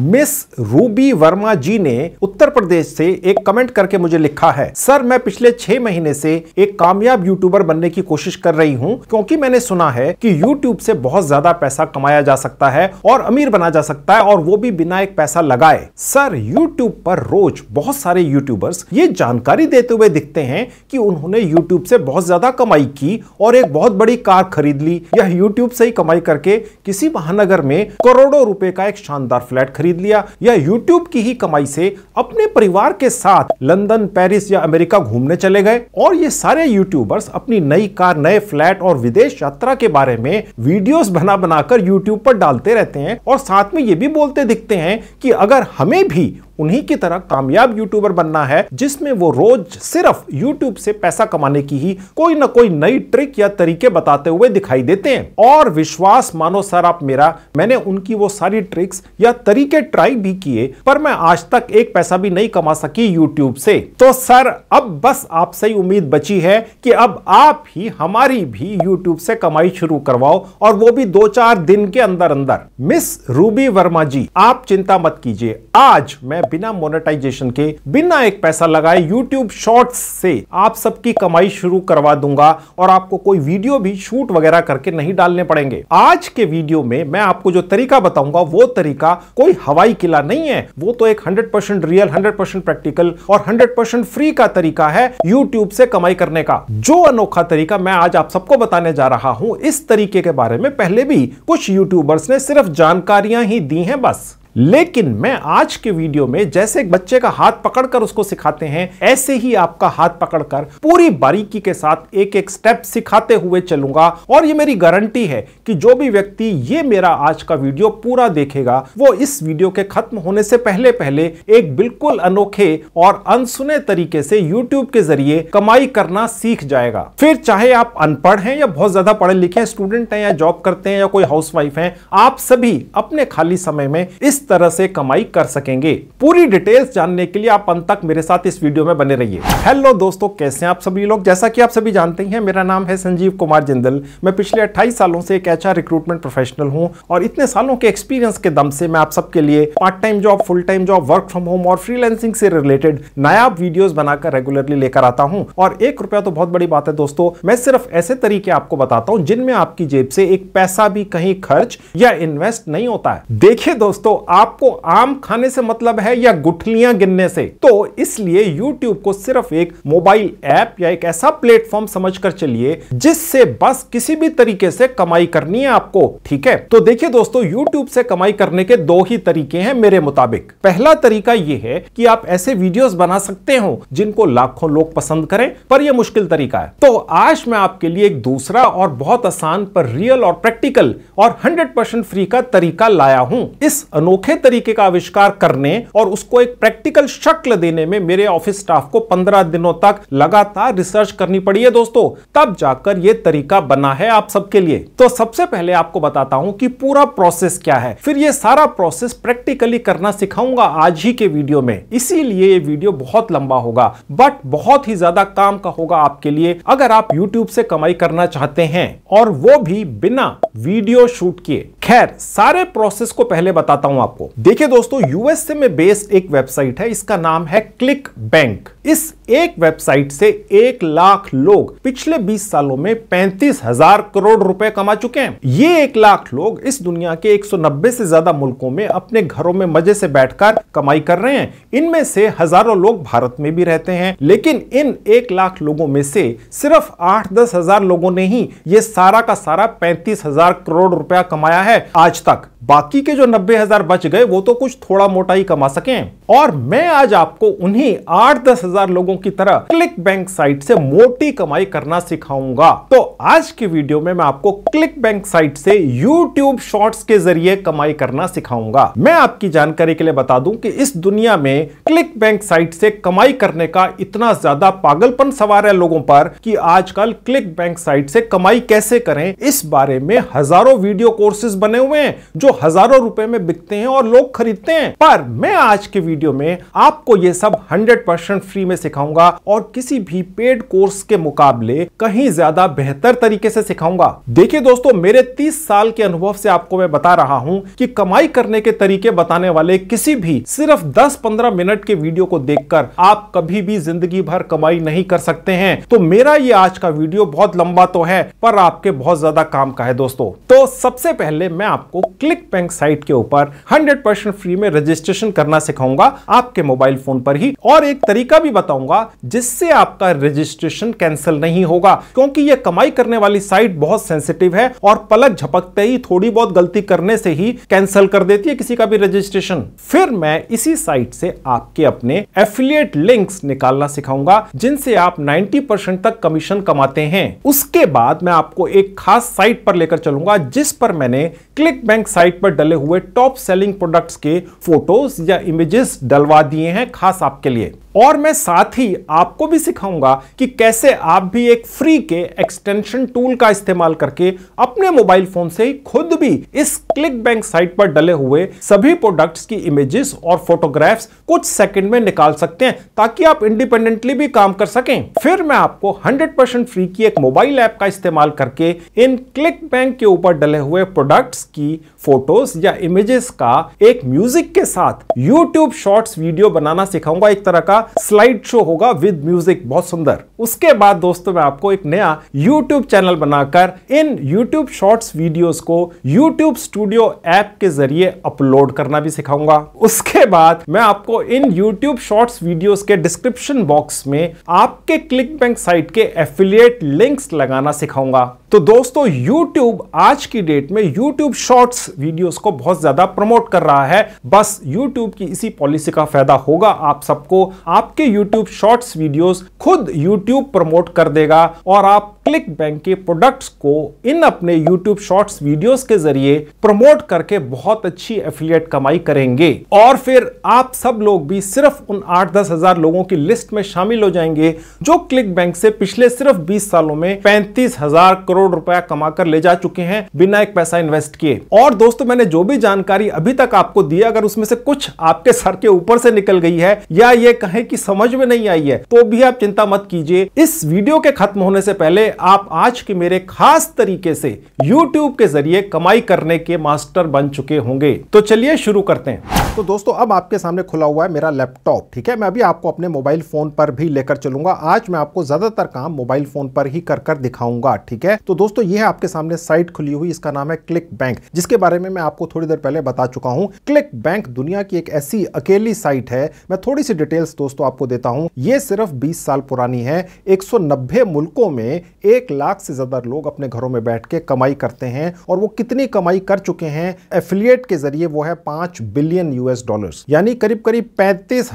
miss Ruby Verma जी ने उत्तर प्रदेश से एक कमेंट करके मुझे लिखा है सर मैं पिछले छह महीने से एक कामयाब यूट्यूबर बनने की कोशिश कर रही हूँ क्योंकि मैंने सुना है कि यूट्यूब से बहुत ज्यादा पैसा कमाया जा सकता है और अमीर बना जा सकता है और वो भी बिना एक पैसा लगाए सर यूट्यूब पर रोज बहुत सारे यूट्यूबर्स ये जानकारी देते हुए दिखते हैं कि उन्होंने यूट्यूब से बहुत ज्यादा कमाई की और एक बहुत बड़ी कार खरीद ली या यूट्यूब से ही कमाई करके किसी महानगर में करोड़ों रुपए का एक शानदार फ्लैट खरीद खरीद लिया या यूट्यूब की ही कमाई से अपने परिवार के साथ लंदन पेरिस या अमेरिका घूमने चले गए और ये सारे यूट्यूबर्स अपनी नई कार नए फ्लैट और विदेश यात्रा के बारे में वीडियोस बना बनाकर यूट्यूब पर डालते रहते हैं और साथ में ये भी बोलते दिखते हैं कि अगर हमें भी उन्हीं की तरह कामयाब यूट्यूबर बनना है जिसमें वो रोज सिर्फ यूट्यूब से पैसा कमाने की ही कोई ना कोई नई ट्रिक या तरीके बताते हुए दिखाई देते हैं और विश्वास मानो सर आप मेरा मैंने उनकी वो सारी ट्रिक्स या तरीके ट्राई भी किए पर मैं आज तक एक पैसा भी नहीं कमा सकी यूट्यूब से तो सर अब बस आपसे ही उम्मीद बची है कि अब आप ही हमारी भी यूट्यूब से कमाई शुरू करवाओ और वो भी दो चार दिन के अंदर अंदर मिस रूबी वर्मा जी आप चिंता मत कीजिए आज मैं बिना मोनेटाइजेशन के बिना एक पैसा लगाए यूट्यूब शॉर्ट्स से आप सबकी कमाई शुरू करवा दूंगा और आपको कोई वीडियो भी शूट वगैरह करके नहीं डालने पड़ेंगे आज के वीडियो में मैं आपको जो तरीका बताऊंगा वो तरीका कोई हवाई किला नहीं है वो तो एक हंड्रेड रियल हंड्रेड प्रैक्टिकल और हंड्रेड फ्री का तरीका है यूट्यूब से कमाई करने का जो अनोखा तरीका मैं आज आप सबको बताने जा रहा हूं इस तरीके के बारे में पहले भी कुछ यूट्यूबर्स ने सिर्फ जानकारियां ही दी हैं बस लेकिन मैं आज के वीडियो में जैसे एक बच्चे का हाथ पकड़कर उसको सिखाते हैं ऐसे ही आपका हाथ पकड़कर पूरी बारीकी के साथ एक एक स्टेप सिखाते हुए चलूंगा और ये मेरी गारंटी है कि जो भी व्यक्ति ये मेरा आज का वीडियो पूरा देखेगा वो इस वीडियो के खत्म होने से पहले पहले एक बिल्कुल अनोखे और अनसुने तरीके से यूट्यूब के जरिए कमाई करना सीख जाएगा फिर चाहे आप अनपढ़ हैं या बहुत ज्यादा पढ़े लिखे स्टूडेंट हैं या जॉब करते हैं या कोई हाउसवाइफ हैं आप सभी अपने खाली समय में इस तरह से कमाई कर सकेंगे पूरी डिटेल्स जानने के लिए आप अंत तक मेरे साथ इस वीडियो में बने रहिए हेलो दोस्तों कैसे हैं आप सभी लोग जैसा कि आप सभी जानते हैं मेरा नाम है संजीव कुमार जिंदल मैं पिछले 28 सालों से एक एच रिक्रूटमेंट प्रोफेशनल हूँ और इतने सालों के एक्सपीरियंस के दम से मैं आप सबके लिए part time job full time job work from home और फ्रीलैंसिंग से रिलेटेड नया वीडियो बनाकर रेगुलरली लेकर आता हूँ और एक रुपया तो बहुत बड़ी बात है दोस्तों मैं सिर्फ ऐसे तरीके आपको बताता हूँ जिनमें आपकी जेब से एक पैसा भी कहीं खर्च या इन्वेस्ट नहीं होता है देखिए दोस्तों आपको आम खाने से मतलब है या गुठलियां गिनने से तो इसलिए यूट्यूब को सिर्फ एक मोबाइल ऐप या एक ऐसा प्लेटफॉर्म समझकर चलिए जिससे बस किसी भी तरीके से कमाई करनी है आपको ठीक है तो देखिए दोस्तों यूट्यूब से कमाई करने के दो ही तरीके हैं मेरे मुताबिक पहला तरीका यह है कि आप ऐसे वीडियोस बना सकते हो जिनको लाखों लोग पसंद करें पर यह मुश्किल तरीका है तो आज मैं आपके लिए एक दूसरा और बहुत आसान पर रियल और प्रैक्टिकल और 100% फ्री का तरीका लाया हूं इस अनोखे अनोखे तरीके का आविष्कार करने और उसको एक प्रैक्टिकल शक्ल देने में मेरे ऑफिस स्टाफ को पंद्रह दिनों तक लगातार रिसर्च करनी पड़ी है दोस्तों तब जाकर यह तरीका बना है आप सबके लिए तो सबसे पहले आपको बताता हूं कि पूरा प्रोसेस क्या है फिर यह सारा प्रोसेस प्रैक्टिकली करना सिखाऊंगा आज ही के वीडियो में इसीलिए ये वीडियो बहुत लंबा होगा बट बहुत ही ज्यादा काम का होगा आपके लिए अगर आप यूट्यूब से कमाई करना चाहते हैं और वो भी बिना वीडियो शूट किए खैर सारे प्रोसेस को पहले बताता हूं आप आपको देखिए दोस्तों यूएसए में बेस्ड एक वेबसाइट है इसका नाम है क्लिक बैंक इस एक वेबसाइट से एक लाख लोग पिछले 20 सालों में पैंतीस हजार करोड़ रुपए कमा चुके हैं ये एक लाख लोग इस दुनिया के 190 से ज्यादा मुल्कों में अपने घरों में मजे से बैठकर कमाई कर रहे हैं इनमें से हजारों लोग भारत में भी रहते हैं लेकिन इन एक लाख लोगों में से सिर्फ आठ दस हजार लोगों ने ही ये सारा का सारा पैंतीस हजार करोड़ रुपया कमाया है आज तक बाकी के जो नब्बे हजार बच बच गए वो तो कुछ थोड़ा मोटा ही कमा सके और मैं आज आपको उन्हीं आठ दस हजार लोगों की तरह क्लिक बैंक साइट से मोटी कमाई करना सिखाऊंगा तो आज की वीडियो में मैं आपको क्लिक बैंक साइट से यूट्यूब शॉर्ट्स के जरिए कमाई करना सिखाऊंगा मैं आपकी जानकारी के लिए बता दूं कि इस दुनिया में क्लिक बैंक साइट से कमाई करने का इतना ज्यादा पागलपन सवार है लोगों पर कि आजकल क्लिक बैंक साइट से कमाई कैसे करें इस बारे में हजारों वीडियो कोर्सेज बने हुए हैं जो हजारों रुपए में बिकते हैं हैं और लोग खरीदते हैं पर मैं आज के वीडियो में आपको ये सब 100% फ्री में सिखाऊंगा और किसी भी पेड कोर्स के मुकाबले कहीं ज्यादा बेहतर तरीके से सिखाऊंगा देखिए दोस्तों मेरे 30 साल के अनुभव से आपको मैं बता रहा हूँ कि कमाई करने के तरीके बताने वाले किसी भी सिर्फ दस पंद्रह मिनट के वीडियो को देख आप कभी भी जिंदगी भर कमाई नहीं कर सकते हैं तो मेरा ये आज का वीडियो बहुत लंबा तो है पर आपके बहुत ज्यादा काम का है दोस्तों तो सबसे पहले मैं आपको क्लिक बैंक साइट के ऊपर हंड्रेड परसेंट फ्री में रजिस्ट्रेशन करना सिखाऊंगा आपके मोबाइल फोन पर ही और एक तरीका भी बताऊंगा जिससे आपका रजिस्ट्रेशन कैंसिल नहीं होगा क्योंकि ये कमाई करने वाली साइट बहुत सेंसिटिव है और पलक झपकते ही थोड़ी बहुत गलती करने से ही कैंसिल कर देती है किसी का भी रजिस्ट्रेशन फिर मैं इसी साइट से आपके अपने एफिलियट लिंक्स निकालना सिखाऊंगा जिनसे आप 90 तक कमीशन कमाते हैं उसके बाद मैं आपको एक खास साइट पर लेकर चलूंगा जिस पर मैंने क्लिक बैंक साइट पर डले हुए टॉप सेल सेलिंग प्रोडक्ट्स के फोटोज या इमेजेस डलवा दिए हैं खास आपके लिए और मैं साथ ही आपको भी सिखाऊंगा कि कैसे आप भी एक फ्री के एक्सटेंशन टूल का इस्तेमाल करके अपने मोबाइल फोन से ही खुद भी इस क्लिक बैंक साइट पर डले हुए सभी प्रोडक्ट्स की इमेजेस और फोटोग्राफ्स कुछ सेकंड में निकाल सकते हैं ताकि आप इंडिपेंडेंटली भी काम कर सकें फिर मैं आपको 100% फ्री की एक मोबाइल ऐप का इस्तेमाल करके इन क्लिक बैंक के ऊपर डले हुए प्रोडक्ट्स की फोटोज या इमेजेस का एक म्यूजिक के साथ यूट्यूब शॉर्ट्स वीडियो बनाना सिखाऊंगा एक तरह का का स्लाइड शो होगा विद म्यूजिक बहुत सुंदर उसके बाद दोस्तों मैं आपको एक नया यूट्यूब चैनल बनाकर इन यूट्यूब शॉर्ट्स वीडियोस को यूट्यूब स्टूडियो ऐप के जरिए अपलोड करना भी सिखाऊंगा उसके बाद मैं आपको इन यूट्यूब शॉर्ट्स वीडियोस के डिस्क्रिप्शन बॉक्स में आपके क्लिक बैंक साइट के एफिलियट लिंक्स लगाना सिखाऊंगा तो दोस्तों YouTube आज की डेट में YouTube शॉर्ट्स वीडियोस को बहुत ज्यादा प्रमोट कर रहा है बस YouTube की इसी पॉलिसी का फायदा होगा आप सबको आपके यूट्यूब Shorts वीडियोस खुद यूट्यूब प्रमोट कर देगा और आप क्लिक बैंक के प्रोडक्ट्स को इन अपने यूट्यूब Shorts वीडियोस के जरिए प्रमोट करके बहुत अच्छी एफिलियट कमाई करेंगे और फिर आप सब लोग भी सिर्फ उन आठ दस हजार लोगों की लिस्ट में शामिल हो जाएंगे जो क्लिक बैंक से पिछले सिर्फ बीस सालों में पैंतीस हजार करोड़ रुपया कमाकर ले जा चुके हैं बिना एक पैसा इन्वेस्ट किए और दोस्तों मैंने जो भी जानकारी अभी तक आपको दी अगर उसमें से कुछ आपके सर के ऊपर से निकल गई है या ये कहें है कि समझ में नहीं आई है तो भी आप चिंता मत कीजिए इस वीडियो के खत्म होने से पहले आप आज के मेरे खास तरीके से YouTube के जरिए कमाई करने के मास्टर बन चुके होंगे तो चलिए शुरू करते हैं तो दोस्तों अब आपके सामने खुला हुआ है मेरा लैपटॉप ठीक है मैं अभी आपको अपने मोबाइल फोन पर भी लेकर चलूंगा आज मैं आपको ज्यादातर काम मोबाइल फोन पर ही कर कर दिखाऊंगा ठीक है तो दोस्तों ये है आपके सामने साइट खुली हुई इसका नाम है क्लिक बैंक जिसके बारे में मैं आपको थोड़ी देर पहले बता चुका हूं क्लिक बैंक दुनिया की एक ऐसी अकेली साइट है मैं थोड़ी सी डिटेल्स दोस्तों दोस्तों आपको देता हूं ये सिर्फ 20 साल पुरानी है 190 मुल्कों में एक लाख से ज्यादा लोग अपने घरों में बैठ के कमाई करते हैं और वो कितनी कमाई कर चुके हैं एफिलियट के जरिए वो है पांच बिलियन यूएस डॉलर यानी करीब करीब पैंतीस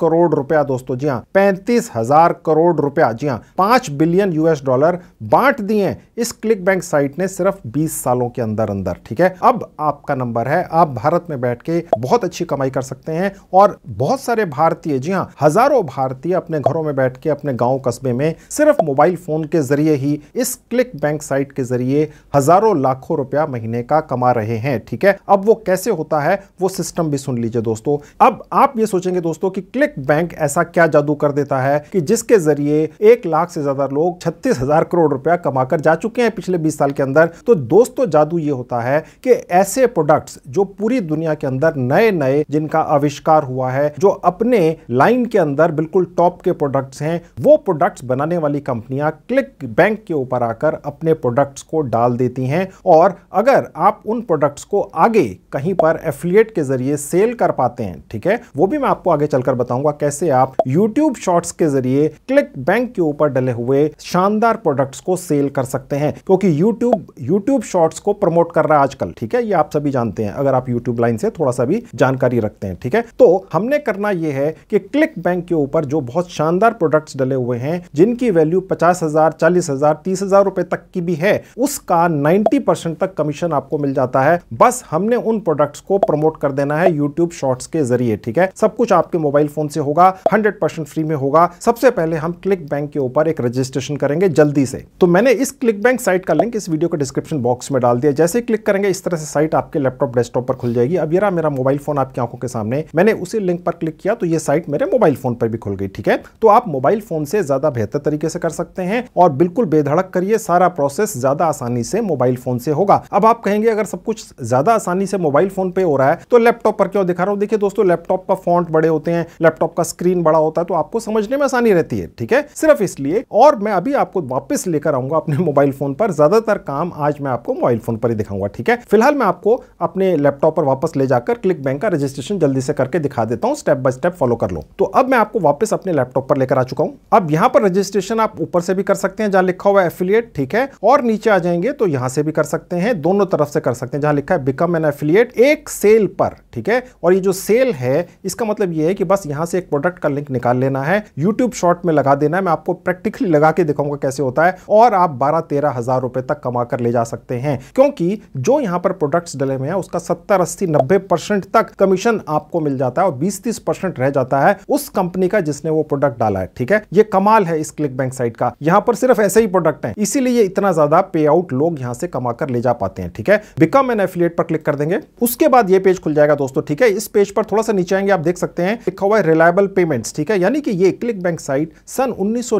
करोड़ रुपया दोस्तों जी हाँ पैंतीस करोड़ रुपया जी हाँ पांच बिलियन यूएस डॉलर बांट दिए इस क्लिक बैंक साइट ने सिर्फ बीस सालों के अंदर अंदर ठीक है अब आपका नंबर है आप भारत में बैठ के बहुत अच्छी कमाई कर सकते हैं और बहुत सारे भारतीय जी हाँ हजारों भारतीय अपने घरों में बैठ के अपने गांव कस्बे में सिर्फ मोबाइल फ़ोन के ज़रिए ही इस क्लिक बैंक साइट के ज़रिए हजारों लाखों रुपया महीने का कमा रहे हैं ठीक है अब वो कैसे होता है वो सिस्टम भी सुन लीजिए दोस्तों अब आप ये सोचेंगे दोस्तों कि क्लिक बैंक ऐसा क्या जादू कर देता है कि जिसके जरिए एक लाख से ज्यादा लोग छत्तीस हजार करोड़ रुपया कमाकर जा चुके हैं पिछले बीस साल के अंदर तो दोस्तों जादू ये होता है कि ऐसे प्रोडक्ट्स जो पूरी दुनिया के अंदर नए नए जिनका आविष्कार हुआ है जो अपने लाइन के अंदर बिल्कुल टॉप के प्रोडक्ट्स हैं वो प्रोडक्ट्स बनाने वाली कंपनियां क्लिक बैंक के ऊपर आकर अपने प्रोडक्ट्स को डाल देती हैं और अगर आप उन प्रोडक्ट्स को आगे कहीं पर एफिलिएट के जरिए सेल कर पाते हैं ठीक है वो भी मैं आपको आगे चलकर बताऊंगा कैसे आप यूट्यूब शॉर्ट्स के जरिए क्लिक बैंक के ऊपर डले हुए शानदार प्रोडक्ट्स को सेल कर सकते हैं क्योंकि यूट्यूब यूट्यूब शॉर्ट्स को प्रमोट कर रहा है आजकल ठीक है ये आप सभी जानते हैं अगर आप यूट्यूब लाइन से थोड़ा सा भी जानकारी रखते हैं ठीक है तो हमने करना यह है कि क्लिक बैंक के ऊपर जो बहुत शानदार प्रोडक्ट्स डले हुए हैं जिनकी वैल्यू पचास हजार चालीस हजार तीस हजार रुपए तक की भी है उसका 90 परसेंट तक कमीशन आपको मिल जाता है बस हमने उन प्रोडक्ट्स को प्रमोट कर देना है यूट्यूब शॉर्ट्स के जरिए ठीक है सब कुछ आपके मोबाइल फोन से होगा हंड्रेड परसेंट फ्री में होगा सबसे पहले हम क्लिक बैंक के ऊपर एक रजिस्ट्रेशन करेंगे जल्दी से तो मैंने इस क्लिक बैंक साइट का लिंक इस वीडियो के डिस्क्रिप्शन बॉक्स में डाल दिया जैसे क्लिक करेंगे इस तरह से साइट आपके लैपटॉप डेस्कटॉप पर खुल जाएगी अब ये मेरा मोबाइल फोन आपकी आंखों के सामने मैंने उसी लिंक पर क्लिक किया तो ये साइट मेरे मोबाइल फोन पर भी खुल गई ठीक है तो आप मोबाइल फोन से ज्यादा बेहतर तरीके से कर सकते हैं और बिल्कुल बेधड़क करिए सारा प्रोसेस ज्यादा आसानी से मोबाइल फोन से होगा अब आप कहेंगे अगर सब कुछ ज्यादा आसानी से मोबाइल फोन पे हो रहा है तो लैपटॉप पर क्यों दिखा रहा हूं देखिए दोस्तों लैपटॉप का फॉन्ट बड़े होते हैं लैपटॉप का स्क्रीन बड़ा होता है तो आपको समझने में आसानी रहती है ठीक है सिर्फ इसलिए और मैं अभी आपको वापस लेकर आऊंगा अपने मोबाइल फोन पर ज्यादातर काम आज मैं आपको मोबाइल फोन पर ही दिखाऊंगा ठीक है फिलहाल मैं आपको अपने लैपटॉप पर वापस ले जाकर क्लिक बैंक का रजिस्ट्रेशन जल्दी से करके दिखा देता हूँ स्टेप बाय स्टेप फॉलो कर लो तो अब मैं आपको वापस अपने लैपटॉप पर लेकर आ चुका हूं अब यहां पर रजिस्ट्रेशन आप ऊपर से भी कर सकते हैं जहां लिखा हुआ है एफिलियट ठीक है और नीचे आ जाएंगे तो यहां से भी कर सकते हैं दोनों तरफ से कर सकते हैं जहां लिखा है बिकम एन एफिलियट एक सेल पर ठीक है और ये जो सेल है इसका मतलब ये है कि बस यहां से एक प्रोडक्ट का लिंक निकाल लेना है यूट्यूब शॉर्ट में लगा देना है मैं आपको प्रैक्टिकली लगा के दिखाऊंगा कैसे होता है और आप बारह तेरह हजार रुपए तक कमा कर ले जा सकते हैं क्योंकि जो यहां पर प्रोडक्ट्स डले हुए हैं उसका सत्तर अस्सी नब्बे परसेंट तक कमीशन आपको मिल जाता है और बीस तीस परसेंट रह जाता है उस कंपनी का जिसने वो प्रोडक्ट डाला है ठीक है ये कमाल है इस क्लिक बैंक साइट का यहाँ पर सिर्फ ऐसे ही प्रोडक्ट है इसीलिए इतना ज्यादा पे आउट लोग यहाँ से कमा कर ले जा पाते हैं ठीक है बिकम एन एफिलियट पर क्लिक कर देंगे उसके बाद ये पेज खुल जाएगा दोस्तों ठीक है इस पेज पर थोड़ा सा नीचे आएंगे आप देख सकते हैं लिखा हुआ है रिलायबल पेमेंट ठीक है यानी कि ये क्लिक बैंक साइट सन उन्नीस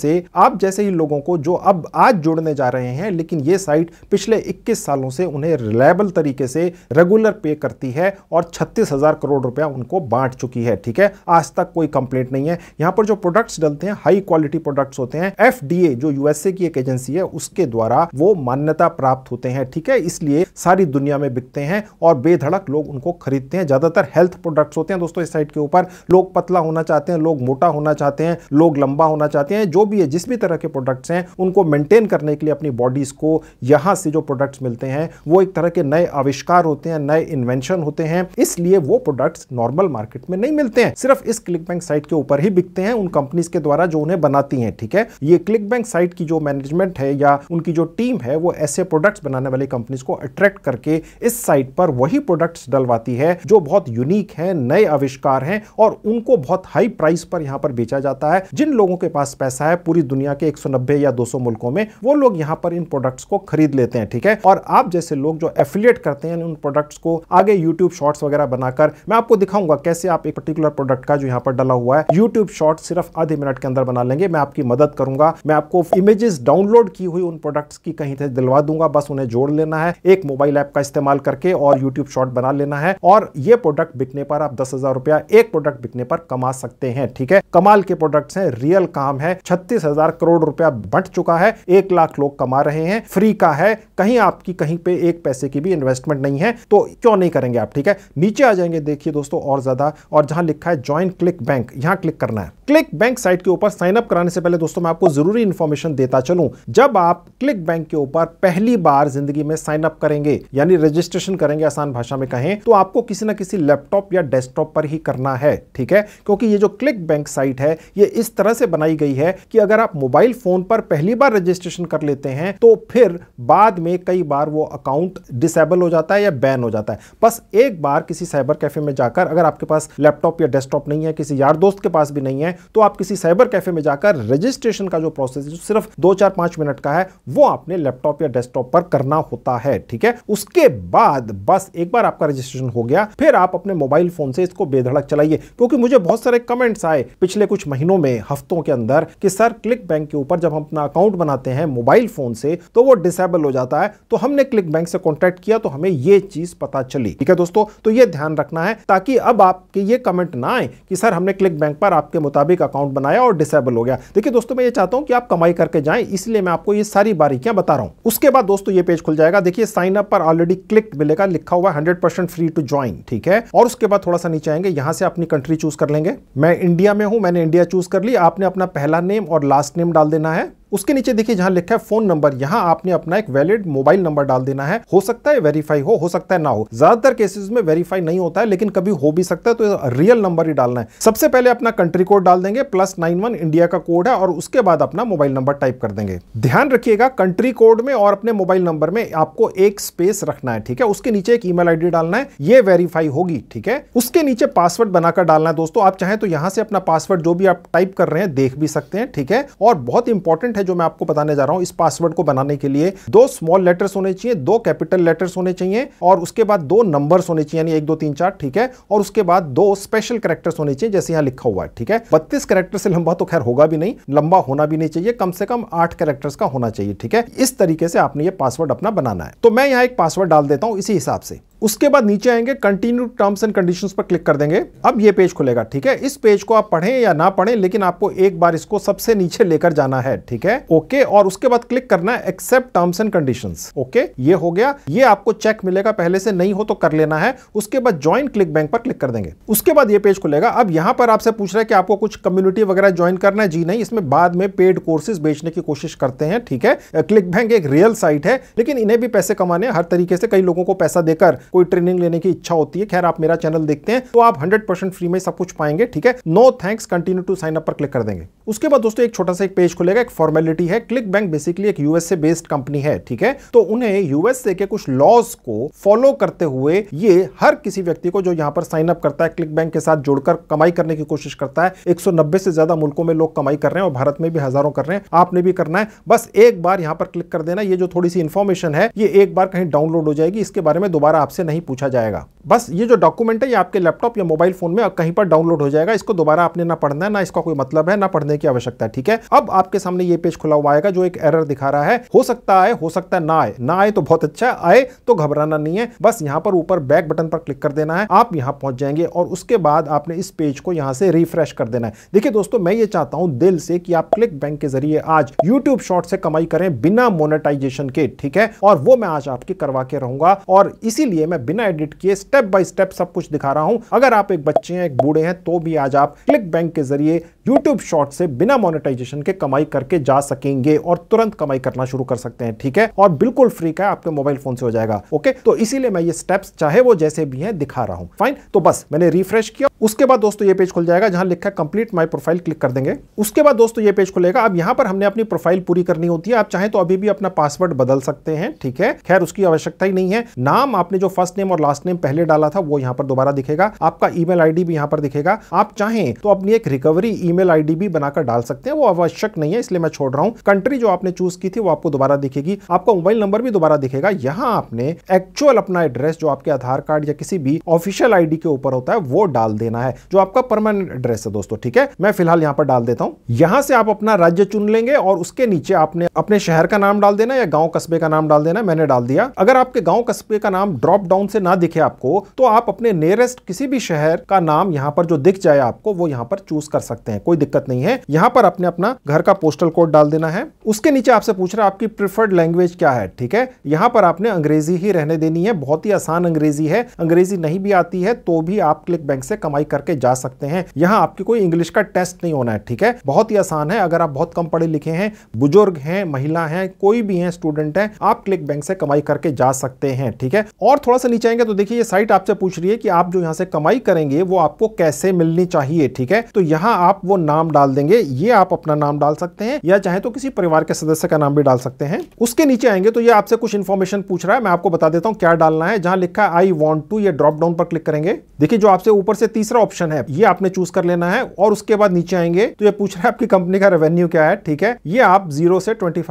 से आप जैसे ही लोगों को जो अब आज जुड़ने जा रहे हैं लेकिन ये साइट पिछले इक्कीस सालों से उन्हें रिलायबल तरीके से रेगुलर पे करती है और छत्तीस करोड़ रुपया उनको बांट चुकी है ठीक है आज आज तक कोई कंप्लेंट नहीं है यहां पर जो प्रोडक्ट्स डलते हैं हाई क्वालिटी प्रोडक्ट्स होते हैं एफ जो यूएसए की एक एजेंसी है उसके द्वारा वो मान्यता प्राप्त होते हैं ठीक है इसलिए सारी दुनिया में बिकते हैं और बेधड़क लोग उनको खरीदते हैं ज्यादातर हेल्थ प्रोडक्ट्स होते हैं दोस्तों इस साइड के ऊपर लोग पतला होना चाहते हैं लोग मोटा होना चाहते हैं लोग लंबा होना चाहते हैं जो भी है जिस भी तरह के प्रोडक्ट्स हैं उनको मेंटेन करने के लिए अपनी बॉडीज को यहां से जो प्रोडक्ट्स मिलते हैं वो एक तरह के नए आविष्कार होते हैं नए इन्वेंशन होते हैं इसलिए वो प्रोडक्ट्स नॉर्मल मार्केट में नहीं मिलते हैं सिर्फ इस इस क्लिक बैंक साइट के ऊपर ही बिकते हैं उन कंपनीज के द्वारा जो उन्हें बनाती हैं ठीक है ये क्लिक बैंक साइट की जो मैनेजमेंट है या उनकी जो टीम है वो ऐसे प्रोडक्ट्स बनाने वाली कंपनीज को अट्रैक्ट करके इस साइट पर वही प्रोडक्ट्स डलवाती है जो बहुत यूनिक है नए आविष्कार हैं और उनको बहुत हाई प्राइस पर यहां पर बेचा जाता है जिन लोगों के पास पैसा है पूरी दुनिया के 190 या 200 मुल्कों में वो लोग यहां पर इन प्रोडक्ट्स को खरीद लेते हैं ठीक है और आप जैसे लोग जो एफिलियट करते हैं उन प्रोडक्ट्स को आगे यूट्यूब शॉर्ट्स वगैरह बनाकर मैं आपको दिखाऊंगा कैसे आप एक पर्टिकुलर प्रोडक्ट का जो यहाँ पर डला हुआ है यूट्यूब शॉर्ट सिर्फ आधे मिनट के अंदर बना लेंगे मैं आपकी मदद करूंगा मैं आपको इमेजेस डाउनलोड की हुई उन प्रोडक्ट्स की कहीं से दिलवा दूंगा बस उन्हें जोड़ लेना है एक मोबाइल ऐप का इस्तेमाल करके और यूट्यूब शॉर्ट बना लेना है और ये प्रोडक्ट बिकने पर आप दस हजार रुपया एक प्रोडक्ट बिकने पर कमा सकते हैं ठीक है कमाल के प्रोडक्ट हैं रियल काम है छत्तीस हजार करोड़ रुपया बंट चुका है एक लाख लोग कमा रहे हैं फ्री का है कहीं आपकी कहीं पे एक पैसे की भी इन्वेस्टमेंट नहीं है तो क्यों नहीं करेंगे आप ठीक है नीचे आ जाएंगे देखिए दोस्तों और ज्यादा और जहां लिखा है ज्वाइन क्लिक बैंक यहाँ क्लिक करना है क्लिक बैंक साइट के ऊपर साइन अप कराने से पहले दोस्तों मैं आपको जरूरी इन्फॉर्मेशन देता चलूं जब आप क्लिक बैंक के ऊपर पहली बार जिंदगी में साइन अप करेंगे यानी रजिस्ट्रेशन करेंगे आसान भाषा में कहें तो आपको किसी ना किसी लैपटॉप या डेस्कटॉप पर ही करना है ठीक है क्योंकि ये जो क्लिक बैंक साइट है ये इस तरह से बनाई गई है कि अगर आप मोबाइल फोन पर पहली बार रजिस्ट्रेशन कर लेते हैं तो फिर बाद में कई बार वो अकाउंट डिसेबल हो जाता है या बैन हो जाता है बस एक बार किसी साइबर कैफे में जाकर अगर आपके पास लैपटॉप या डेस्कटॉप नहीं नहीं है किसी यार दोस्त के पास भी नहीं है तो आप किसी साइबर कैफे में जाकर रजिस्ट्रेशन का जो प्रोसेस है जो सिर्फ दो चार पांच मिनट का है वो आपने लैपटॉप या डेस्कटॉप पर करना होता है ठीक है उसके बाद बस एक बार आपका रजिस्ट्रेशन हो गया फिर आप अपने मोबाइल फोन से इसको बेधड़क चलाइए क्योंकि मुझे बहुत सारे कमेंट्स आए पिछले कुछ महीनों में हफ्तों के अंदर कि सर क्लिक बैंक के ऊपर जब हम अपना अकाउंट बनाते हैं मोबाइल फोन से तो वो डिसेबल हो जाता है तो हमने क्लिक बैंक से कॉन्टेक्ट किया तो हमें ये चीज पता चली ठीक है दोस्तों तो ये ध्यान रखना है ताकि अब आपके ये कमेंट ना आए कि सर हमने क्लिक बैंक पर आपके मुताबिक अकाउंट बनाया और डिसेबल हो गया देखिए दोस्तों मैं ये चाहता हूँ कि आप कमाई करके जाएं इसलिए मैं आपको ये सारी बारीकियां बता रहा हूँ उसके बाद दोस्तों ये पेज खुल जाएगा देखिए साइन अप पर ऑलरेडी क्लिक मिलेगा लिखा हुआ hundred percent free to join ठीक है और उसके बाद थोड़ा सा नीचे आएंगे यहाँ से अपनी कंट्री चूज कर लेंगे मैं इंडिया में हूँ मैंने इंडिया चूज कर ली आपने अपना पहला नेम और लास्ट नेम डाल देना है उसके नीचे देखिए जहां लिखा है फोन नंबर यहां आपने अपना एक वैलिड मोबाइल नंबर डाल देना है हो सकता है वेरीफाई हो हो सकता है ना हो ज्यादातर केसेस में वेरीफाई नहीं होता है लेकिन कभी हो भी सकता है तो रियल नंबर ही डालना है सबसे पहले अपना कंट्री कोड डाल देंगे प्लस नाइन वन इंडिया का कोड है और उसके बाद अपना मोबाइल नंबर टाइप कर देंगे ध्यान रखिएगा कंट्री कोड में और अपने मोबाइल नंबर में आपको एक स्पेस रखना है ठीक है उसके नीचे एक ईमेल आईडी डालना है ये वेरीफाई होगी ठीक है उसके नीचे पासवर्ड बनाकर डालना है दोस्तों आप चाहें तो यहां से अपना पासवर्ड जो भी आप टाइप कर रहे हैं देख भी सकते हैं ठीक है और बहुत इंपॉर्टेंट इंपॉर्टेंट है जो मैं आपको बताने जा रहा हूं इस पासवर्ड को बनाने के लिए दो स्मॉल लेटर्स होने चाहिए दो कैपिटल लेटर्स होने चाहिए और उसके बाद दो नंबर्स होने चाहिए यानी एक दो तीन चार ठीक है और उसके बाद दो स्पेशल करेक्टर्स होने चाहिए जैसे यहां लिखा हुआ है ठीक है बत्तीस करेक्टर से लंबा तो खैर होगा भी नहीं लंबा होना भी नहीं चाहिए कम से कम आठ करेक्टर्स का होना चाहिए ठीक है इस तरीके से आपने ये पासवर्ड अपना बनाना है तो मैं यहाँ एक पासवर्ड डाल देता हूं इसी हिसाब से उसके बाद नीचे आएंगे कंटिन्यू टर्म्स एंड कंडीशंस पर क्लिक कर देंगे अब ये पेज खुलेगा ठीक है इस पेज को आप पढ़ें या ना पढ़ें लेकिन आपको एक बार इसको सबसे नीचे लेकर जाना है ठीक है ओके और उसके बाद क्लिक करना है accept terms and conditions okay ये हो गया ये आपको चेक मिलेगा पहले से नहीं हो तो कर लेना है उसके बाद ज्वाइन क्लिक बैंक पर क्लिक कर देंगे उसके बाद ये पेज खुलेगा अब यहां पर आपसे पूछ रहे हैं कि आपको कुछ कम्युनिटी वगैरह ज्वाइन करना है जी नहीं इसमें बाद में पेड कोर्सेज बेचने की कोशिश करते हैं ठीक है क्लिक बैंक एक रियल साइट है लेकिन इन्हें भी पैसे कमाने हर तरीके से कई लोगों को पैसा देकर कोई ट्रेनिंग लेने की इच्छा होती है खैर आप मेरा चैनल देखते हैं तो आप हंड्रेड फ्री में सब कुछ पाएंगे ठीक है no thanks continue to sign up पर क्लिक कर देंगे उसके बाद दोस्तों एक छोटा सा एक पेज खुलेगा एक फॉर्मेलिटी है क्लिक बैंक बेसिकली एक यूएसए बेस्ड कंपनी है ठीक है तो उन्हें यूएसए के कुछ लॉज को फॉलो करते हुए ये हर किसी व्यक्ति को जो यहाँ पर साइन अप करता है क्लिक बैंक के साथ जुड़कर कमाई करने की कोशिश करता है एक से ज्यादा मुल्कों में लोग कमाई कर रहे हैं और भारत में भी हजारों कर रहे हैं आपने भी करना है बस एक बार यहाँ पर क्लिक कर देना ये जो थोड़ी सी इन्फॉर्मेशन है ये एक बार कहीं डाउनलोड हो जाएगी इसके बारे में दोबारा आपसे आपसे नहीं पूछा जाएगा बस ये जो डॉक्यूमेंट है ये आपके लैपटॉप या मोबाइल फोन में कहीं पर डाउनलोड हो जाएगा इसको दोबारा आपने ना पढ़ना है ना इसका कोई मतलब है ना पढ़ने की आवश्यकता है ठीक है अब आपके सामने ये पेज खुला हुआ आएगा जो एक एरर दिखा रहा है हो सकता है हो सकता है ना आए ना आए तो बहुत अच्छा आए तो घबराना नहीं है बस यहाँ पर ऊपर बैक बटन पर क्लिक कर देना है आप यहाँ पहुंच जाएंगे और उसके बाद आपने इस पेज को यहाँ से रिफ्रेश कर देना है देखिए दोस्तों मैं ये चाहता हूँ दिल से कि आप क्लिक बैंक के जरिए आज यूट्यूब शॉर्ट से कमाई करें बिना मोनिटाइजेशन के ठीक है और वो मैं आज आपकी करवा के रहूंगा और इसीलिए लिए मैं बिना एडिट किए स्टेप बाय स्टेप सब कुछ दिखा रहा हूं अगर आप एक बच्चे हैं एक बूढ़े हैं तो भी आज आप क्लिक बैंक के जरिए यूट्यूब शॉर्ट से बिना मोनेटाइजेशन के कमाई करके जा सकेंगे और तुरंत कमाई करना शुरू कर सकते हैं ठीक है और बिल्कुल फ्री का आपके मोबाइल फोन से हो जाएगा ओके तो इसीलिए मैं ये स्टेप्स चाहे वो जैसे भी है दिखा रहा हूँ फाइन तो बस मैंने रिफ्रेश किया उसके बाद दोस्तों ये पेज खुल जाएगा जहां लिखा है कंप्लीट माई प्रोफाइल क्लिक कर देंगे उसके बाद दोस्तों ये पेज खुलेगा अब यहाँ पर हमने अपनी प्रोफाइल पूरी करनी होती है आप चाहे तो अभी भी अपना पासवर्ड बदल सकते हैं ठीक है खैर उसकी आवश्यकता ही नहीं है नाम आपने जो फर्स्ट नेम और लास्ट नेम पहले डाला था वो यहाँ पर दोबारा दिखेगा आपका ईमेल आईडी भी यहाँ पर दिखेगा आप चाहें तो अपनी एक रिकवरी ई ईमेल आईडी भी बनाकर डाल सकते हैं वो आवश्यक नहीं है इसलिए मैं छोड़ रहा हूँ कंट्री जो आपने चूज की थी वो आपको दोबारा दिखेगी आपका मोबाइल नंबर भी दोबारा दिखेगा यहाँ आपने एक्चुअल अपना एड्रेस जो आपके आधार कार्ड या किसी भी ऑफिशियल आईडी के ऊपर होता है वो डाल देना है जो आपका परमानेंट एड्रेस है दोस्तों ठीक है मैं फिलहाल यहाँ पर डाल देता हूँ यहाँ से आप अपना राज्य चुन लेंगे और उसके नीचे आपने अपने शहर का नाम डाल देना या गांव कस्बे का नाम डाल देना मैंने डाल दिया अगर आपके गांव कस्बे का नाम ड्रॉप डाउन से ना दिखे आपको तो आप अपने नियरेस्ट किसी भी शहर का नाम यहाँ पर जो दिख जाए आपको वो यहाँ पर चूज कर सकते हैं कोई दिक्कत नहीं है यहाँ पर अपने अपना घर का पोस्टल कोड डाल देना है उसके नीचे आपसे पूछ रहा है आपकी प्रिफर्ड लैंग्वेज क्या है ठीक है यहाँ पर आपने अंग्रेजी ही रहने देनी है बहुत ही आसान अंग्रेजी है अंग्रेजी नहीं भी आती है तो भी आप क्लिक बैंक से कमाई करके जा सकते हैं यहाँ आपकी कोई इंग्लिश का टेस्ट नहीं होना है ठीक है बहुत ही आसान है अगर आप बहुत कम पढ़े लिखे हैं बुजुर्ग हैं महिला हैं कोई भी हैं स्टूडेंट हैं आप क्लिक बैंक से कमाई करके जा सकते हैं ठीक है और थोड़ा सा नीचे आएंगे तो देखिए ये साइट आपसे पूछ रही है कि आप जो यहाँ से कमाई करेंगे वो आपको कैसे मिलनी चाहिए ठीक है तो यहाँ आप वो नाम डाल देंगे ये आप अपना नाम डाल सकते हैं या चाहे तो किसी परिवार के सदस्य का नाम भी डाल सकते हैं उसके नीचे आएंगे तो ये आपसे कुछ इन्फॉर्मेशन पूछ रहा है मैं आपको बता देता हूँ क्या डालना है जहां लिखा आई वॉन्ट टू ये ड्रॉप डाउन पर क्लिक करेंगे देखिए जो आपसे ऊपर से तीसरा ऑप्शन है ये आपने चूज कर लेना है और उसके बाद नीचे आएंगे तो ये पूछ रहा है आपकी कंपनी का रेवेन्यू क्या है ठीक है ये आप जीरो से ट्वेंटी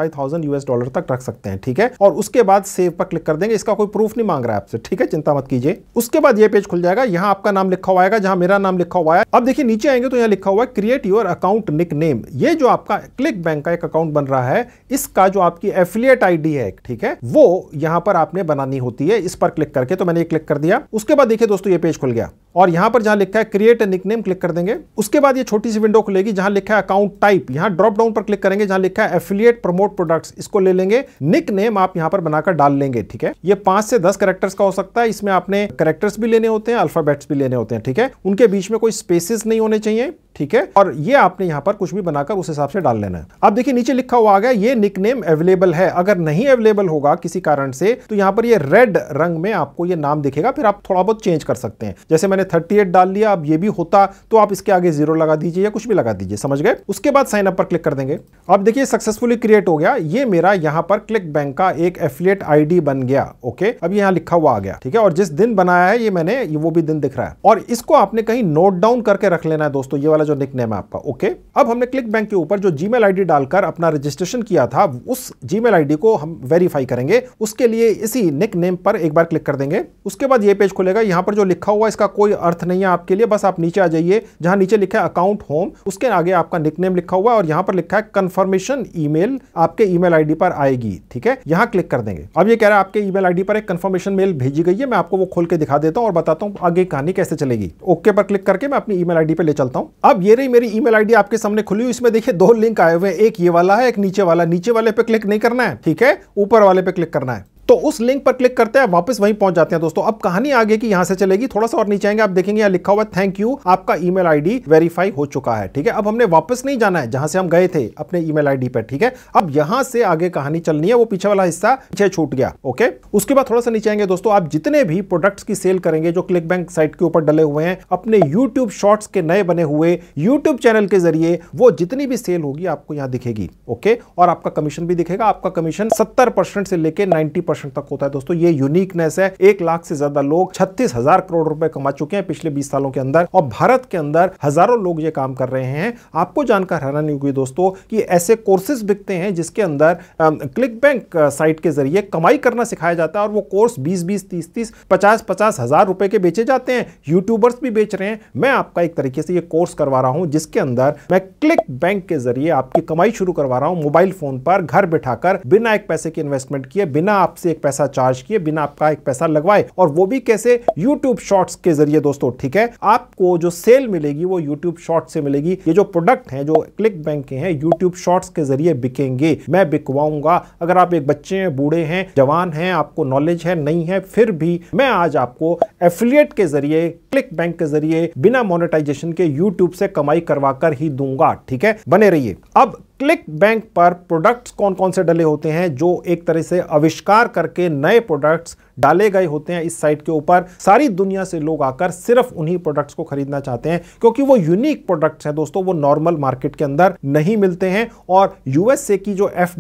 यूएस डॉलर तक रख सकते हैं ठीक है और उसके बाद सेव पर क्लिक कर देंगे इसका कोई प्रूफ नहीं मांग रहा है आपसे ठीक है चिंता मत कीजिए उसके बाद ये पेज खुल जाएगा यहाँ आपका नाम लिखा हुआ आएगा जहां मेरा नाम लिखा हुआ है अब देखिए नीचे आएंगे तो यहाँ लिखा हुआ है create create your account nickname ये जो आपका क्लिक बैंक का एक अकाउंट बन रहा है इसका जो आपकी एफिलिएट आईडी है ठीक है वो यहां पर आपने बनानी होती है इस पर क्लिक करके तो मैंने ये क्लिक कर दिया उसके बाद देखिए दोस्तों ये पेज खुल गया और यहां पर जहां लिखा है क्रिएट ए निकनेम क्लिक कर देंगे उसके बाद ये छोटी सी विंडो खुलेगी जहां लिखा है अकाउंट टाइप यहां ड्रॉप डाउन पर क्लिक करेंगे जहां लिखा है एफिलियट प्रमोट प्रोडक्ट्स इसको ले लेंगे निक नेम आप यहां पर बनाकर डाल लेंगे ठीक है ये पांच से दस करेक्टर्स का हो सकता है इसमें आपने करेक्टर्स भी लेने होते हैं अल्फाबेट्स भी लेने होते हैं ठीक है उनके बीच में कोई स्पेसिस नहीं होने चाहिए ठीक है और ये आपने यहां पर कुछ भी बनाकर उस हिसाब से डाल लेना है अब देखिए नीचे लिखा हुआ आ गया ये निक नेम अवेलेबल है अगर नहीं अवेलेबल होगा किसी कारण से तो यहां पर ये रेड रंग में आपको ये नाम दिखेगा फिर आप थोड़ा बहुत चेंज कर सकते हैं जैसे मैंने थर्टी एट डाल लिया अब ये भी होता तो आप इसके आगे जीरो लगा दीजिए या कुछ भी लगा दीजिए समझ गए उसके बाद साइन अप पर क्लिक कर देंगे अब देखिए सक्सेसफुली क्रिएट हो गया ये मेरा यहाँ पर क्लिक बैंक का एक एफिलियट आई बन गया ओके अब यहाँ लिखा हुआ आ गया ठीक है और जिस दिन बनाया है ये मैंने वो भी दिन दिख रहा है और इसको आपने कहीं नोट डाउन करके रख लेना है दोस्तों ये वाला जो निक है आपका ओके अब हमने क्लिक बैंक के ऊपर जो जी मेल डालकर अपना रजिस्ट्रेशन किया था उस जी मेल को हम वेरीफाई करेंगे उसके लिए इसी निक पर एक बार क्लिक कर देंगे उसके बाद ये पेज खुलेगा यहाँ पर जो लिखा हुआ इसका कोई कोई अर्थ नहीं है आपके लिए बस आप नीचे आ जाइए जहां नीचे लिखा है अकाउंट होम उसके आगे आपका निकनेम लिखा हुआ है और यहां पर लिखा है कन्फर्मेशन ईमेल आपके ईमेल आईडी पर आएगी ठीक है यहां क्लिक कर देंगे अब ये कह रहा है आपके ईमेल आईडी पर एक कन्फर्मेशन मेल भेजी गई है मैं आपको वो खोल के दिखा देता हूँ और बताता हूँ आगे कहानी कैसे चलेगी ओके पर क्लिक करके मैं अपनी ईमेल आईडी पर ले चलता हूँ अब ये रही मेरी ईमेल आईडी आपके सामने खुली हुई इसमें देखिए दो लिंक आए हुए हैं एक ये वाला है एक नीचे वाला नीचे वाले पे क्लिक नहीं करना है ठीक है ऊपर वाले पे क्लिक करना है तो उस लिंक पर क्लिक करते हैं वापस वहीं पहुंच जाते हैं दोस्तों अब कहानी आगे की यहां से चलेगी थोड़ा सा और नीचे आएंगे आप देखेंगे यहां लिखा हुआ थैंक यू आपका ईमेल आईडी वेरीफाई हो चुका है ठीक है अब हमने वापस नहीं जाना है जहां से हम गए थे अपने ईमेल आईडी पर ठीक है अब यहां से आगे कहानी चलनी है वो पीछे वाला हिस्सा पीछे छूट गया ओके उसके बाद थोड़ा सा नीचे आएंगे दोस्तों आप जितने भी प्रोडक्ट की सेल करेंगे जो क्लिक बैंक साइट के ऊपर डले हुए हैं अपने यूट्यूब शॉर्ट्स के नए बने हुए यूट्यूब चैनल के जरिए वो जितनी भी सेल होगी आपको यहाँ दिखेगी ओके और आपका कमीशन भी दिखेगा आपका कमीशन सत्तर से लेकर नाइनटी परसेंट तक होता है दोस्तों ये यूनिकनेस है एक लाख से ज्यादा लोग छत्तीस हजार करोड़ रुपए कमा चुके हैं पिछले बीस सालों के अंदर और भारत के अंदर हजारों लोग ये काम कर रहे हैं आपको जानकर हैरानी होगी दोस्तों कि ऐसे कोर्सेज बिकते हैं जिसके अंदर क्लिक बैंक साइट के जरिए कमाई करना सिखाया जाता है और वो कोर्स बीस बीस तीस तीस पचास पचास हजार रुपए के बेचे जाते हैं यूट्यूबर्स भी बेच रहे हैं मैं आपका एक तरीके से ये कोर्स करवा रहा हूं जिसके अंदर मैं क्लिक बैंक के जरिए आपकी कमाई शुरू करवा रहा हूं मोबाइल फोन पर घर बैठाकर बिना एक पैसे के इन्वेस्टमेंट किए बिना आपसे से एक पैसा चार्ज किए बिना आपका एक पैसा लगवाए और वो भी कैसे यूट्यूब शॉर्ट्स के जरिए दोस्तों ठीक है आपको जो सेल मिलेगी वो यूट्यूब शॉर्ट से मिलेगी ये जो प्रोडक्ट है जो क्लिक बैंक के हैं यूट्यूब शॉर्ट्स के जरिए बिकेंगे मैं बिकवाऊंगा अगर आप एक बच्चे हैं बूढ़े हैं जवान हैं आपको नॉलेज है नहीं है फिर भी मैं आज आपको एफिलियट के जरिए क्लिक बैंक के जरिए बिना मोनेटाइजेशन के यूट्यूब से कमाई करवाकर ही दूंगा ठीक है बने रहिए अब क्लिक बैंक पर प्रोडक्ट्स कौन कौन से डले होते हैं जो एक तरह से आविष्कार करके नए प्रोडक्ट्स डाले गए होते हैं इस साइट के ऊपर सारी दुनिया से लोग आकर सिर्फ उन्हीं प्रोडक्ट्स को खरीदना चाहते हैं क्योंकि वो यूनिक प्रोडक्ट्स हैं दोस्तों वो नॉर्मल मार्केट के अंदर नहीं मिलते हैं और यूएसए की जो एफ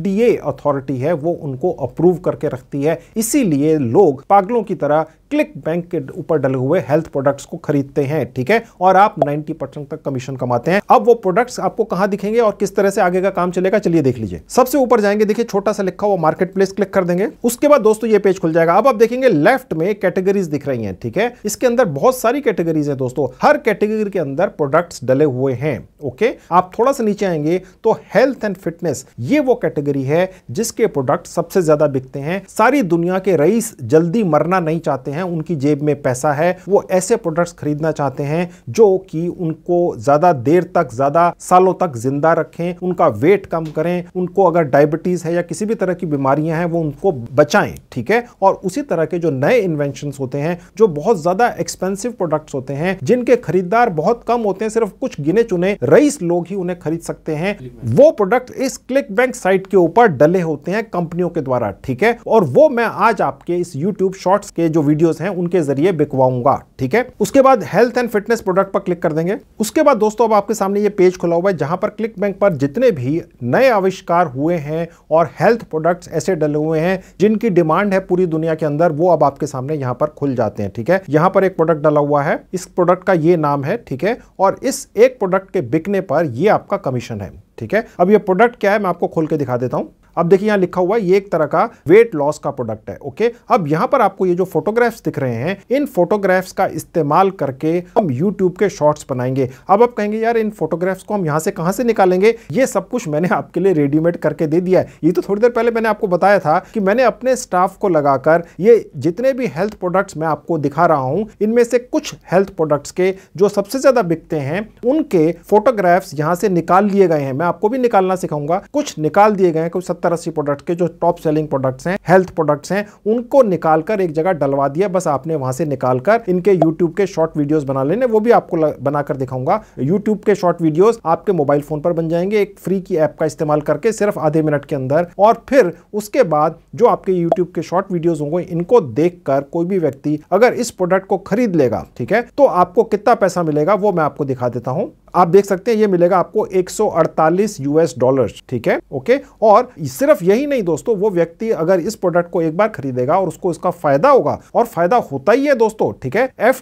अथॉरिटी है वो उनको अप्रूव करके रखती है इसीलिए लोग पागलों की तरह क्लिक बैंक के ऊपर डले हुए हेल्थ प्रोडक्ट्स को खरीदते हैं ठीक है और आप 90 परसेंट तक कमीशन कमाते हैं अब वो प्रोडक्ट्स आपको कहां दिखेंगे और किस तरह से आगे का काम चलेगा चलिए देख लीजिए सबसे ऊपर जाएंगे देखिए छोटा सा लिखा हुआ मार्केट प्लेस क्लिक कर देंगे उसके बाद दोस्तों ये पेज खुल जाएगा अब आप देखेंगे लेफ्ट में कैटेगरीज दिख रही हैं ठीक है इसके अंदर बहुत सारी कैटेगरीज हैं दोस्तों हर कैटेगरी के अंदर प्रोडक्ट्स डले हुए हैं ओके आप थोड़ा सा नीचे आएंगे तो हेल्थ एंड फिटनेस ये वो कैटेगरी है जिसके प्रोडक्ट सबसे ज्यादा बिकते हैं सारी दुनिया के रईस जल्दी मरना नहीं चाहते हैं उनकी जेब में पैसा है वो ऐसे प्रोडक्ट्स खरीदना चाहते हैं जो कि उनको ज्यादा देर तक ज्यादा सालों तक जिंदा रखें उनका वेट कम करें उनको अगर डायबिटीज है या किसी भी तरह की बीमारियां हैं वो उनको बचाएं ठीक है और उसी तरह के जो नए इन्वेंशन होते हैं जो बहुत ज्यादा एक्सपेंसिव प्रोडक्ट होते हैं जिनके खरीदार बहुत कम होते हैं सिर्फ कुछ गिने चुने रईस लोग ही उन्हें खरीद सकते हैं वो प्रोडक्ट इस क्लिक बैंक साइट के ऊपर डले होते हैं कंपनियों के द्वारा ठीक है और वो मैं आज आपके इस यूट्यूब शॉर्ट्स के जो वीडियोस हैं उनके जरिए बिकवाऊंगा ठीक है उसके बाद हेल्थ एंड फिटनेस प्रोडक्ट पर क्लिक कर देंगे उसके बाद दोस्तों अब आपके सामने ये पेज खुला हुआ है जहां पर क्लिक बैंक पर जितने भी नए आविष्कार हुए हैं और हेल्थ प्रोडक्ट्स ऐसे डले हुए हैं जिनकी डिमांड है पूरी दुनिया के अंदर अंदर वो अब आपके सामने यहाँ पर खुल जाते हैं ठीक है यहाँ पर एक प्रोडक्ट डाला हुआ है इस प्रोडक्ट का ये नाम है ठीक है और इस एक प्रोडक्ट के बिकने पर ये आपका कमीशन है ठीक है अब ये प्रोडक्ट क्या है मैं आपको खोल के दिखा देता हूँ अब देखिए यहां लिखा हुआ है ये एक तरह का वेट लॉस का प्रोडक्ट है ओके अब यहां पर आपको ये जो फोटोग्राफ्स दिख रहे हैं इन फोटोग्राफ्स का इस्तेमाल करके हम यूट्यूब के शॉर्ट्स बनाएंगे अब आप कहेंगे यार इन फोटोग्राफ्स को हम यहां से कहां से निकालेंगे ये सब कुछ मैंने आपके लिए रेडीमेड करके दे दिया है ये तो थोड़ी देर पहले मैंने आपको बताया था कि मैंने अपने स्टाफ को लगाकर ये जितने भी हेल्थ प्रोडक्ट्स मैं आपको दिखा रहा हूं इनमें से कुछ हेल्थ प्रोडक्ट्स के जो सबसे ज़्यादा बिकते हैं उनके फोटोग्राफ्स यहाँ से निकाल लिए गए हैं मैं आपको भी निकालना सिखाऊंगा कुछ निकाल दिए गए हैं कुछ सत्तर अस्सी प्रोडक्ट के जो टॉप सेलिंग प्रोडक्ट्स हैं हेल्थ प्रोडक्ट्स हैं उनको निकालकर एक जगह डलवा दिया बस आपने वहां से निकालकर इनके यूट्यूब के शॉर्ट वीडियोस बना लेने वो भी आपको बनाकर दिखाऊंगा यूट्यूब के शॉर्ट वीडियोस आपके मोबाइल फोन पर बन जाएंगे एक फ्री की ऐप का इस्तेमाल करके सिर्फ आधे मिनट के अंदर और फिर उसके बाद जो आपके यूट्यूब के शॉर्ट वीडियोज होंगे इनको देख कोई भी व्यक्ति अगर इस प्रोडक्ट को खरीद लेगा ठीक है तो आपको कितना पैसा मिलेगा वो मैं आपको दिखा देता हूं आप देख सकते हैं ये मिलेगा आपको 148 यूएस डॉलर्स ठीक है ओके और सिर्फ यही नहीं दोस्तों वो व्यक्ति अगर इस प्रोडक्ट को एक बार खरीदेगा और उसको इसका फायदा होगा और फायदा होता ही है दोस्तों ठीक है एफ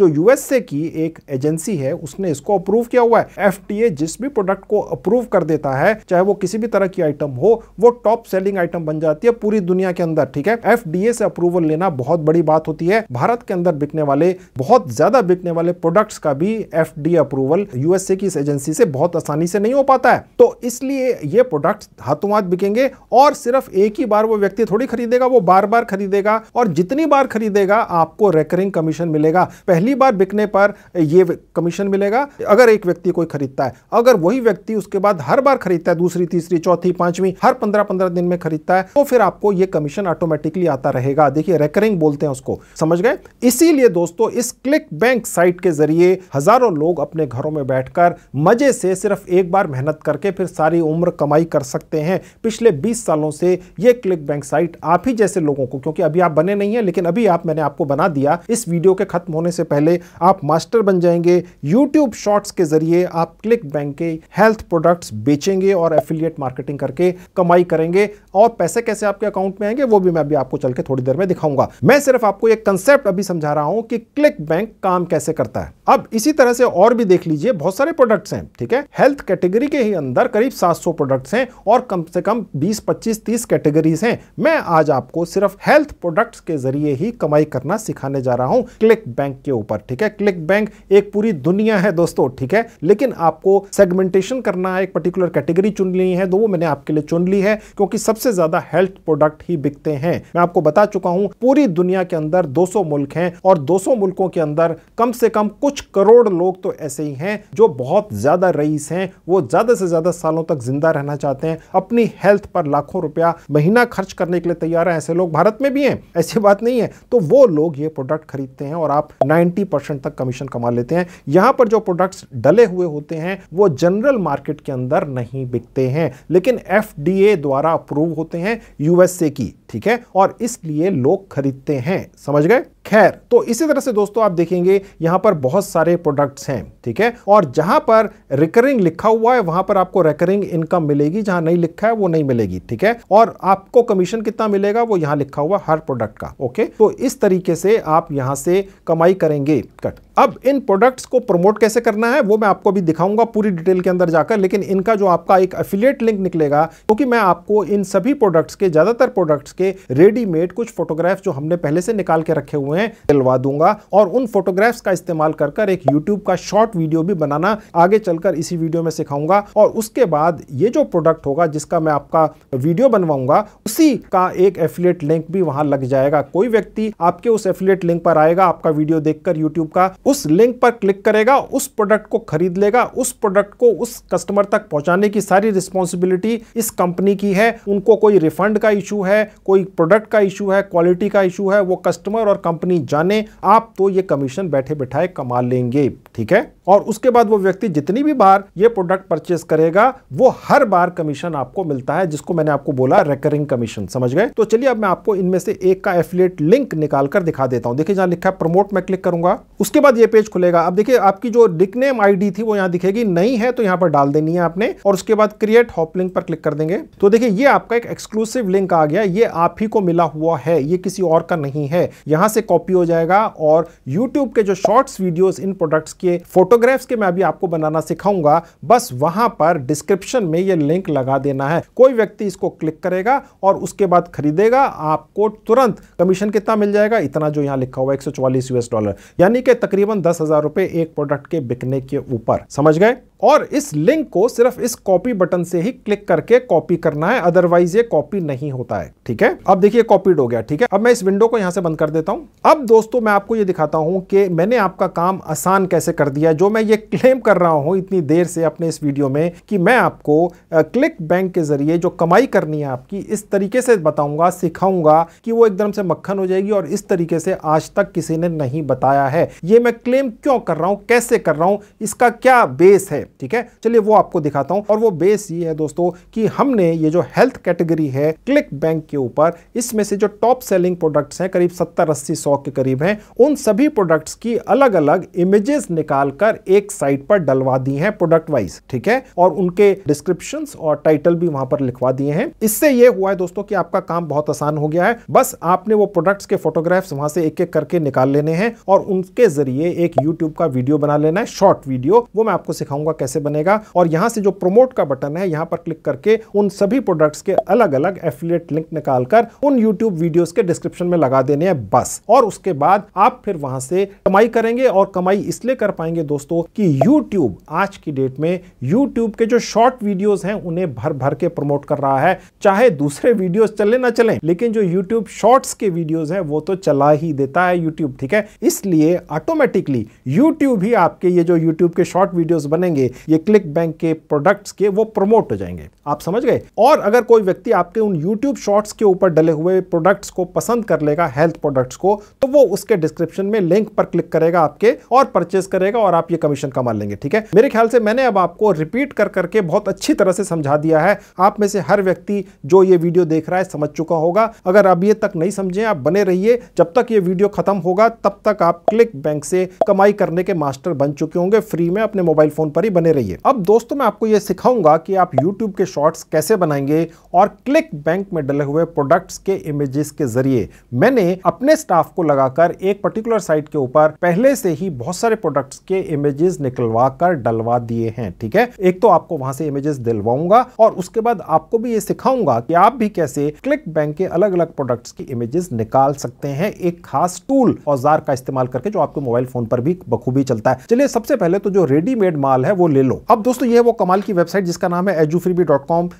जो यूएसए की एक एजेंसी है उसने इसको अप्रूव किया हुआ है एफ जिस भी प्रोडक्ट को अप्रूव कर देता है चाहे वो किसी भी तरह की आइटम हो वो टॉप सेलिंग आइटम बन जाती है पूरी दुनिया के अंदर ठीक है एफ से अप्रूवल लेना बहुत बड़ी बात होती है भारत के अंदर बिकने वाले बहुत ज्यादा बिकने वाले प्रोडक्ट्स का भी एफ अप्रूवल यूएसए की इस एजेंसी से बहुत आसानी से नहीं हो पाता है तो इसलिए ये प्रोडक्ट हाथों हाथ बिकेंगे और सिर्फ एक ही बार वो व्यक्ति थोड़ी खरीदेगा वो बार बार खरीदेगा और जितनी बार खरीदेगा आपको रेकरिंग कमीशन मिलेगा पहली बार बिकने पर ये कमीशन मिलेगा अगर एक व्यक्ति कोई खरीदता है अगर वही व्यक्ति उसके बाद हर बार खरीदता है दूसरी तीसरी चौथी पांचवी हर पंद्रह पंद्रह दिन में खरीदता है तो फिर आपको ये कमीशन ऑटोमेटिकली आता रहेगा देखिए रेकरिंग बोलते हैं उसको समझ गए इसीलिए दोस्तों इस क्लिक बैंक साइट के जरिए हजारों लोग अपने घरों में बैठकर मजे से सिर्फ एक बार मेहनत करके फिर सारी उम्र कमाई कर सकते हैं पिछले 20 सालों से ये क्लिक बैंक साइट आप ही जैसे लोगों को क्योंकि अभी आप बने नहीं है लेकिन अभी आप मैंने आपको बना दिया इस वीडियो के खत्म होने से पहले आप मास्टर बन जाएंगे यूट्यूब शॉर्ट्स के जरिए आप क्लिक बैंक के हेल्थ प्रोडक्ट्स बेचेंगे और एफिलियट मार्केटिंग करके कमाई करेंगे और पैसे कैसे आपके अकाउंट में आएंगे वो भी मैं अभी आपको चल के थोड़ी देर में दिखाऊंगा मैं सिर्फ आपको एक कंसेप्ट अभी समझा रहा हूं कि क्लिक बैंक काम कैसे करता है अब इसी तरह से और भी देख लीजिए बहुत सारे प्रोडक्ट्स हैं ठीक है हेल्थ कैटेगरी के ही अंदर करीब 700 प्रोडक्ट्स हैं और कम से कम कम 20, 25, 30 कैटेगरीज हैं मैं आज आपको सिर्फ हेल्थ प्रोडक्ट्स के जरिए ही कमाई करना सिखाने जा रहा हूं क्लिक बैंक के ऊपर ठीक है क्लिक बैंक एक पूरी दुनिया है दोस्तों ठीक है लेकिन आपको सेगमेंटेशन करना एक पर्टिकुलर कैटेगरी चुन ली है तो वो मैंने आपके लिए चुन ली है क्योंकि सबसे ज्यादा हेल्थ प्रोडक्ट ही बिकते हैं मैं आपको बता चुका हूं पूरी दुनिया के अंदर दो मुल्क हैं और दो मुल्कों के अंदर कम से कम कुछ करोड़ लोग तो ऐसे ही हैं जो बहुत ज्यादा रईस हैं वो ज्यादा से ज्यादा सालों तक जिंदा रहना चाहते हैं अपनी हेल्थ पर लाखों रुपया महीना खर्च करने के लिए तैयार है ऐसे लोग भारत में भी हैं ऐसी बात नहीं है तो वो लोग ये प्रोडक्ट खरीदते हैं और आप 90 परसेंट तक कमीशन कमा लेते हैं यहां पर जो प्रोडक्ट्स डले हुए होते हैं वो जनरल मार्केट के अंदर नहीं बिकते हैं लेकिन एफ द्वारा अप्रूव होते हैं यूएसए की ठीक है और इसलिए लोग खरीदते हैं समझ गए खैर तो इसी तरह से दोस्तों आप देखेंगे यहां पर बहुत सारे प्रोडक्ट्स हैं ठीक है और जहां पर रिकरिंग लिखा हुआ है वहां पर आपको रिकरिंग इनकम मिलेगी जहां नहीं लिखा है वो नहीं मिलेगी ठीक है और आपको कमीशन कितना मिलेगा वो यहां लिखा हुआ हर प्रोडक्ट का ओके तो इस तरीके से आप यहां से कमाई करेंगे कट अब इन प्रोडक्ट्स को प्रमोट कैसे करना है वो मैं आपको अभी दिखाऊंगा पूरी डिटेल के अंदर जाकर लेकिन इनका जो आपका एक अफिलियट लिंक निकलेगा क्योंकि तो मैं आपको इन सभी प्रोडक्ट्स के ज़्यादातर प्रोडक्ट्स के रेडीमेड कुछ फोटोग्राफ्स जो हमने पहले से निकाल के रखे हुए हैं दिलवा दूंगा और उन फोटोग्राफ्स का इस्तेमाल कर कर एक यूट्यूब का शॉर्ट वीडियो भी बनाना आगे चलकर इसी वीडियो में सिखाऊंगा और उसके बाद ये जो प्रोडक्ट होगा जिसका मैं आपका वीडियो बनवाऊंगा उसी का एक एफिलेट लिंक भी वहां लग जाएगा कोई व्यक्ति आपके उस एफिलेट लिंक पर आएगा आपका वीडियो देखकर यूट्यूब का उस लिंक पर क्लिक करेगा उस प्रोडक्ट को खरीद लेगा उस प्रोडक्ट को उस कस्टमर तक पहुंचाने की सारी रिस्पॉन्सिबिलिटी इस कंपनी की है उनको कोई रिफंड का इशू है कोई प्रोडक्ट का इशू है क्वालिटी का इशू है वो कस्टमर और कंपनी जाने आप तो ये कमीशन बैठे बैठाए कमा लेंगे ठीक है और उसके बाद वो व्यक्ति जितनी भी बार ये प्रोडक्ट परचेस करेगा वो हर बार कमीशन आपको मिलता है जिसको मैंने आपको बोला रेकरिंग कमीशन समझ गए तो चलिए अब मैं आपको इनमें से एक का एफिलेट लिंक निकालकर दिखा देता हूं देखिए जहां लिखा है प्रमोट मैं क्लिक करूंगा उसके बाद ये पेज खुलेगा अब देखिए आपकी जो निकनेम आई थी वो यहाँ दिखेगी नहीं है तो यहाँ पर डाल देनी है आपने और उसके बाद क्रिएट हॉप लिंक पर क्लिक कर देंगे तो देखिये ये आपका एक एक्सक्लूसिव लिंक आ गया ये आप ही को मिला हुआ है ये किसी और का नहीं है यहाँ से कॉपी हो जाएगा और यूट्यूब के जो शॉर्ट्स वीडियोज इन प्रोडक्ट्स के फोटो फोटोग्राफ्स के मैं अभी आपको बनाना सिखाऊंगा बस वहां पर डिस्क्रिप्शन में ये लिंक लगा देना है कोई व्यक्ति इसको क्लिक करेगा और उसके बाद खरीदेगा आपको तुरंत कमीशन कितना मिल जाएगा इतना जो यहाँ लिखा हुआ एक यूएस डॉलर यानी कि तकरीबन दस हजार रुपए एक प्रोडक्ट के बिकने के ऊपर समझ गए और इस लिंक को सिर्फ इस कॉपी बटन से ही क्लिक करके कॉपी करना है अदरवाइज ये कॉपी नहीं होता है ठीक है अब देखिए कॉपीड हो गया ठीक है अब मैं इस विंडो को यहां से बंद कर देता हूं अब दोस्तों मैं आपको ये दिखाता हूं कि मैंने आपका काम आसान कैसे कर दिया जो मैं ये क्लेम कर रहा हूं इतनी देर से अपने इस वीडियो में कि मैं आपको क्लिक बैंक के जरिए जो कमाई करनी है आपकी इस तरीके से बताऊंगा सिखाऊंगा कि वो एकदम से मक्खन हो जाएगी और इस तरीके से आज तक किसी ने नहीं बताया है ये मैं क्लेम क्यों कर रहा हूं कैसे कर रहा हूं इसका क्या बेस है है ठीक है चलिए वो आपको दिखाता हूं और वो बेस ये है दोस्तों कि हमने ये जो हेल्थ कैटेगरी है क्लिक बैंक के ऊपर इसमें से जो टॉप सेलिंग प्रोडक्ट्स हैं करीब सत्तर अस्सी सौ के करीब हैं उन सभी प्रोडक्ट्स की अलग अलग इमेजेस निकालकर एक साइट पर डलवा दी हैं प्रोडक्ट वाइज ठीक है और उनके डिस्क्रिप्शन और टाइटल भी वहां पर लिखवा दिए हैं इससे ये हुआ है दोस्तों कि आपका काम बहुत आसान हो गया है बस आपने वो प्रोडक्ट्स के फोटोग्राफ्स वहां से एक एक करके निकाल लेने हैं और उनके जरिए एक यूट्यूब का वीडियो बना लेना है शॉर्ट वीडियो वो मैं आपको सिखाऊंगा कैसे बनेगा और यहाँ से जो प्रोमोट का बटन है यहाँ पर क्लिक करके उन सभी प्रोडक्ट्स के अलग अलग एफिलेट लिंक निकालकर उन यूट्यूब वीडियोस के डिस्क्रिप्शन में लगा देने हैं बस और उसके बाद आप फिर वहां से कमाई करेंगे और कमाई इसलिए कर पाएंगे दोस्तों कि यूट्यूब आज की डेट में यूट्यूब के जो शॉर्ट वीडियो हैं उन्हें भर भर के प्रमोट कर रहा है चाहे दूसरे वीडियो चले ना चले लेकिन जो यूट्यूब शॉर्ट्स के वीडियो हैं वो तो चला ही देता है यूट्यूब ठीक है इसलिए ऑटोमेटिकली यूट्यूब ही आपके ये जो यूट्यूब के शॉर्ट वीडियो बनेंगे ये क्लिक बैंक के प्रोडक्ट्स के वो प्रमोट हो जाएंगे आप समझ गए और अगर कोई व्यक्ति आपके उन यूट्यूब शॉर्ट्स के ऊपर डले हुए प्रोडक्ट्स को पसंद कर लेगा हेल्थ प्रोडक्ट्स को तो वो उसके डिस्क्रिप्शन में लिंक पर क्लिक करेगा आपके और परचेज करेगा और आप ये कमीशन कमा लेंगे ठीक है मेरे ख्याल से मैंने अब आपको रिपीट कर करके बहुत अच्छी तरह से समझा दिया है आप में से हर व्यक्ति जो ये वीडियो देख रहा है समझ चुका होगा अगर अब ये तक नहीं समझे आप बने रहिए जब तक ये वीडियो खत्म होगा तब तक आप क्लिक बैंक से कमाई करने के मास्टर बन चुके होंगे फ्री में अपने मोबाइल फोन पर ही बने रहिए अब दोस्तों मैं आपको यह सिखाऊंगा कि आप यूट्यूब के शॉर्ट्स कैसे बनाएंगे और क्लिक बैंक में डले हुए प्रोडक्ट्स के इमेजेस के जरिए मैंने अपने स्टाफ को लगाकर एक पर्टिकुलर साइट के ऊपर पहले से ही बहुत सारे प्रोडक्ट्स के इमेजेस निकलवा कर डलवा दिए हैं ठीक है एक तो आपको वहां से इमेजेस दिलवाऊंगा और उसके बाद आपको भी ये सिखाऊंगा कि आप भी कैसे क्लिक बैंक के अलग अलग प्रोडक्ट्स की इमेजेस निकाल सकते हैं एक खास टूल औजार का इस्तेमाल करके जो आपके मोबाइल फोन पर भी बखूबी चलता है चलिए सबसे पहले तो जो रेडीमेड माल है वो ले लो अब दोस्तों ये है वो कमाल की वेबसाइट जिसका नाम है एजूफ्रीबी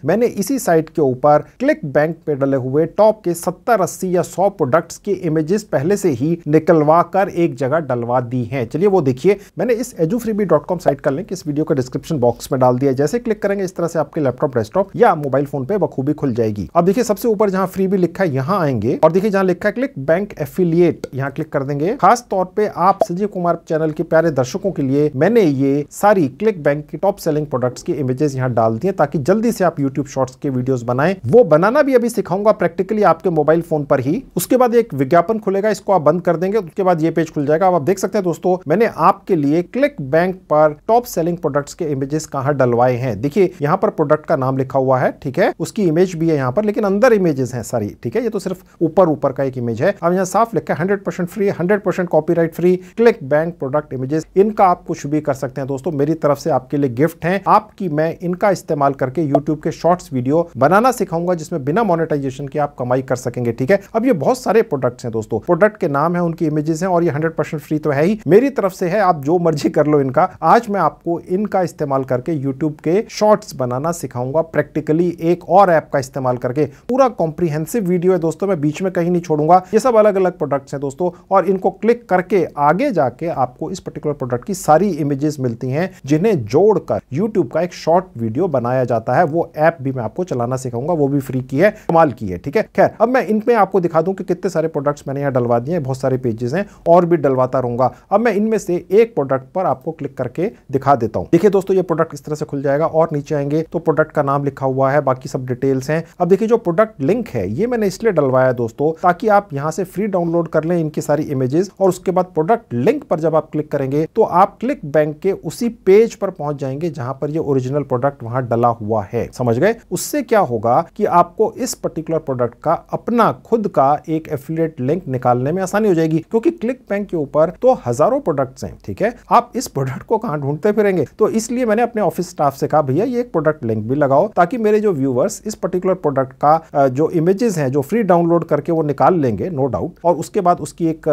मैंने इसी साइट के ऊपर क्लिक बैंक पे डले हुए टॉप के सत्तर अस्सी या सौ प्रोडक्ट्स के इमेजेस पहले से ही निकलवा कर एक जगह डलवा दी है चलिए वो देखिए मैंने इस एजूफ्रीबी साइट का लिंक इस वीडियो का डिस्क्रिप्शन बॉक्स में डाल दिया जैसे क्लिक करेंगे इस तरह से आपके लैपटॉप डेस्कटॉप या मोबाइल फोन पे बखूबी खुल जाएगी अब देखिए सबसे ऊपर जहाँ फ्री भी लिखा है यहाँ आएंगे और देखिए जहाँ लिखा है क्लिक बैंक एफिलियट यहाँ क्लिक कर देंगे खास तौर पे आप संजीव कुमार चैनल के प्यारे दर्शकों के लिए मैंने ये सारी क्लिक क्लिक बैंक की टॉप सेलिंग प्रोडक्ट्स की इमेजेस यहाँ डाल दिए ताकि जल्दी से आप यूट्यूब शॉर्ट्स के वीडियोस बनाएं वो बनाना भी अभी सिखाऊंगा प्रैक्टिकली आपके मोबाइल फोन पर ही उसके बाद एक विज्ञापन खुलेगा इसको आप बंद कर देंगे उसके बाद ये पेज खुल जाएगा आप देख सकते हैं दोस्तों मैंने आपके लिए क्लिक बैंक पर टॉप सेलिंग प्रोडक्ट्स के इमेजेस कहाँ डलवाए हैं देखिए यहाँ पर प्रोडक्ट का नाम लिखा हुआ है ठीक है उसकी इमेज भी है यहाँ पर लेकिन अंदर इमेजेस है सारी ठीक है ये तो सिर्फ ऊपर ऊपर का एक इमेज है अब यहाँ साफ लिखा है hundred free hundred copyright free ClickBank product images इनका आप कुछ भी कर सकते हैं दोस्तों मेरी तरफ तरफ से आपके लिए गिफ्ट है आपकी मैं इनका इस्तेमाल करके यूट्यूब के शॉर्ट्स वीडियो बनाना सिखाऊंगा जिसमें बिना मोनिटाइजेशन के आप कमाई कर सकेंगे ठीक है अब ये बहुत सारे प्रोडक्ट्स हैं दोस्तों प्रोडक्ट के नाम है उनकी इमेजेस हैं और ये हंड्रेड परसेंट फ्री तो है ही मेरी तरफ से है आप जो मर्जी कर लो इनका आज मैं आपको इनका इस्तेमाल करके यूट्यूब के शॉर्ट्स बनाना सिखाऊंगा प्रैक्टिकली एक और ऐप का इस्तेमाल करके पूरा कॉम्प्रीहेंसिव वीडियो है दोस्तों मैं बीच में कहीं नहीं छोड़ूंगा ये सब अलग अलग प्रोडक्ट्स हैं दोस्तों और इनको क्लिक करके आगे जाके आपको इस पर्टिकुलर प्रोडक्ट की सारी इमेजेस मिलती हैं जिन्हें उन्हें जोड़कर YouTube का एक शॉर्ट वीडियो बनाया जाता है वो ऐप भी मैं आपको चलाना सिखाऊंगा वो भी फ्री की है कमाल की है ठीक है खैर अब मैं इनमें आपको दिखा दूं कि कितने सारे प्रोडक्ट्स मैंने यहाँ डलवा दिए हैं बहुत सारे पेजेस हैं और भी डलवाता रहूंगा अब मैं इनमें से एक प्रोडक्ट पर आपको क्लिक करके दिखा देता हूँ देखिये दोस्तों ये प्रोडक्ट इस तरह से खुल जाएगा और नीचे आएंगे तो प्रोडक्ट का नाम लिखा हुआ है बाकी सब डिटेल्स है अब देखिये जो प्रोडक्ट लिंक है ये मैंने इसलिए डलवाया दोस्तों ताकि आप यहाँ से फ्री डाउनलोड कर ले इनकी सारी इमेजेस और उसके बाद प्रोडक्ट लिंक पर जब आप क्लिक करेंगे तो आप क्लिक बैंक के उसी पेज पर पहुंच जाएंगे जहां पर ये ओरिजिनल प्रोडक्ट वहां डला हुआ है समझ गए उससे क्या होगा कि आपको इस पर्टिकुलर प्रोडक्ट का अपना खुद का एक एफिलियट लिंक निकालने में आसानी हो जाएगी क्योंकि क्लिक बैंक के ऊपर तो हजारों प्रोडक्ट्स हैं ठीक है आप इस प्रोडक्ट को कहाँ ढूंढते फिरेंगे तो इसलिए मैंने अपने ऑफिस स्टाफ से कहा भैया ये एक प्रोडक्ट लिंक भी लगाओ ताकि मेरे जो व्यूवर्स इस पर्टिकुलर प्रोडक्ट का जो इमेजेस हैं जो फ्री डाउनलोड करके वो निकाल लेंगे नो डाउट और उसके बाद उसकी एक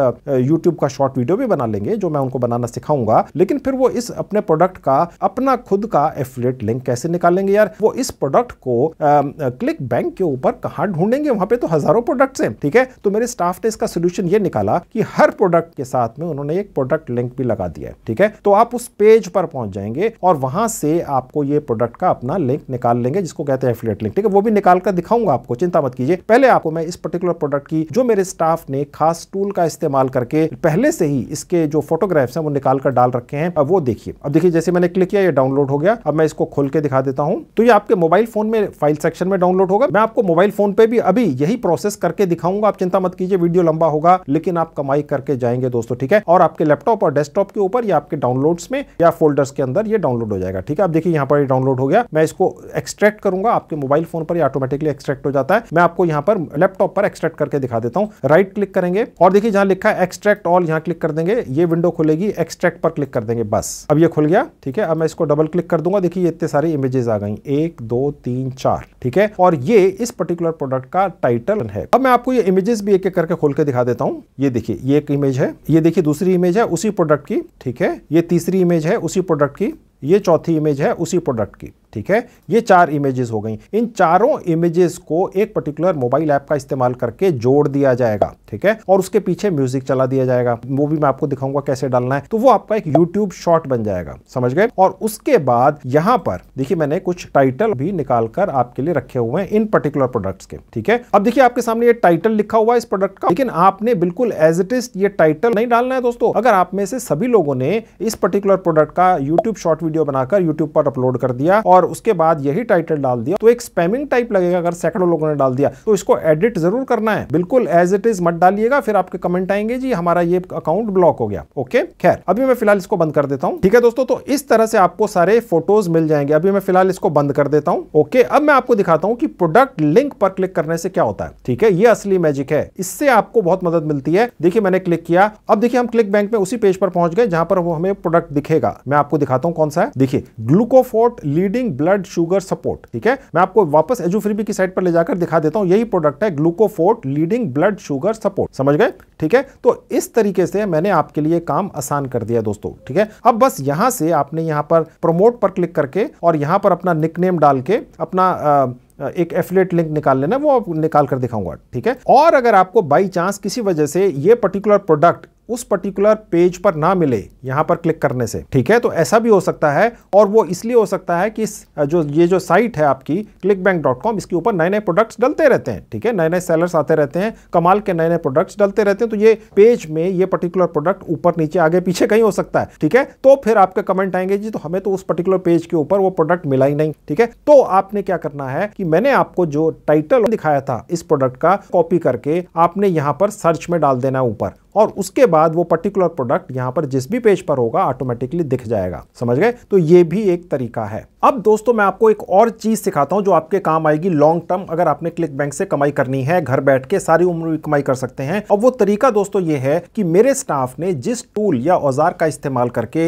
यूट्यूब का शॉर्ट वीडियो भी बना लेंगे जो मैं उनको बनाना सिखाऊंगा लेकिन फिर वो इस अपने प्रोडक्ट का का अपना खुद का एफिलेट लिंक कैसे निकालेंगे यार वो इस प्रोडक्ट को क्लिक बैंक के ऊपर कहाँ ढूंढेंगे वहां पे तो हजारों प्रोडक्ट्स हैं ठीक है तो मेरे स्टाफ ने इसका सोल्यूशन ये निकाला कि हर प्रोडक्ट के साथ में उन्होंने एक प्रोडक्ट लिंक भी लगा दिया है ठीक है तो आप उस पेज पर पहुंच जाएंगे और वहां से आपको ये प्रोडक्ट का अपना लिंक निकाल लेंगे जिसको कहते हैं एफिलेट लिंक ठीक है वो भी निकाल कर दिखाऊंगा आपको चिंता मत कीजिए पहले आपको मैं इस पर्टिकुलर प्रोडक्ट की जो मेरे स्टाफ ने खास टूल का इस्तेमाल करके पहले से ही इसके जो फोटोग्राफ्स हैं वो निकाल कर डाल रखे हैं अब वो देखिए अब देखिए जैसे मैंने मैंने क्लिक किया ये डाउनलोड हो गया अब मैं इसको खोल के दिखा देता हूं तो ये आपके मोबाइल फोन में फाइल सेक्शन में डाउनलोड होगा मैं आपको मोबाइल फोन पे भी अभी यही प्रोसेस करके दिखाऊंगा आप चिंता मत कीजिए वीडियो लंबा होगा लेकिन आप कमाई करके जाएंगे दोस्तों ठीक है और आपके लैपटॉप और डेस्कटॉप के ऊपर या आपके डाउनलोड्स में या फोल्डर्स के अंदर ये डाउनलोड हो जाएगा ठीक है आप देखिए यहाँ पर डाउनलोड हो गया मैं इसको एक्सट्रैक्ट करूंगा आपके मोबाइल फोन पर ऑटोमेटिकली एक्सट्रैक्ट हो जाता है मैं आपको यहाँ पर लैपटॉप पर एक्सट्रैक्ट करके दिखा देता हूँ राइट क्लिक करेंगे और देखिए जहां लिखा है एक्सट्रैक्ट ऑल यहाँ क्लिक कर देंगे ये विंडो खुलेगी एक्सट्रैक्ट पर क्लिक कर देंगे बस अब ये खुल गया ठीक है ठीक है अब मैं इसको डबल क्लिक कर दूंगा देखिए इतने सारी इमेजेस आ गई एक दो तीन चार ठीक है और ये इस पर्टिकुलर प्रोडक्ट का टाइटल है अब मैं आपको ये इमेजेस भी एक एक करके खोल के दिखा देता हूँ ये देखिए ये एक इमेज है ये देखिए दूसरी इमेज है उसी प्रोडक्ट की ठीक है ये तीसरी इमेज है उसी प्रोडक्ट की ये चौथी इमेज है उसी प्रोडक्ट की ठीक है ये चार इमेजेस हो गई इन चारों इमेजेस को एक पर्टिकुलर मोबाइल ऐप का इस्तेमाल करके जोड़ दिया जाएगा ठीक है और उसके पीछे म्यूजिक चला दिया जाएगा वो भी मैं आपको दिखाऊंगा कैसे डालना है तो वो आपका एक यूट्यूब शॉर्ट बन जाएगा समझ गए और उसके बाद यहां पर देखिए मैंने कुछ टाइटल भी निकालकर आपके लिए रखे हुए हैं इन पर्टिकुलर प्रोडक्ट के ठीक है अब देखिए आपके सामने ये टाइटल लिखा हुआ है इस प्रोडक्ट का लेकिन आपने बिल्कुल एज इट इज ये टाइटल नहीं डालना है दोस्तों अगर आप में से सभी लोगों ने इस पर्टिकुलर प्रोडक्ट का यूट्यूब शॉर्ट वीडियो वीडियो बनाकर यूट्यूब पर अपलोड कर दिया और उसके बाद यही टाइटल डाल दिया तो एक स्पैमिंग टाइप लगेगा अगर सैकड़ों लोगों ने डाल दिया तो इसको एडिट जरूर करना है बिल्कुल एज इट इज मत डालिएगा फिर आपके कमेंट आएंगे जी हमारा ये अकाउंट ब्लॉक हो गया ओके खैर अभी मैं फिलहाल इसको बंद कर देता हूँ ठीक है दोस्तों तो इस तरह से आपको सारे फोटोज मिल जाएंगे अभी मैं फिलहाल इसको बंद कर देता हूँ ओके अब मैं आपको दिखाता हूँ कि प्रोडक्ट लिंक पर क्लिक करने से क्या होता है ठीक है ये असली मैजिक है इससे आपको बहुत मदद मिलती है देखिए मैंने क्लिक किया अब देखिए हम क्लिक बैंक में उसी पेज पर पहुंच गए जहां पर वो हमें प्रोडक्ट दिखेगा मैं आपको दिखाता हूँ कौन सा है देखिए Glucofort leading blood sugar support ठीक है मैं आपको वापस एजुफ्रीबी की साइड पर ले जाकर दिखा देता हूं यही प्रोडक्ट है Glucofort leading blood sugar support समझ गए ठीक है तो इस तरीके से मैंने आपके लिए काम आसान कर दिया दोस्तों ठीक है अब बस यहां से आपने यहां पर प्रमोट पर क्लिक करके और यहां पर अपना निकनेम डाल के अपना आ, एक एफिलेट लिंक निकाल लेना वो निकाल कर दिखाऊंगा ठीक है और अगर आपको बाई चांस किसी वजह से ये पर्टिकुलर प्रोडक्ट उस पर्टिकुलर पेज पर ना मिले यहाँ पर क्लिक करने से ठीक है तो ऐसा भी हो सकता है और वो इसलिए हो सकता है कि जो ये जो साइट है आपकी क्लिक बैंक डॉट कॉम इसके ऊपर नए नए प्रोडक्ट्स डलते रहते हैं ठीक है नए नए सेलर्स आते रहते हैं कमाल के नए नए प्रोडक्ट्स डलते रहते हैं तो ये पेज में ये पर्टिकुलर प्रोडक्ट ऊपर नीचे आगे पीछे कहीं हो सकता है ठीक है तो फिर आपके कमेंट आएंगे जी तो हमें तो उस पर्टिकुलर पेज के ऊपर वो प्रोडक्ट मिला ही नहीं ठीक है तो आपने क्या करना है कि मैंने आपको जो टाइटल दिखाया था इस प्रोडक्ट का कॉपी करके आपने यहाँ पर सर्च में डाल देना ऊपर और उसके बाद वो पर्टिकुलर प्रोडक्ट यहाँ पर जिस भी पेज पर होगा ऑटोमेटिकली दिख जाएगा समझ गए तो ये भी एक तरीका है अब दोस्तों मैं आपको एक और चीज सिखाता हूं जो आपके काम आएगी लॉन्ग टर्म अगर आपने क्लिक बैंक से कमाई करनी है घर बैठ के सारी उम्र कमाई कर सकते हैं और वो तरीका दोस्तों ये है कि मेरे स्टाफ ने जिस टूल या औजार का इस्तेमाल करके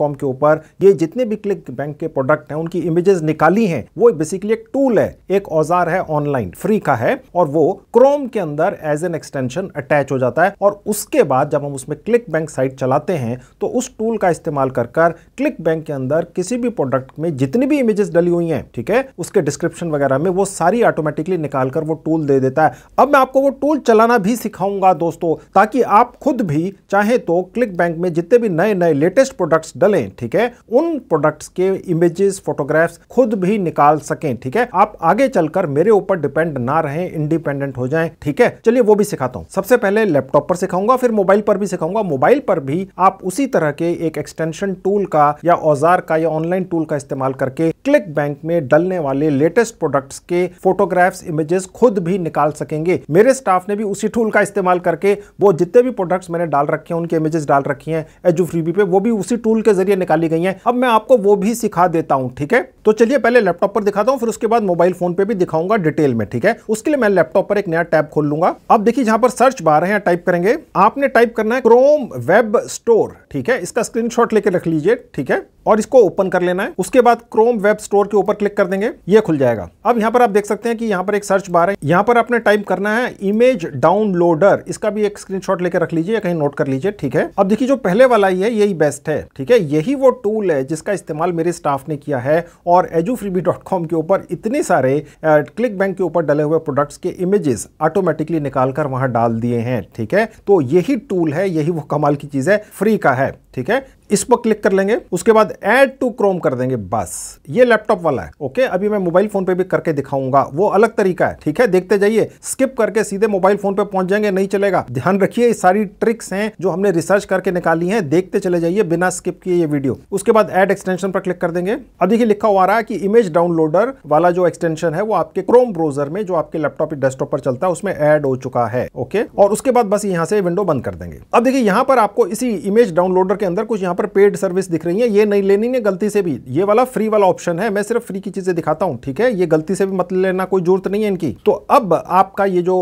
कॉम के ऊपर ये जितने भी क्लिक बैंक के प्रोडक्ट हैं उनकी इमेजेस निकाली हैं वो बेसिकली एक टूल है एक औजार है ऑनलाइन फ्री का है और वो क्रोम के अंदर एज एन एक्सटेंशन अटैच हो जाता है और उसके बाद जब हम उसमें क्लिक बैंक साइट चलाते हैं तो उस टूल का इस्तेमाल कर कर क्लिक बैंक के अंदर किसी भी प्रोडक्ट में जितनी भी इमेजेस डली हुई हैं ठीक है उसके डिस्क्रिप्शन वगैरह में वो सारी ऑटोमेटिकली निकाल कर वो टूल दे देता है अब मैं आपको वो टूल चलाना भी सिखाऊंगा दोस्तों ताकि आप खुद भी चाहे तो क्लिक बैंक में जितने भी नए नए लेटेस्ट प्रोडक्ट्स डलें ठीक है उन प्रोडक्ट्स के इमेजेस फोटोग्राफ्स खुद भी निकाल सकें ठीक है आप आगे चलकर मेरे ऊपर डिपेंड ना रहें इंडिपेंडेंट हो जाएं ठीक है चलिए वो भी सिखाता हूं सबसे पहले लैपटॉप पर सिखाऊंगा फिर मोबाइल पर भी सिखाऊंगा मोबाइल पर भी आप उसी तरह के एक एक्सटेंशन टूल का या औजार का या ऑनलाइन टूल का इस्तेमाल करके क्लिक बैंक में डलने वाले लेटेस्ट प्रोडक्ट के फोटोग्राफ्स इमेजेस खुद भी निकाल सकेंगे मेरे स्टाफ ने भी उसी टूल का इस्तेमाल करके वो जितने भी प्रोडक्ट मैंने डाल रखे हैं उनके इमेजेस डाल रखी है एजू फ्रीबी पे वो भी उसी टूल के जरिए निकाली गई है अब मैं आपको वो भी सिखा देता हूँ ठीक है तो चलिए पहले लैपटॉप पर दिखाता हूँ फिर उसके बाद मोबाइल फोन पे भी दिखाऊंगा डिटेल में ठीक है उसके लिए मैं लैपटॉप पर एक नया टैब खोल लूंगा अब देखिए जहां पर सर्च बार है टाइप करेंगे करेंगे आपने टाइप करना है क्रोम वेब स्टोर ठीक है इसका स्क्रीनशॉट लेके रख लीजिए ठीक है और इसको ओपन कर लेना है उसके बाद क्रोम वेब स्टोर के ऊपर क्लिक कर देंगे ये खुल जाएगा अब यहाँ पर आप देख सकते हैं कि यहाँ पर एक सर्च बार है यहाँ पर आपने टाइप करना है इमेज डाउनलोडर इसका भी एक स्क्रीनशॉट लेकर रख लीजिए कहीं नोट कर लीजिए ठीक है अब देखिए जो पहले वाला ही है यही बेस्ट है ठीक है यही वो टूल है जिसका इस्तेमाल मेरे स्टाफ ने किया है और एजू के ऊपर इतने सारे क्लिक बैंक के ऊपर डले हुए प्रोडक्ट्स के इमेजेस ऑटोमेटिकली निकालकर वहां डाल दिए हैं ठीक है हैं तो यही टूल है यही वो कमाल की चीज़ है फ्री का है ठीक है इस पर क्लिक कर लेंगे उसके बाद एड टू क्रोम कर देंगे बस ये लैपटॉप वाला है ओके अभी मैं मोबाइल फोन पे भी करके दिखाऊंगा वो अलग तरीका है ठीक है देखते जाइए स्किप करके सीधे मोबाइल फोन पे पहुंच जाएंगे नहीं चलेगा ध्यान रखिए सारी ट्रिक्स हैं जो हमने रिसर्च करके निकाली है देखते चले जाइए बिना स्किप किए ये वीडियो उसके बाद एड एक्सटेंशन पर क्लिक कर देंगे अभी देखिए लिखा हुआ रहा है कि इमेज डाउनलोडर वाला जो एक्सटेंशन है वो आपके क्रोम ब्राउजर में जो आपके लैपटॉप डेस्कटॉप पर चलता है उसमें एड हो चुका है ओके और उसके बाद बस यहाँ से विंडो बंद कर देंगे अब देखिए यहाँ पर आपको इसी इमेज डाउनलोडर के अंदर कुछ यहाँ पर पेड सर्विस दिख रही है ये नहीं लेनी है गलती से भी ये वाला फ्री वाला ऑप्शन है मैं सिर्फ फ्री की चीज़ें दिखाता हूं ठीक है ये गलती से भी मत लेना कोई जरूरत नहीं है इनकी तो अब आपका ये जो